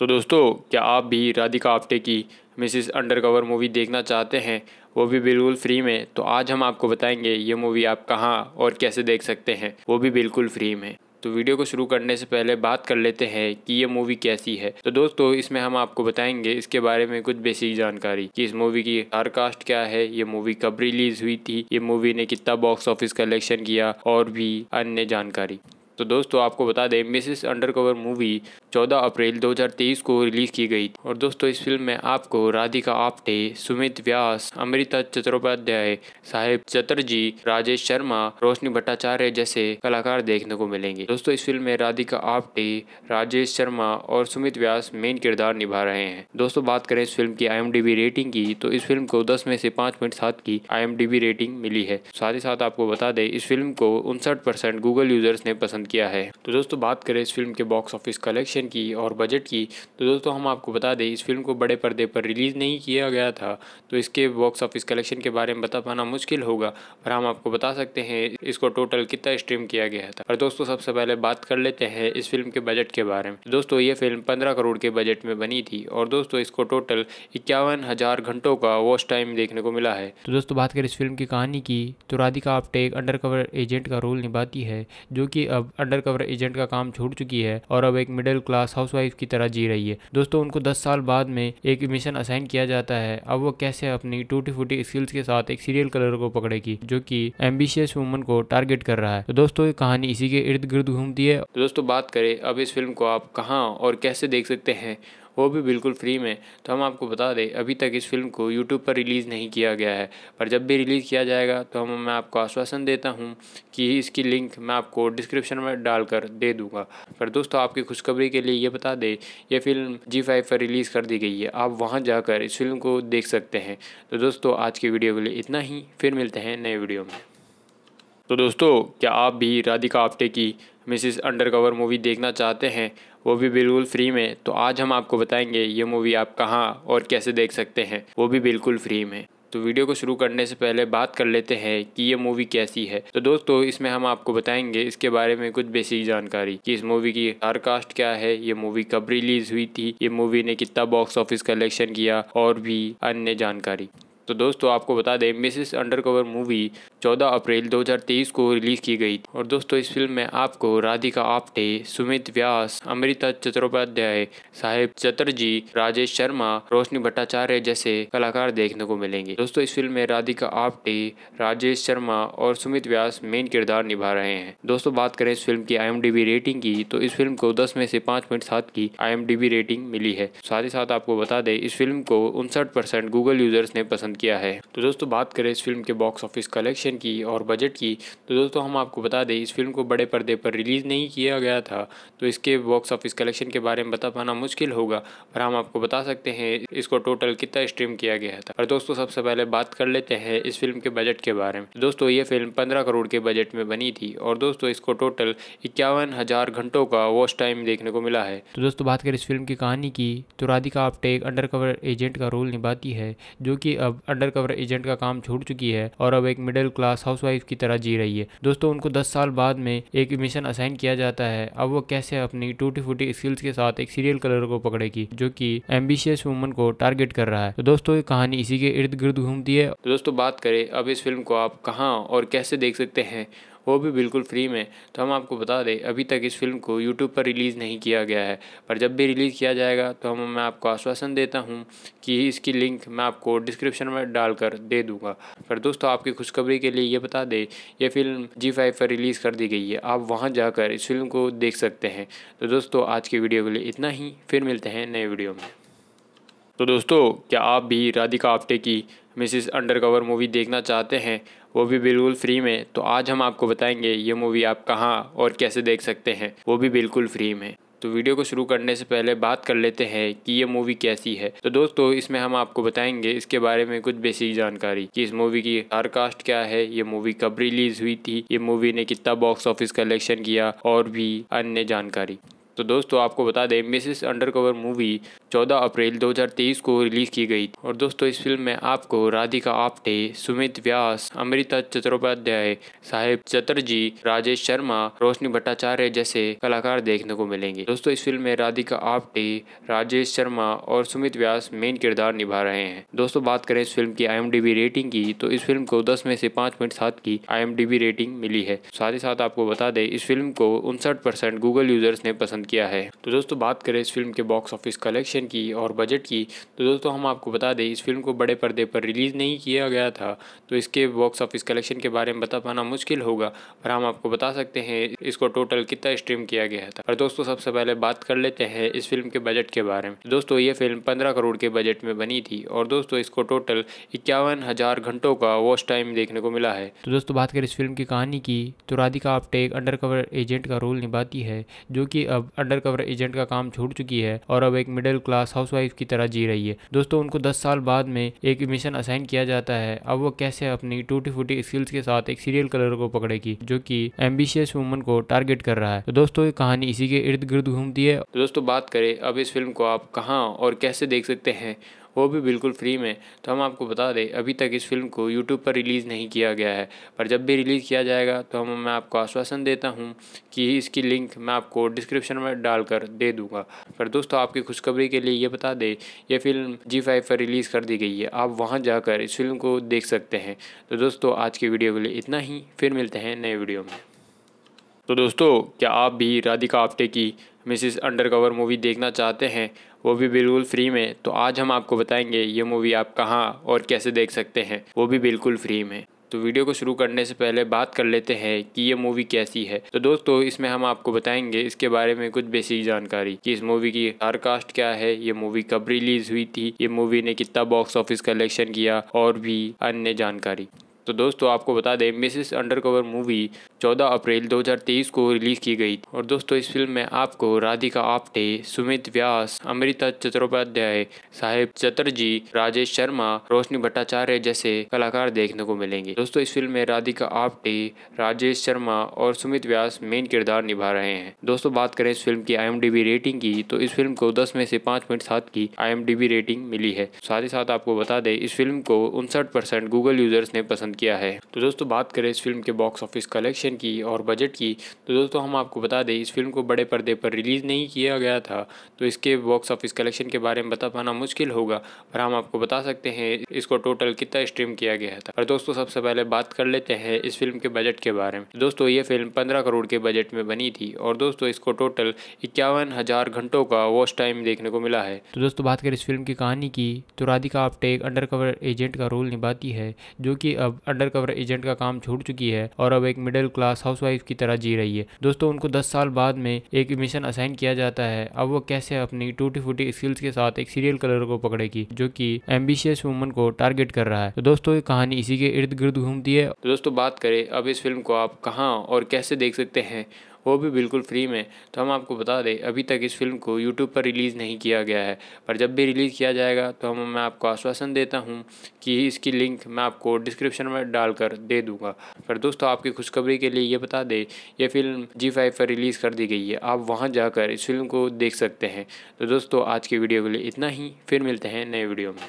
तो दोस्तों क्या आप भी राधिका आप्टे की मिसिस अंडरकवर मूवी देखना चाहते हैं वो भी बिल्कुल फ्री में तो आज हम आपको बताएंगे ये मूवी आप कहाँ और कैसे देख सकते हैं वो भी बिल्कुल फ्री में तो वीडियो को शुरू करने से पहले बात कर लेते हैं कि ये मूवी कैसी है तो दोस्तों इसमें हम आपको बताएंगे इसके बारे में कुछ बेसिक जानकारी कि इस मूवी की हर कास्ट क्या है ये मूवी कब रिलीज हुई थी ये मूवी ने कितना बॉक्स ऑफिस कलेक्शन किया और भी अन्य जानकारी तो दोस्तों आपको बता दें मिसिस अंडरकवर मूवी 14 अप्रैल 2023 को रिलीज़ की गई और दोस्तों इस फिल्म में आपको राधिका आप्टे सुमित व्यास अमृता चट्टोपाध्याय साहेब चतर्जी राजेश शर्मा रोशनी भट्टाचार्य जैसे कलाकार देखने को मिलेंगे दोस्तों इस फिल्म में राधिका आप्टे राजेश शर्मा और सुमित व्यास मेन किरदार निभा रहे हैं दोस्तों बात करें इस फिल्म की आई रेटिंग की तो इस फिल्म को दस में से पाँच पॉइंट सात की आई रेटिंग मिली है साथ ही साथ आपको बता दें इस फिल्म को उनसठ गूगल यूजर्स ने पसंद किया है तो दोस्तों बात करें इस फिल्म के बॉक्स ऑफिस कलेक्शन की और बजट की तो दोस्तों हम आपको बता दें इस फिल्म को बड़े पर्दे पर रिलीज़ नहीं किया गया था तो इसके बॉक्स ऑफिस कलेक्शन के बारे में बता पाना मुश्किल होगा पर हम आपको बता सकते हैं इसको टोटल कितना स्ट्रीम किया गया था और दोस्तों सबसे पहले बात कर लेते हैं इस फिल्म के बजट के बारे में दोस्तों ये फिल्म पंद्रह करोड़ के बजट में बनी थी और दोस्तों इसको टोटल इक्यावन हज़ार घंटों का वॉच टाइम देखने को मिला है तो दोस्तों बात करें इस फिल्म की कहानी की तो राधिका आप्टे एक अंडर एजेंट का रोल निभाती है जो कि अब अंडर कवर एजेंट का काम छोड़ चुकी है और अब एक मिडिल क्लास हाउसवाइफ की तरह जी रही है दोस्तों उनको दस साल बाद में एक मिशन असाइन किया जाता है अब वो कैसे अपनी टूटी फूटी स्किल्स के साथ एक सीरियल कलर को पकड़ेगी जो कि एम्बिशियस वुमन को टारगेट कर रहा है तो दोस्तों ये कहानी इसी के इर्द गिर्द घूमती है तो दोस्तों बात करें अब इस फिल्म को आप कहाँ और कैसे देख सकते हैं वो भी बिल्कुल फ्री में तो हम आपको बता दें अभी तक इस फिल्म को यूट्यूब पर रिलीज़ नहीं किया गया है पर जब भी रिलीज़ किया जाएगा तो हम मैं आपको आश्वासन देता हूँ कि इसकी लिंक मैं आपको डिस्क्रिप्शन में डालकर दे दूँगा पर दोस्तों आपकी खुशखबरी के लिए ये बता दें ये फिल्म जी फाइव पर रिलीज़ कर दी गई है आप वहाँ जाकर इस फिल्म को देख सकते हैं तो दोस्तों आज की वीडियो के लिए इतना ही फिर मिलते हैं नए वीडियो में तो दोस्तों क्या आप भी राधिका आप्टे की मिसिस अंडरकवर मूवी देखना चाहते हैं वो भी बिल्कुल फ्री में तो आज हम आपको बताएंगे ये मूवी आप कहाँ और कैसे देख सकते हैं वो भी बिल्कुल फ्री में तो वीडियो को शुरू करने से पहले बात कर लेते हैं कि ये मूवी कैसी है तो दोस्तों इसमें हम आपको बताएंगे इसके बारे में कुछ बेसिक जानकारी कि इस मूवी की हर कास्ट क्या है ये मूवी कब रिलीज हुई थी ये मूवी ने कितना बॉक्स ऑफिस कलेक्शन किया और भी अन्य जानकारी तो दोस्तों आपको बता दें मिसिस अंडरकवर मूवी 14 अप्रैल 2023 को रिलीज़ की गई और दोस्तों इस फिल्म में आपको राधिका आप्टे सुमित व्यास अमृता चट्टोपाध्याय साहेब चतर्जी राजेश शर्मा रोशनी भट्टाचार्य जैसे कलाकार देखने को मिलेंगे दोस्तों इस फिल्म में राधिका आप्टे राजेश शर्मा और सुमित व्यास मेन किरदार निभा रहे हैं दोस्तों बात करें इस फिल्म की आई रेटिंग की तो इस फिल्म को दस में से पाँच पॉइंट सात की आई रेटिंग मिली है साथ ही साथ आपको बता दें इस फिल्म को उनसठ गूगल यूजर्स ने पसंद पसंद किया है तो दोस्तों बात करें इस फिल्म के बॉक्स ऑफिस कलेक्शन की और बजट की तो दोस्तों हम आपको बता दें इस फिल्म को बड़े पर्दे पर रिलीज़ नहीं किया गया था तो इसके बॉक्स ऑफिस कलेक्शन के बारे में बता पाना मुश्किल होगा पर हम आपको बता सकते हैं इसको टोटल कितना स्ट्रीम किया गया था और दोस्तों सबसे पहले बात कर लेते हैं इस फिल्म के बजट के बारे में तो दोस्तों ये फिल्म पंद्रह करोड़ के बजट में बनी थी और दोस्तों इसको टोटल इक्यावन हज़ार घंटों का वॉच टाइम देखने को मिला है तो दोस्तों बात करें इस फिल्म की कहानी की तो राधिका आप्टे एक अंडर एजेंट का रोल निभाती है जो कि अब अंडर कवर एजेंट का काम छोड़ चुकी है और अब एक मिडिल क्लास हाउसवाइफ की तरह जी रही है दोस्तों उनको दस साल बाद में एक मिशन असाइन किया जाता है अब वो कैसे अपनी टूटी फूटी स्किल्स के साथ एक सीरियल कलर को पकड़ेगी जो कि एम्बिशियस वुमन को टारगेट कर रहा है तो दोस्तों ये कहानी इसी के इर्द गिर्द घूमती है तो दोस्तों बात करें अब इस फिल्म को आप कहाँ और कैसे देख सकते हैं वो भी बिल्कुल फ्री में तो हम आपको बता दें अभी तक इस फिल्म को यूट्यूब पर रिलीज़ नहीं किया गया है पर जब भी रिलीज़ किया जाएगा तो हम मैं आपको आश्वासन देता हूँ कि इसकी लिंक मैं आपको डिस्क्रिप्शन में डालकर दे दूँगा पर दोस्तों आपकी खुशखबरी के लिए ये बता दें ये फिल्म जी फाइव पर रिलीज़ कर दी गई है आप वहाँ जाकर इस फिल्म को देख सकते हैं तो दोस्तों आज की वीडियो के लिए इतना ही फिर मिलते हैं नए वीडियो में तो दोस्तों क्या आप भी राधिका आप्टे की मिसिस अंडरकवर मूवी देखना चाहते हैं वो भी बिल्कुल फ्री में तो आज हम आपको बताएंगे ये मूवी आप कहाँ और कैसे देख सकते हैं वो भी बिल्कुल फ्री में तो वीडियो को शुरू करने से पहले बात कर लेते हैं कि ये मूवी कैसी है तो दोस्तों इसमें हम आपको बताएंगे इसके बारे में कुछ बेसिक जानकारी कि इस मूवी की स्टार कास्ट क्या है ये मूवी कब रिलीज हुई थी ये मूवी ने कितना बॉक्स ऑफिस कलेक्शन किया और भी अन्य जानकारी तो दोस्तों आपको बता दें मिसिस अंडरकवर मूवी 14 अप्रैल 2023 को रिलीज़ की गई और दोस्तों इस फिल्म में आपको राधिका आप्टे सुमित व्यास अमृता चट्टोपाध्याय साहेब चतर्जी राजेश शर्मा रोशनी भट्टाचार्य जैसे कलाकार देखने को मिलेंगे दोस्तों इस फिल्म में राधिका आप्टे राजेश शर्मा और सुमित व्यास मेन किरदार निभा रहे हैं दोस्तों बात करें इस फिल्म की आई रेटिंग की तो इस फिल्म को दस में से पाँच पॉइंट सात की आई रेटिंग मिली है साथ ही साथ आपको बता दें इस फिल्म को उनसठ गूगल यूजर्स ने पसंद किया है तो दोस्तों बात करें इस फिल्म के बॉक्स ऑफिस कलेक्शन की और बजट की तो दोस्तों हम आपको बता दें इस फिल्म को बड़े पर्दे पर रिलीज़ नहीं किया गया था तो इसके बॉक्स ऑफिस कलेक्शन के बारे में बता पाना मुश्किल होगा पर हम आपको बता सकते हैं इसको टोटल कितना स्ट्रीम किया गया था और दोस्तों सबसे पहले बात कर लेते हैं इस फिल्म के बजट के बारे में दोस्तों ये फिल्म पंद्रह करोड़ के बजट में बनी थी और दोस्तों इसको टोटल इक्यावन हज़ार घंटों का वॉच टाइम देखने को मिला है तो दोस्तों बात करें इस फिल्म की कहानी की तो राधिका आप्टे एक अंडर एजेंट का रोल निभाती है जो कि अब अंडरकवर एजेंट का काम छोड़ चुकी है और अब एक मिडिल क्लास हाउसवाइफ की तरह जी रही है दोस्तों उनको दस साल बाद में एक मिशन असाइन किया जाता है अब वो कैसे अपनी टूटी फूटी स्किल्स के साथ एक सीरियल कलर को पकड़ेगी जो कि एम्बिशियस वुमन को टारगेट कर रहा है तो दोस्तों ये कहानी इसी के इर्द गिर्द घूमती है तो दोस्तों बात करें अब इस फिल्म को आप कहाँ और कैसे देख सकते हैं वो भी बिल्कुल फ्री में तो हम आपको बता दें अभी तक इस फिल्म को यूट्यूब पर रिलीज़ नहीं किया गया है पर जब भी रिलीज़ किया जाएगा तो हम मैं आपको आश्वासन देता हूँ कि इसकी लिंक मैं आपको डिस्क्रिप्शन में डालकर दे दूँगा पर दोस्तों आपकी खुशखबरी के लिए ये बता दें यह फिल्म जी फाइव पर रिलीज़ कर दी गई है आप वहाँ जाकर इस फिल्म को देख सकते हैं तो दोस्तों आज की वीडियो के लिए इतना ही फिर मिलते हैं नए वीडियो में तो दोस्तों क्या आप भी राधिका आप्टे की मिसिस अंडरकवर मूवी देखना चाहते हैं वो भी बिल्कुल फ्री में तो आज हम आपको बताएंगे ये मूवी आप कहाँ और कैसे देख सकते हैं वो भी बिल्कुल फ्री में तो वीडियो को शुरू करने से पहले बात कर लेते हैं कि ये मूवी कैसी है तो दोस्तों इसमें हम आपको बताएंगे इसके बारे में कुछ बेसिक जानकारी कि इस मूवी की हर कास्ट क्या है ये मूवी कब रिलीज हुई थी ये मूवी ने कितना बॉक्स ऑफिस कलेक्शन किया और भी अन्य जानकारी तो दोस्तों आपको बता दें मिसिस अंडरकवर मूवी 14 अप्रैल 2023 को रिलीज़ की गई और दोस्तों इस फिल्म में आपको राधिका आप्टे सुमित व्यास अमृता चट्टोपाध्याय साहेब चतर्जी राजेश शर्मा रोशनी भट्टाचार्य जैसे कलाकार देखने को मिलेंगे दोस्तों इस फिल्म में राधिका आप्टे राजेश शर्मा और सुमित व्यास मेन किरदार निभा रहे हैं दोस्तों बात करें इस फिल्म की आई रेटिंग की तो इस फिल्म को दस में से पाँच पॉइंट सात की आई रेटिंग मिली है साथ ही साथ आपको बता दें इस फिल्म को उनसठ गूगल यूजर्स ने पसंद किया है तो दोस्तों बात करें इस फिल्म के बॉक्स ऑफिस कलेक्शन लोकेशन की और बजट की तो दोस्तों हम आपको बता दें इस फिल्म को बड़े पर्दे पर रिलीज़ नहीं किया गया था तो इसके बॉक्स ऑफिस कलेक्शन के बारे में बता पाना मुश्किल होगा पर हम आपको बता सकते हैं इसको टोटल कितना स्ट्रीम किया गया था और दोस्तों सबसे पहले बात कर लेते हैं इस फिल्म के बजट के बारे में दोस्तों ये फिल्म पंद्रह करोड़ के बजट में बनी थी और दोस्तों इसको टोटल इक्यावन घंटों का वॉच टाइम देखने को मिला है तो दोस्तों बात करें इस फिल्म की कहानी की तो राधिका आप्टे एक अंडरकवर एजेंट का रोल निभाती है जो कि अब अंडरकवर एजेंट का काम छूट चुकी है और अब एक मिडिल क्लास हाउसवाइफ की तरह जी रही है दोस्तों उनको दस साल बाद में एक मिशन असाइन किया जाता है अब वो कैसे अपनी टूटी फूटी स्किल्स के साथ एक सीरियल कलर को पकड़ेगी जो कि एम्बिशियस वुमन को टारगेट कर रहा है तो दोस्तों ये कहानी इसी के इर्द गिर्द घूमती है तो दोस्तों बात करें अब इस फिल्म को आप कहाँ और कैसे देख सकते हैं वो भी बिल्कुल फ्री में तो हम आपको बता दें अभी तक इस फिल्म को यूट्यूब पर रिलीज़ नहीं किया गया है पर जब भी रिलीज़ किया जाएगा तो हम मैं आपको आश्वासन देता हूँ कि इसकी लिंक मैं आपको डिस्क्रिप्शन में डालकर दे दूँगा पर दोस्तों आपकी खुशखबरी के लिए ये बता दें यह फिल्म जी फाइव पर रिलीज़ कर दी गई है आप वहाँ जाकर इस फिल्म को देख सकते हैं तो दोस्तों आज की वीडियो के लिए इतना ही फिर मिलते हैं नए वीडियो में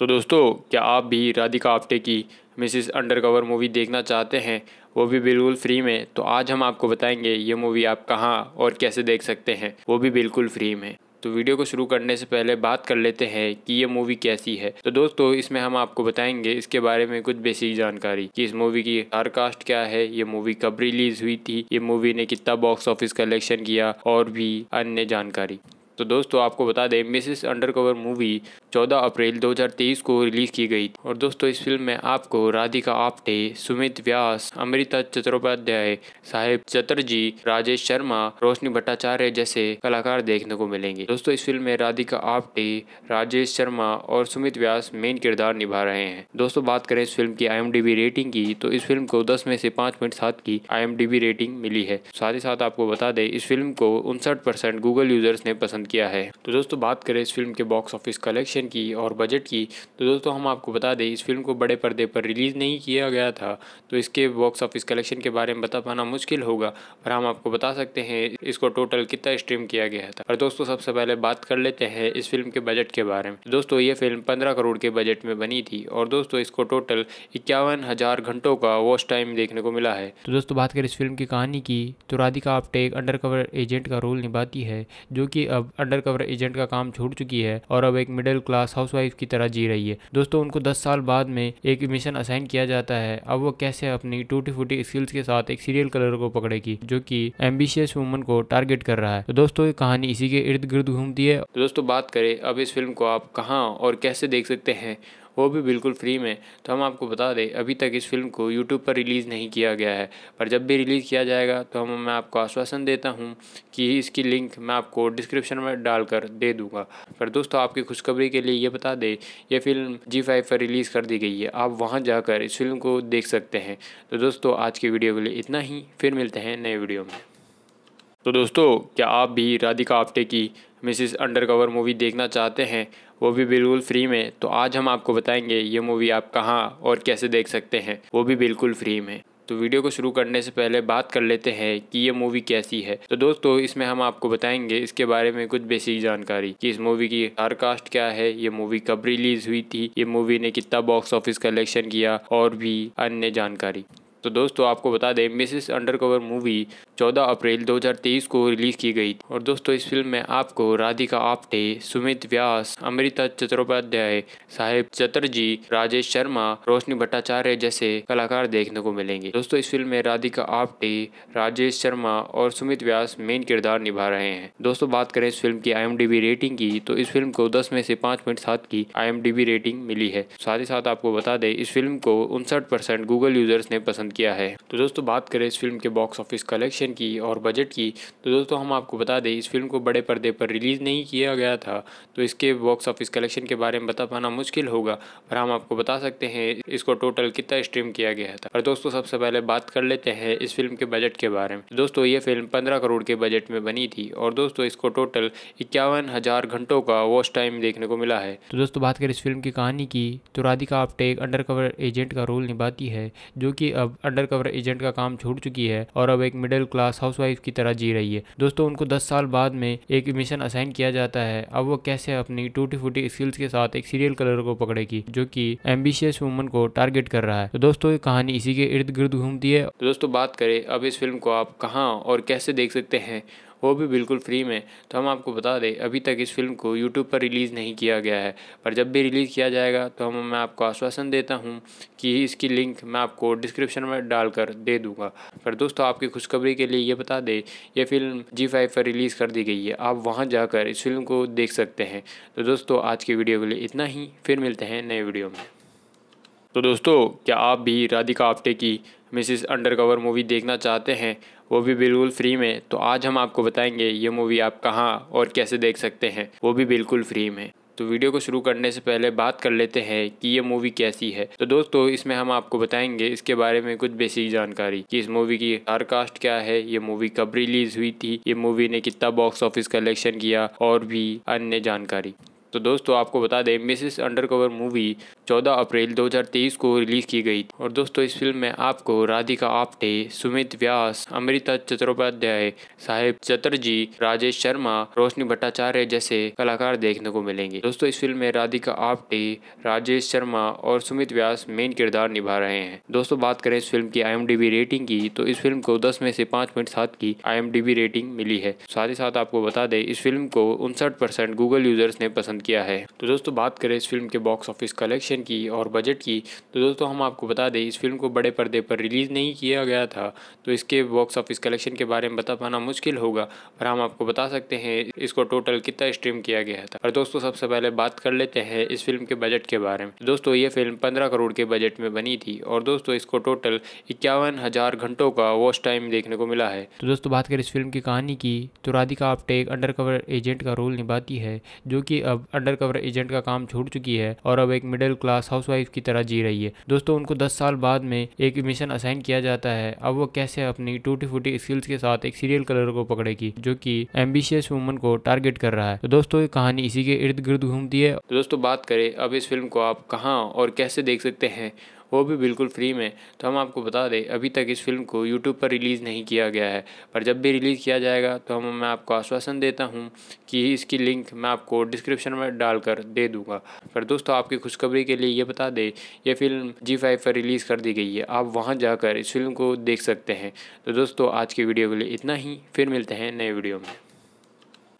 तो दोस्तों क्या आप भी राधिका आप्टे की मिसिस अंडरकवर मूवी देखना चाहते हैं वो भी बिल्कुल फ्री में तो आज हम आपको बताएंगे ये मूवी आप कहाँ और कैसे देख सकते हैं वो भी बिल्कुल फ्री में तो वीडियो को शुरू करने से पहले बात कर लेते हैं कि ये मूवी कैसी है तो दोस्तों इसमें हम आपको बताएंगे इसके बारे में कुछ बेसिक जानकारी कि इस मूवी की हर कास्ट क्या है ये मूवी कब रिलीज हुई थी ये मूवी ने कितना बॉक्स ऑफिस कलेक्शन किया और भी अन्य जानकारी तो दोस्तों आपको बता दें मिसिस अंडरकवर मूवी 14 अप्रैल 2023 को रिलीज़ की गई और दोस्तों इस फिल्म में आपको राधिका आप्टे सुमित व्यास अमृता चट्टोपाध्याय साहेब चतर्जी राजेश शर्मा रोशनी भट्टाचार्य जैसे कलाकार देखने को मिलेंगे दोस्तों इस फिल्म में राधिका आप्टे राजेश शर्मा और सुमित व्यास मेन किरदार निभा रहे हैं दोस्तों बात करें इस फिल्म की आई रेटिंग की तो इस फिल्म को दस में से पाँच पॉइंट सात की आई रेटिंग मिली है साथ ही साथ आपको बता दें इस फिल्म को उनसठ गूगल यूजर्स ने पसंद पसंद किया है तो दोस्तों बात करें इस फिल्म के बॉक्स ऑफिस कलेक्शन की और बजट की तो दोस्तों हम आपको बता दें इस फिल्म को बड़े पर्दे पर रिलीज़ नहीं किया गया था तो इसके बॉक्स ऑफिस कलेक्शन के बारे में बता पाना मुश्किल होगा पर हम आपको बता सकते हैं इसको टोटल कितना स्ट्रीम किया गया था और दोस्तों सबसे पहले बात कर लेते हैं इस फिल्म के बजट के बारे में दोस्तों ये फिल्म पंद्रह करोड़ के बजट में बनी थी और दोस्तों इसको टोटल इक्यावन हजार घंटों का वॉच टाइम देखने को मिला है तो दोस्तों बात करें इस फिल्म की कहानी की तो राधिका आप्टे एक अंडरकवर एजेंट का रोल निभाती है जो कि अब अंडरकवर एजेंट का काम छोड़ चुकी है और अब एक मिडिल क्लास हाउसवाइफ की तरह जी रही है दोस्तों उनको दस साल बाद में एक मिशन असाइन किया जाता है अब वो कैसे अपनी टूटी फूटी स्किल्स के साथ एक सीरियल कलर को पकड़ेगी जो कि एम्बिशियस वुमन को टारगेट कर रहा है तो दोस्तों ये कहानी इसी के इर्द गिर्द घूमती है तो दोस्तों बात करें अब इस फिल्म को आप कहाँ और कैसे देख सकते हैं वो भी बिल्कुल फ्री में तो हम आपको बता दें अभी तक इस फिल्म को यूट्यूब पर रिलीज़ नहीं किया गया है पर जब भी रिलीज़ किया जाएगा तो हम मैं आपको आश्वासन देता हूँ कि इसकी लिंक मैं आपको डिस्क्रिप्शन में डालकर दे दूँगा पर दोस्तों आपकी खुशखबरी के लिए ये बता दें यह फिल्म जी फाइव पर रिलीज़ कर दी गई है आप वहाँ जाकर इस फिल्म को देख सकते हैं तो दोस्तों आज की वीडियो के लिए इतना ही फिर मिलते हैं नए वीडियो में तो दोस्तों क्या आप भी राधिका आप्टे की मिसिस अंडरकवर मूवी देखना चाहते हैं वो भी बिल्कुल फ्री में तो आज हम आपको बताएंगे ये मूवी आप कहाँ और कैसे देख सकते हैं वो भी बिल्कुल फ्री में तो वीडियो को शुरू करने से पहले बात कर लेते हैं कि ये मूवी कैसी है तो दोस्तों इसमें हम आपको बताएंगे इसके बारे में कुछ बेसिक जानकारी कि इस मूवी की हर कास्ट क्या है ये मूवी कब रिलीज हुई थी ये मूवी ने कितना बॉक्स ऑफिस कलेक्शन किया और भी अन्य जानकारी तो दोस्तों आपको बता दें मिसिस अंडरकवर मूवी 14 अप्रैल 2023 को रिलीज़ की गई और दोस्तों इस फिल्म में आपको राधिका आप्टे सुमित व्यास अमृता चट्टोपाध्याय साहिब चतर्जी राजेश शर्मा रोशनी भट्टाचार्य जैसे कलाकार देखने को मिलेंगे दोस्तों इस फिल्म में राधिका आप्टे राजेश शर्मा और सुमित व्यास मेन किरदार निभा रहे हैं दोस्तों बात करें इस फिल्म की आई रेटिंग की तो इस फिल्म को दस में से पाँच की आई रेटिंग मिली है साथ ही साथ आपको बता दें इस फिल्म को उनसठ गूगल यूजर्स ने पसंद किया है तो दोस्तों बात करें इस फिल्म के बॉक्स ऑफिस कलेक्शन की और बजट की तो दोस्तों हम आपको बता दें इस फिल्म को बड़े पर्दे पर रिलीज़ नहीं किया गया था तो इसके बॉक्स ऑफिस कलेक्शन के बारे में बता पाना मुश्किल होगा पर हम आपको बता सकते हैं इसको टोटल कितना स्ट्रीम किया गया था और दोस्तों सबसे पहले बात कर लेते हैं इस फिल्म के बजट के बारे में दोस्तों ये फिल्म पंद्रह करोड़ के बजट में बनी थी और दोस्तों इसको टोटल इक्यावन हज़ार घंटों का वॉच टाइम देखने को मिला है तो दोस्तों बात करें इस फिल्म की कहानी की तो राधिका आप्टे एक अंडरकवर एजेंट का रोल निभाती है जो कि अब अंडर कवर एजेंट का काम छोड़ चुकी है और अब एक मिडिल क्लास हाउस की तरह जी रही है दोस्तों उनको दस साल बाद में एक मिशन असाइन किया जाता है अब वो कैसे अपनी टूटी फूटी स्किल्स के साथ एक सीरियल कलर को पकड़ेगी जो की एम्बिशियस वुमन को टारगेट कर रहा है तो दोस्तों कहानी इसी के इर्द गिर्द घूमती है तो दोस्तों बात करें अब इस फिल्म को आप कहाँ और कैसे देख सकते हैं वो भी बिल्कुल फ्री में तो हम आपको बता दें अभी तक इस फिल्म को यूट्यूब पर रिलीज़ नहीं किया गया है पर जब भी रिलीज़ किया जाएगा तो हम मैं आपको आश्वासन देता हूँ कि इसकी लिंक मैं आपको डिस्क्रिप्शन में डालकर दे दूँगा पर दोस्तों आपकी खुशखबरी के लिए ये बता दें यह फिल्म जी फाइव पर रिलीज़ कर दी गई है आप वहाँ जाकर इस फिल्म को देख सकते हैं तो दोस्तों आज की वीडियो के लिए इतना ही फिर मिलते हैं नए वीडियो में तो दोस्तों क्या आप भी राधिका आप्टे की मिसिस अंडरकवर मूवी देखना चाहते हैं वो भी बिल्कुल फ्री में तो आज हम आपको बताएंगे ये मूवी आप कहाँ और कैसे देख सकते हैं वो भी बिल्कुल फ्री में तो वीडियो को शुरू करने से पहले बात कर लेते हैं कि ये मूवी कैसी है तो दोस्तों इसमें हम आपको बताएंगे इसके बारे में कुछ बेसिक जानकारी कि इस मूवी की हर कास्ट क्या है ये मूवी कब रिलीज हुई थी ये मूवी ने कितना बॉक्स ऑफिस कलेक्शन किया और भी अन्य जानकारी तो दोस्तों आपको बता दें मिसिस अंडरकवर मूवी 14 अप्रैल 2023 को रिलीज़ की गई और दोस्तों इस फिल्म में आपको राधिका आप्टे सुमित व्यास अमृता चट्टोपाध्याय साहिब चतर्जी राजेश शर्मा रोशनी भट्टाचार्य जैसे कलाकार देखने को मिलेंगे दोस्तों इस फिल्म में राधिका आप्टे राजेश शर्मा और सुमित व्यास मेन किरदार निभा रहे हैं दोस्तों बात करें इस फिल्म की आई रेटिंग की तो इस फिल्म को दस में से सात की आई रेटिंग मिली है साथ ही साथ आपको बता दें इस फिल्म को उनसठ परसेंट गूगल यूजर्स ने पसंद किया है तो दोस्तों बात करें इस फिल्म के बॉक्स ऑफिस कलेक्शन की और बजट की तो दोस्तों हम आपको बता दें इस फिल्म को बड़े पर्दे पर रिलीज़ नहीं किया गया था तो इसके बॉक्स ऑफिस कलेक्शन के बारे में बता पाना मुश्किल होगा पर हम आपको बता सकते हैं इसको टोटल कितना स्ट्रीम किया गया था और दोस्तों सबसे पहले बात कर लेते हैं इस फिल्म के बजट के बारे में दोस्तों ये फिल्म पंद्रह करोड़ के बजट में बनी थी और दोस्तों इसको टोटल इक्यावन हज़ार घंटों का वॉच टाइम देखने को मिला है तो दोस्तों बात करें इस फिल्म की कहानी की तो राधिका आप्टे एक अंडरकवर एजेंट का रोल निभाती है जो कि अब अंडर कवर एजेंट का काम छोड़ चुकी है और अब एक मिडिल क्लास हाउस की तरह जी रही है दोस्तों उनको दस साल बाद में एक मिशन असाइन किया जाता है अब वो कैसे अपनी टूटी फूटी स्किल्स के साथ एक सीरियल कलर को पकड़ेगी जो की एम्बिशियस वुमन को टारगेट कर रहा है तो दोस्तों कहानी इसी के इर्द गिर्द घूमती है तो दोस्तों बात करें अब इस फिल्म को आप कहाँ और कैसे देख सकते हैं वो भी बिल्कुल फ्री में तो हम आपको बता दें अभी तक इस फिल्म को यूट्यूब पर रिलीज़ नहीं किया गया है पर जब भी रिलीज़ किया जाएगा तो हम मैं आपको आश्वासन देता हूँ कि इसकी लिंक मैं आपको डिस्क्रिप्शन में डालकर दे दूँगा पर दोस्तों आपकी खुशखबरी के लिए ये बता दें यह फिल्म जी फाइव पर रिलीज़ कर दी गई है आप वहाँ जाकर इस फिल्म को देख सकते हैं तो दोस्तों आज की वीडियो के लिए इतना ही फिर मिलते हैं नए वीडियो में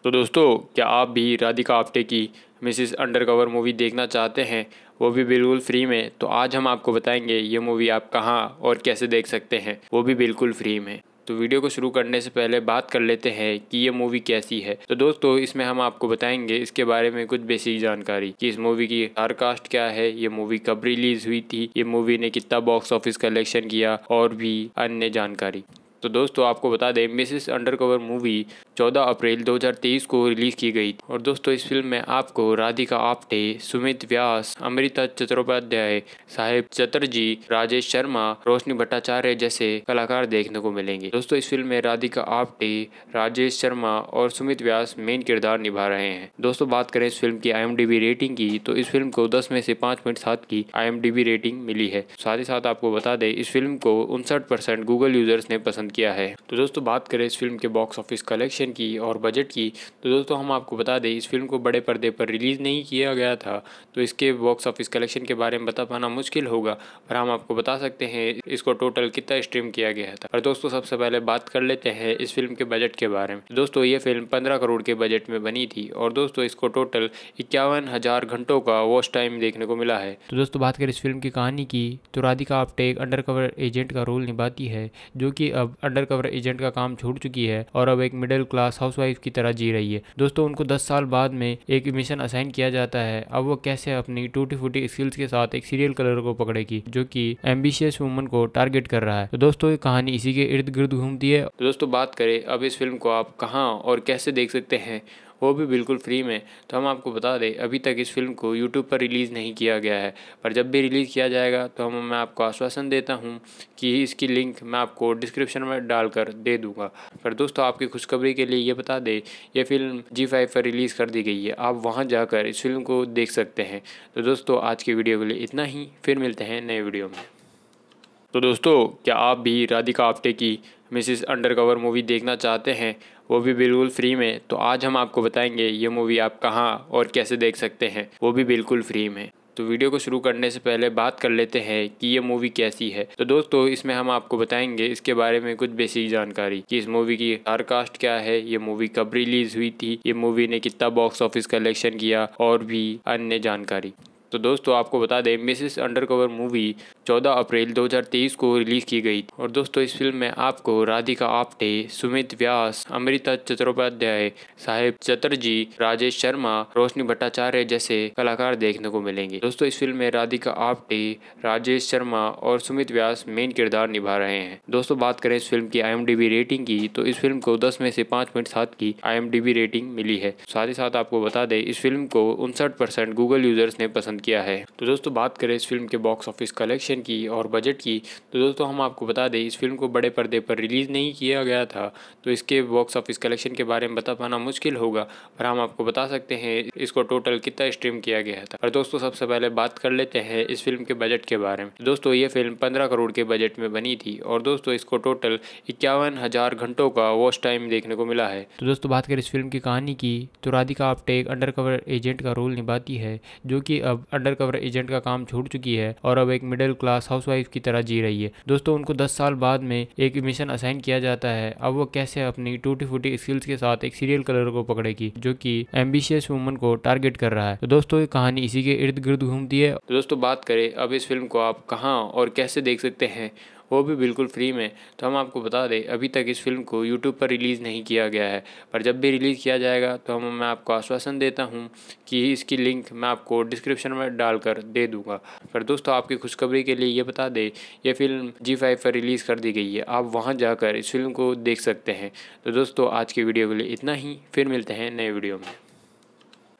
तो दोस्तों क्या आप भी राधिका आप्टे की मिसिस अंडरकवर मूवी देखना चाहते हैं वो भी बिल्कुल फ्री में तो आज हम आपको बताएंगे ये मूवी आप कहाँ और कैसे देख सकते हैं वो भी बिल्कुल फ्री में तो वीडियो को शुरू करने से पहले बात कर लेते हैं कि ये मूवी कैसी है तो दोस्तों इसमें हम आपको बताएंगे इसके बारे में कुछ बेसिक जानकारी कि इस मूवी की हर कास्ट क्या है ये मूवी कब रिलीज हुई थी ये मूवी ने कितना बॉक्स ऑफिस कलेक्शन किया और भी अन्य जानकारी तो दोस्तों आपको बता दें मिसिस अंडरकवर मूवी 14 अप्रैल 2023 को रिलीज़ की गई और दोस्तों इस फिल्म में आपको राधिका आप्टे सुमित व्यास अमृता चतुरोपाध्याय साहिब चतर्जी राजेश शर्मा रोशनी भट्टाचार्य जैसे कलाकार देखने को मिलेंगे दोस्तों इस फिल्म में राधिका आप्टे राजेश शर्मा और सुमित व्यास मेन किरदार निभा रहे हैं दोस्तों बात करें इस फिल्म की आई रेटिंग की तो इस फिल्म को दस में से पाँच पॉइंट सात की आई रेटिंग मिली है साथ ही साथ आपको बता दें इस फिल्म को उनसठ गूगल यूजर्स ने पसंद किया है तो दोस्तों बात करें इस फिल्म के बॉक्स ऑफिस कलेक्शन की और बजट की तो दोस्तों हम आपको बता दें इस फिल्म को बड़े पर्दे पर रिलीज़ नहीं किया गया था तो इसके बॉक्स ऑफिस कलेक्शन के बारे में बता पाना मुश्किल होगा पर हम आपको बता सकते हैं इसको टोटल कितना स्ट्रीम किया गया था और दोस्तों सबसे पहले बात कर लेते हैं इस फिल्म के बजट के बारे में दोस्तों ये फिल्म पंद्रह करोड़ के बजट में बनी थी और दोस्तों इसको टोटल इक्यावन हज़ार घंटों का वॉच टाइम देखने को मिला है तो दोस्तों बात करें इस फिल्म की कहानी की तो राधिका आप्टे एक अंडरकवर एजेंट का रोल निभाती है जो कि अब अंडर कवर एजेंट का काम छोड़ चुकी है और अब एक मिडिल क्लास हाउस की तरह जी रही है दोस्तों उनको दस साल बाद में एक मिशन असाइन किया जाता है अब वो कैसे अपनी टूटी फूटी स्किल्स के साथ एक सीरियल कलर को पकड़ेगी जो कि एम्बिशियस वुमन को टारगेट कर रहा है तो दोस्तों ये कहानी इसी के इर्द गिर्द घूमती है तो दोस्तों बात करें अब इस फिल्म को आप कहाँ और कैसे देख सकते हैं वो भी बिल्कुल फ्री में तो हम आपको बता दें अभी तक इस फिल्म को यूट्यूब पर रिलीज़ नहीं किया गया है पर जब भी रिलीज़ किया जाएगा तो हम मैं आपको आश्वासन देता हूँ कि इसकी लिंक मैं आपको डिस्क्रिप्शन में डालकर दे दूँगा पर दोस्तों आपकी खुशखबरी के लिए ये बता दें यह फिल्म जी फाइव पर रिलीज़ कर दी गई है आप वहाँ जाकर इस फिल्म को देख सकते हैं तो दोस्तों आज की वीडियो के लिए इतना ही फिर मिलते हैं नए वीडियो में तो दोस्तों क्या आप भी राधिका आप्टे की मिसिस अंडरकवर मूवी देखना चाहते हैं वो भी बिल्कुल फ्री में तो आज हम आपको बताएंगे ये मूवी आप कहाँ और कैसे देख सकते हैं वो भी बिल्कुल फ्री में तो वीडियो को शुरू करने से पहले बात कर लेते हैं कि ये मूवी कैसी है तो दोस्तों इसमें हम आपको बताएंगे इसके बारे में कुछ बेसिक जानकारी कि इस मूवी की स्टार कास्ट क्या है ये मूवी कब रिलीज हुई थी ये मूवी ने कितना बॉक्स ऑफिस कलेक्शन किया और भी अन्य जानकारी तो दोस्तों आपको बता दें मिसिस अंडरकवर मूवी 14 अप्रैल 2023 को रिलीज़ की गई और दोस्तों इस फिल्म में आपको राधिका आप्टे सुमित व्यास अमृता चतुरोपाध्याय साहेब चतर्जी राजेश शर्मा रोशनी भट्टाचार्य जैसे कलाकार देखने को मिलेंगे दोस्तों इस फिल्म में राधिका आप्टे राजेश शर्मा और सुमित व्यास मेन किरदार निभा रहे हैं दोस्तों बात करें इस फिल्म की आई रेटिंग की तो इस फिल्म को दस में से पाँच पॉइंट सात की आई रेटिंग मिली है साथ ही साथ आपको बता दें इस फिल्म को उनसठ गूगल यूजर्स ने पसंद किया है तो दोस्तों बात करें इस फिल्म के बॉक्स ऑफिस कलेक्शन की और बजट की तो दोस्तों हम आपको बता दें इस फिल्म को बड़े पर्दे पर रिलीज़ नहीं किया गया था तो इसके बॉक्स ऑफिस कलेक्शन के बारे में बता पाना मुश्किल होगा पर हम आपको बता सकते हैं इसको टोटल कितना स्ट्रीम किया गया था और दोस्तों सबसे पहले बात कर लेते हैं इस फिल्म के बजट के बारे में दोस्तों ये फिल्म पंद्रह करोड़ के बजट में बनी थी और दोस्तों इसको टोटल इक्यावन हज़ार घंटों का वॉच टाइम देखने को मिला है तो दोस्तों बात करें इस फिल्म की कहानी की तो राधिका आप्टे एक अंडरकवर एजेंट का रोल निभाती है जो कि अब अंडर कवर एजेंट का काम छोड़ चुकी है और अब एक मिडिल क्लास हाउसवाइफ की तरह जी रही है दोस्तों उनको दस साल बाद में एक मिशन असाइन किया जाता है अब वो कैसे अपनी टूटी फूटी स्किल्स के साथ एक सीरियल कलर को पकड़ेगी जो कि एम्बिशियस वुमन को टारगेट कर रहा है तो दोस्तों ये कहानी इसी के इर्द गिर्द घूमती है तो दोस्तों बात करें अब इस फिल्म को आप कहाँ और कैसे देख सकते हैं वो भी बिल्कुल फ्री में तो हम आपको बता दें अभी तक इस फिल्म को यूट्यूब पर रिलीज़ नहीं किया गया है पर जब भी रिलीज़ किया जाएगा तो हम मैं आपको आश्वासन देता हूँ कि इसकी लिंक मैं आपको डिस्क्रिप्शन में डालकर दे दूँगा पर दोस्तों आपकी खुशखबरी के लिए ये बता दें यह फिल्म जी फाइव पर रिलीज़ कर दी गई है आप वहाँ जाकर इस फिल्म को देख सकते हैं तो दोस्तों आज की वीडियो के लिए इतना ही फिर मिलते हैं नए वीडियो में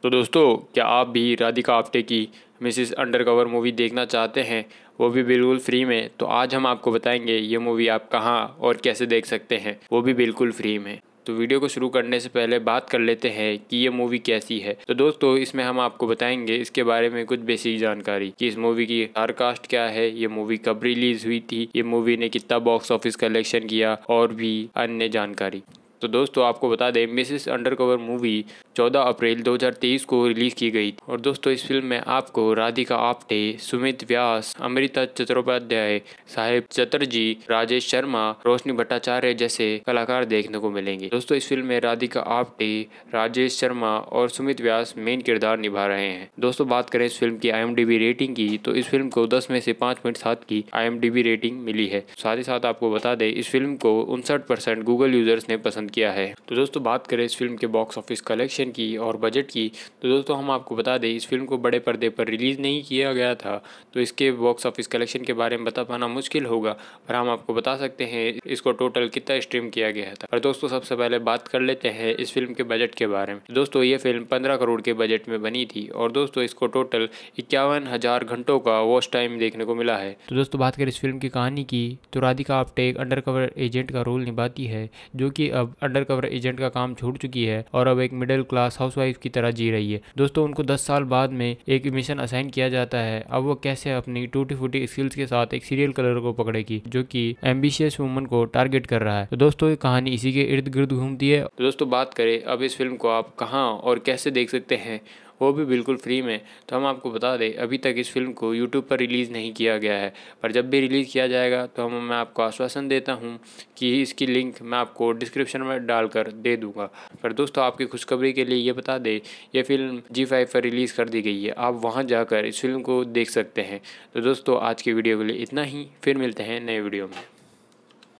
तो दोस्तों क्या आप भी राधिका आप्टे की मिसिस अंडरकवर मूवी देखना चाहते हैं वो भी बिल्कुल फ्री में तो आज हम आपको बताएंगे ये मूवी आप कहाँ और कैसे देख सकते हैं वो भी बिल्कुल फ्री में तो वीडियो को शुरू करने से पहले बात कर लेते हैं कि ये मूवी कैसी है तो दोस्तों इसमें हम आपको बताएंगे इसके बारे में कुछ बेसिक जानकारी कि इस मूवी की हर कास्ट क्या है ये मूवी कब रिलीज हुई थी ये मूवी ने कितना बॉक्स ऑफिस कलेक्शन किया और भी अन्य जानकारी तो दोस्तों आपको बता दें मिसिस अंडरकवर मूवी 14 अप्रैल 2023 को रिलीज़ की गई और दोस्तों इस फिल्म में आपको राधिका आप्टे सुमित व्यास अमृता चतुर्पाध्याय साहेब चतर्जी राजेश शर्मा रोशनी भट्टाचार्य जैसे कलाकार देखने को मिलेंगे दोस्तों इस फिल्म में राधिका आप्टे राजेश शर्मा और सुमित व्यास मेन किरदार निभा रहे हैं दोस्तों बात करें इस फिल्म की आई रेटिंग की तो इस फिल्म को दस में से पाँच पॉइंट सात की आई रेटिंग मिली है साथ ही साथ आपको बता दें इस फिल्म को उनसठ गूगल यूजर्स ने पसंद किया है तो दोस्तों बात करें इस फिल्म के बॉक्स ऑफिस कलेक्शन प्रोडक्शन की और बजट की तो दोस्तों हम आपको बता दें इस फिल्म को बड़े पर्दे पर रिलीज़ नहीं किया गया था तो इसके बॉक्स ऑफिस कलेक्शन के बारे में बता पाना मुश्किल होगा पर हम आपको बता सकते हैं इसको टोटल कितना स्ट्रीम किया गया था और दोस्तों सबसे पहले बात कर लेते हैं इस फिल्म के बजट के बारे में दोस्तों ये फिल्म पंद्रह करोड़ के बजट में बनी थी और दोस्तों इसको टोटल इक्यावन घंटों का वॉच टाइम देखने को मिला है तो दोस्तों बात करें इस फिल्म की कहानी की तो राधिका आप्टे एक अंडरकवर एजेंट का रोल निभाती है जो कि अब अंडरकवर एजेंट का काम छोड़ चुकी है और अब एक मिडिल क्लास हाउसवाइफ की तरह जी रही है दोस्तों उनको दस साल बाद में एक मिशन असाइन किया जाता है अब वो कैसे अपनी टूटी फूटी स्किल्स के साथ एक सीरियल कलर को पकड़ेगी जो कि एम्बिशियस वुमन को टारगेट कर रहा है तो दोस्तों ये कहानी इसी के इर्द गिर्द घूमती है तो दोस्तों बात करें अब इस फिल्म को आप कहाँ और कैसे देख सकते हैं वो भी बिल्कुल फ्री में तो हम आपको बता दें अभी तक इस फिल्म को यूट्यूब पर रिलीज़ नहीं किया गया है पर जब भी रिलीज़ किया जाएगा तो हम मैं आपको आश्वासन देता हूँ कि इसकी लिंक मैं आपको डिस्क्रिप्शन में डालकर दे दूँगा पर दोस्तों आपकी खुशखबरी के लिए ये बता दें ये फिल्म जी फाइव पर रिलीज़ कर दी गई है आप वहाँ जाकर इस फिल्म को देख सकते हैं तो दोस्तों आज के वीडियो के लिए इतना ही फिर मिलते हैं नए वीडियो में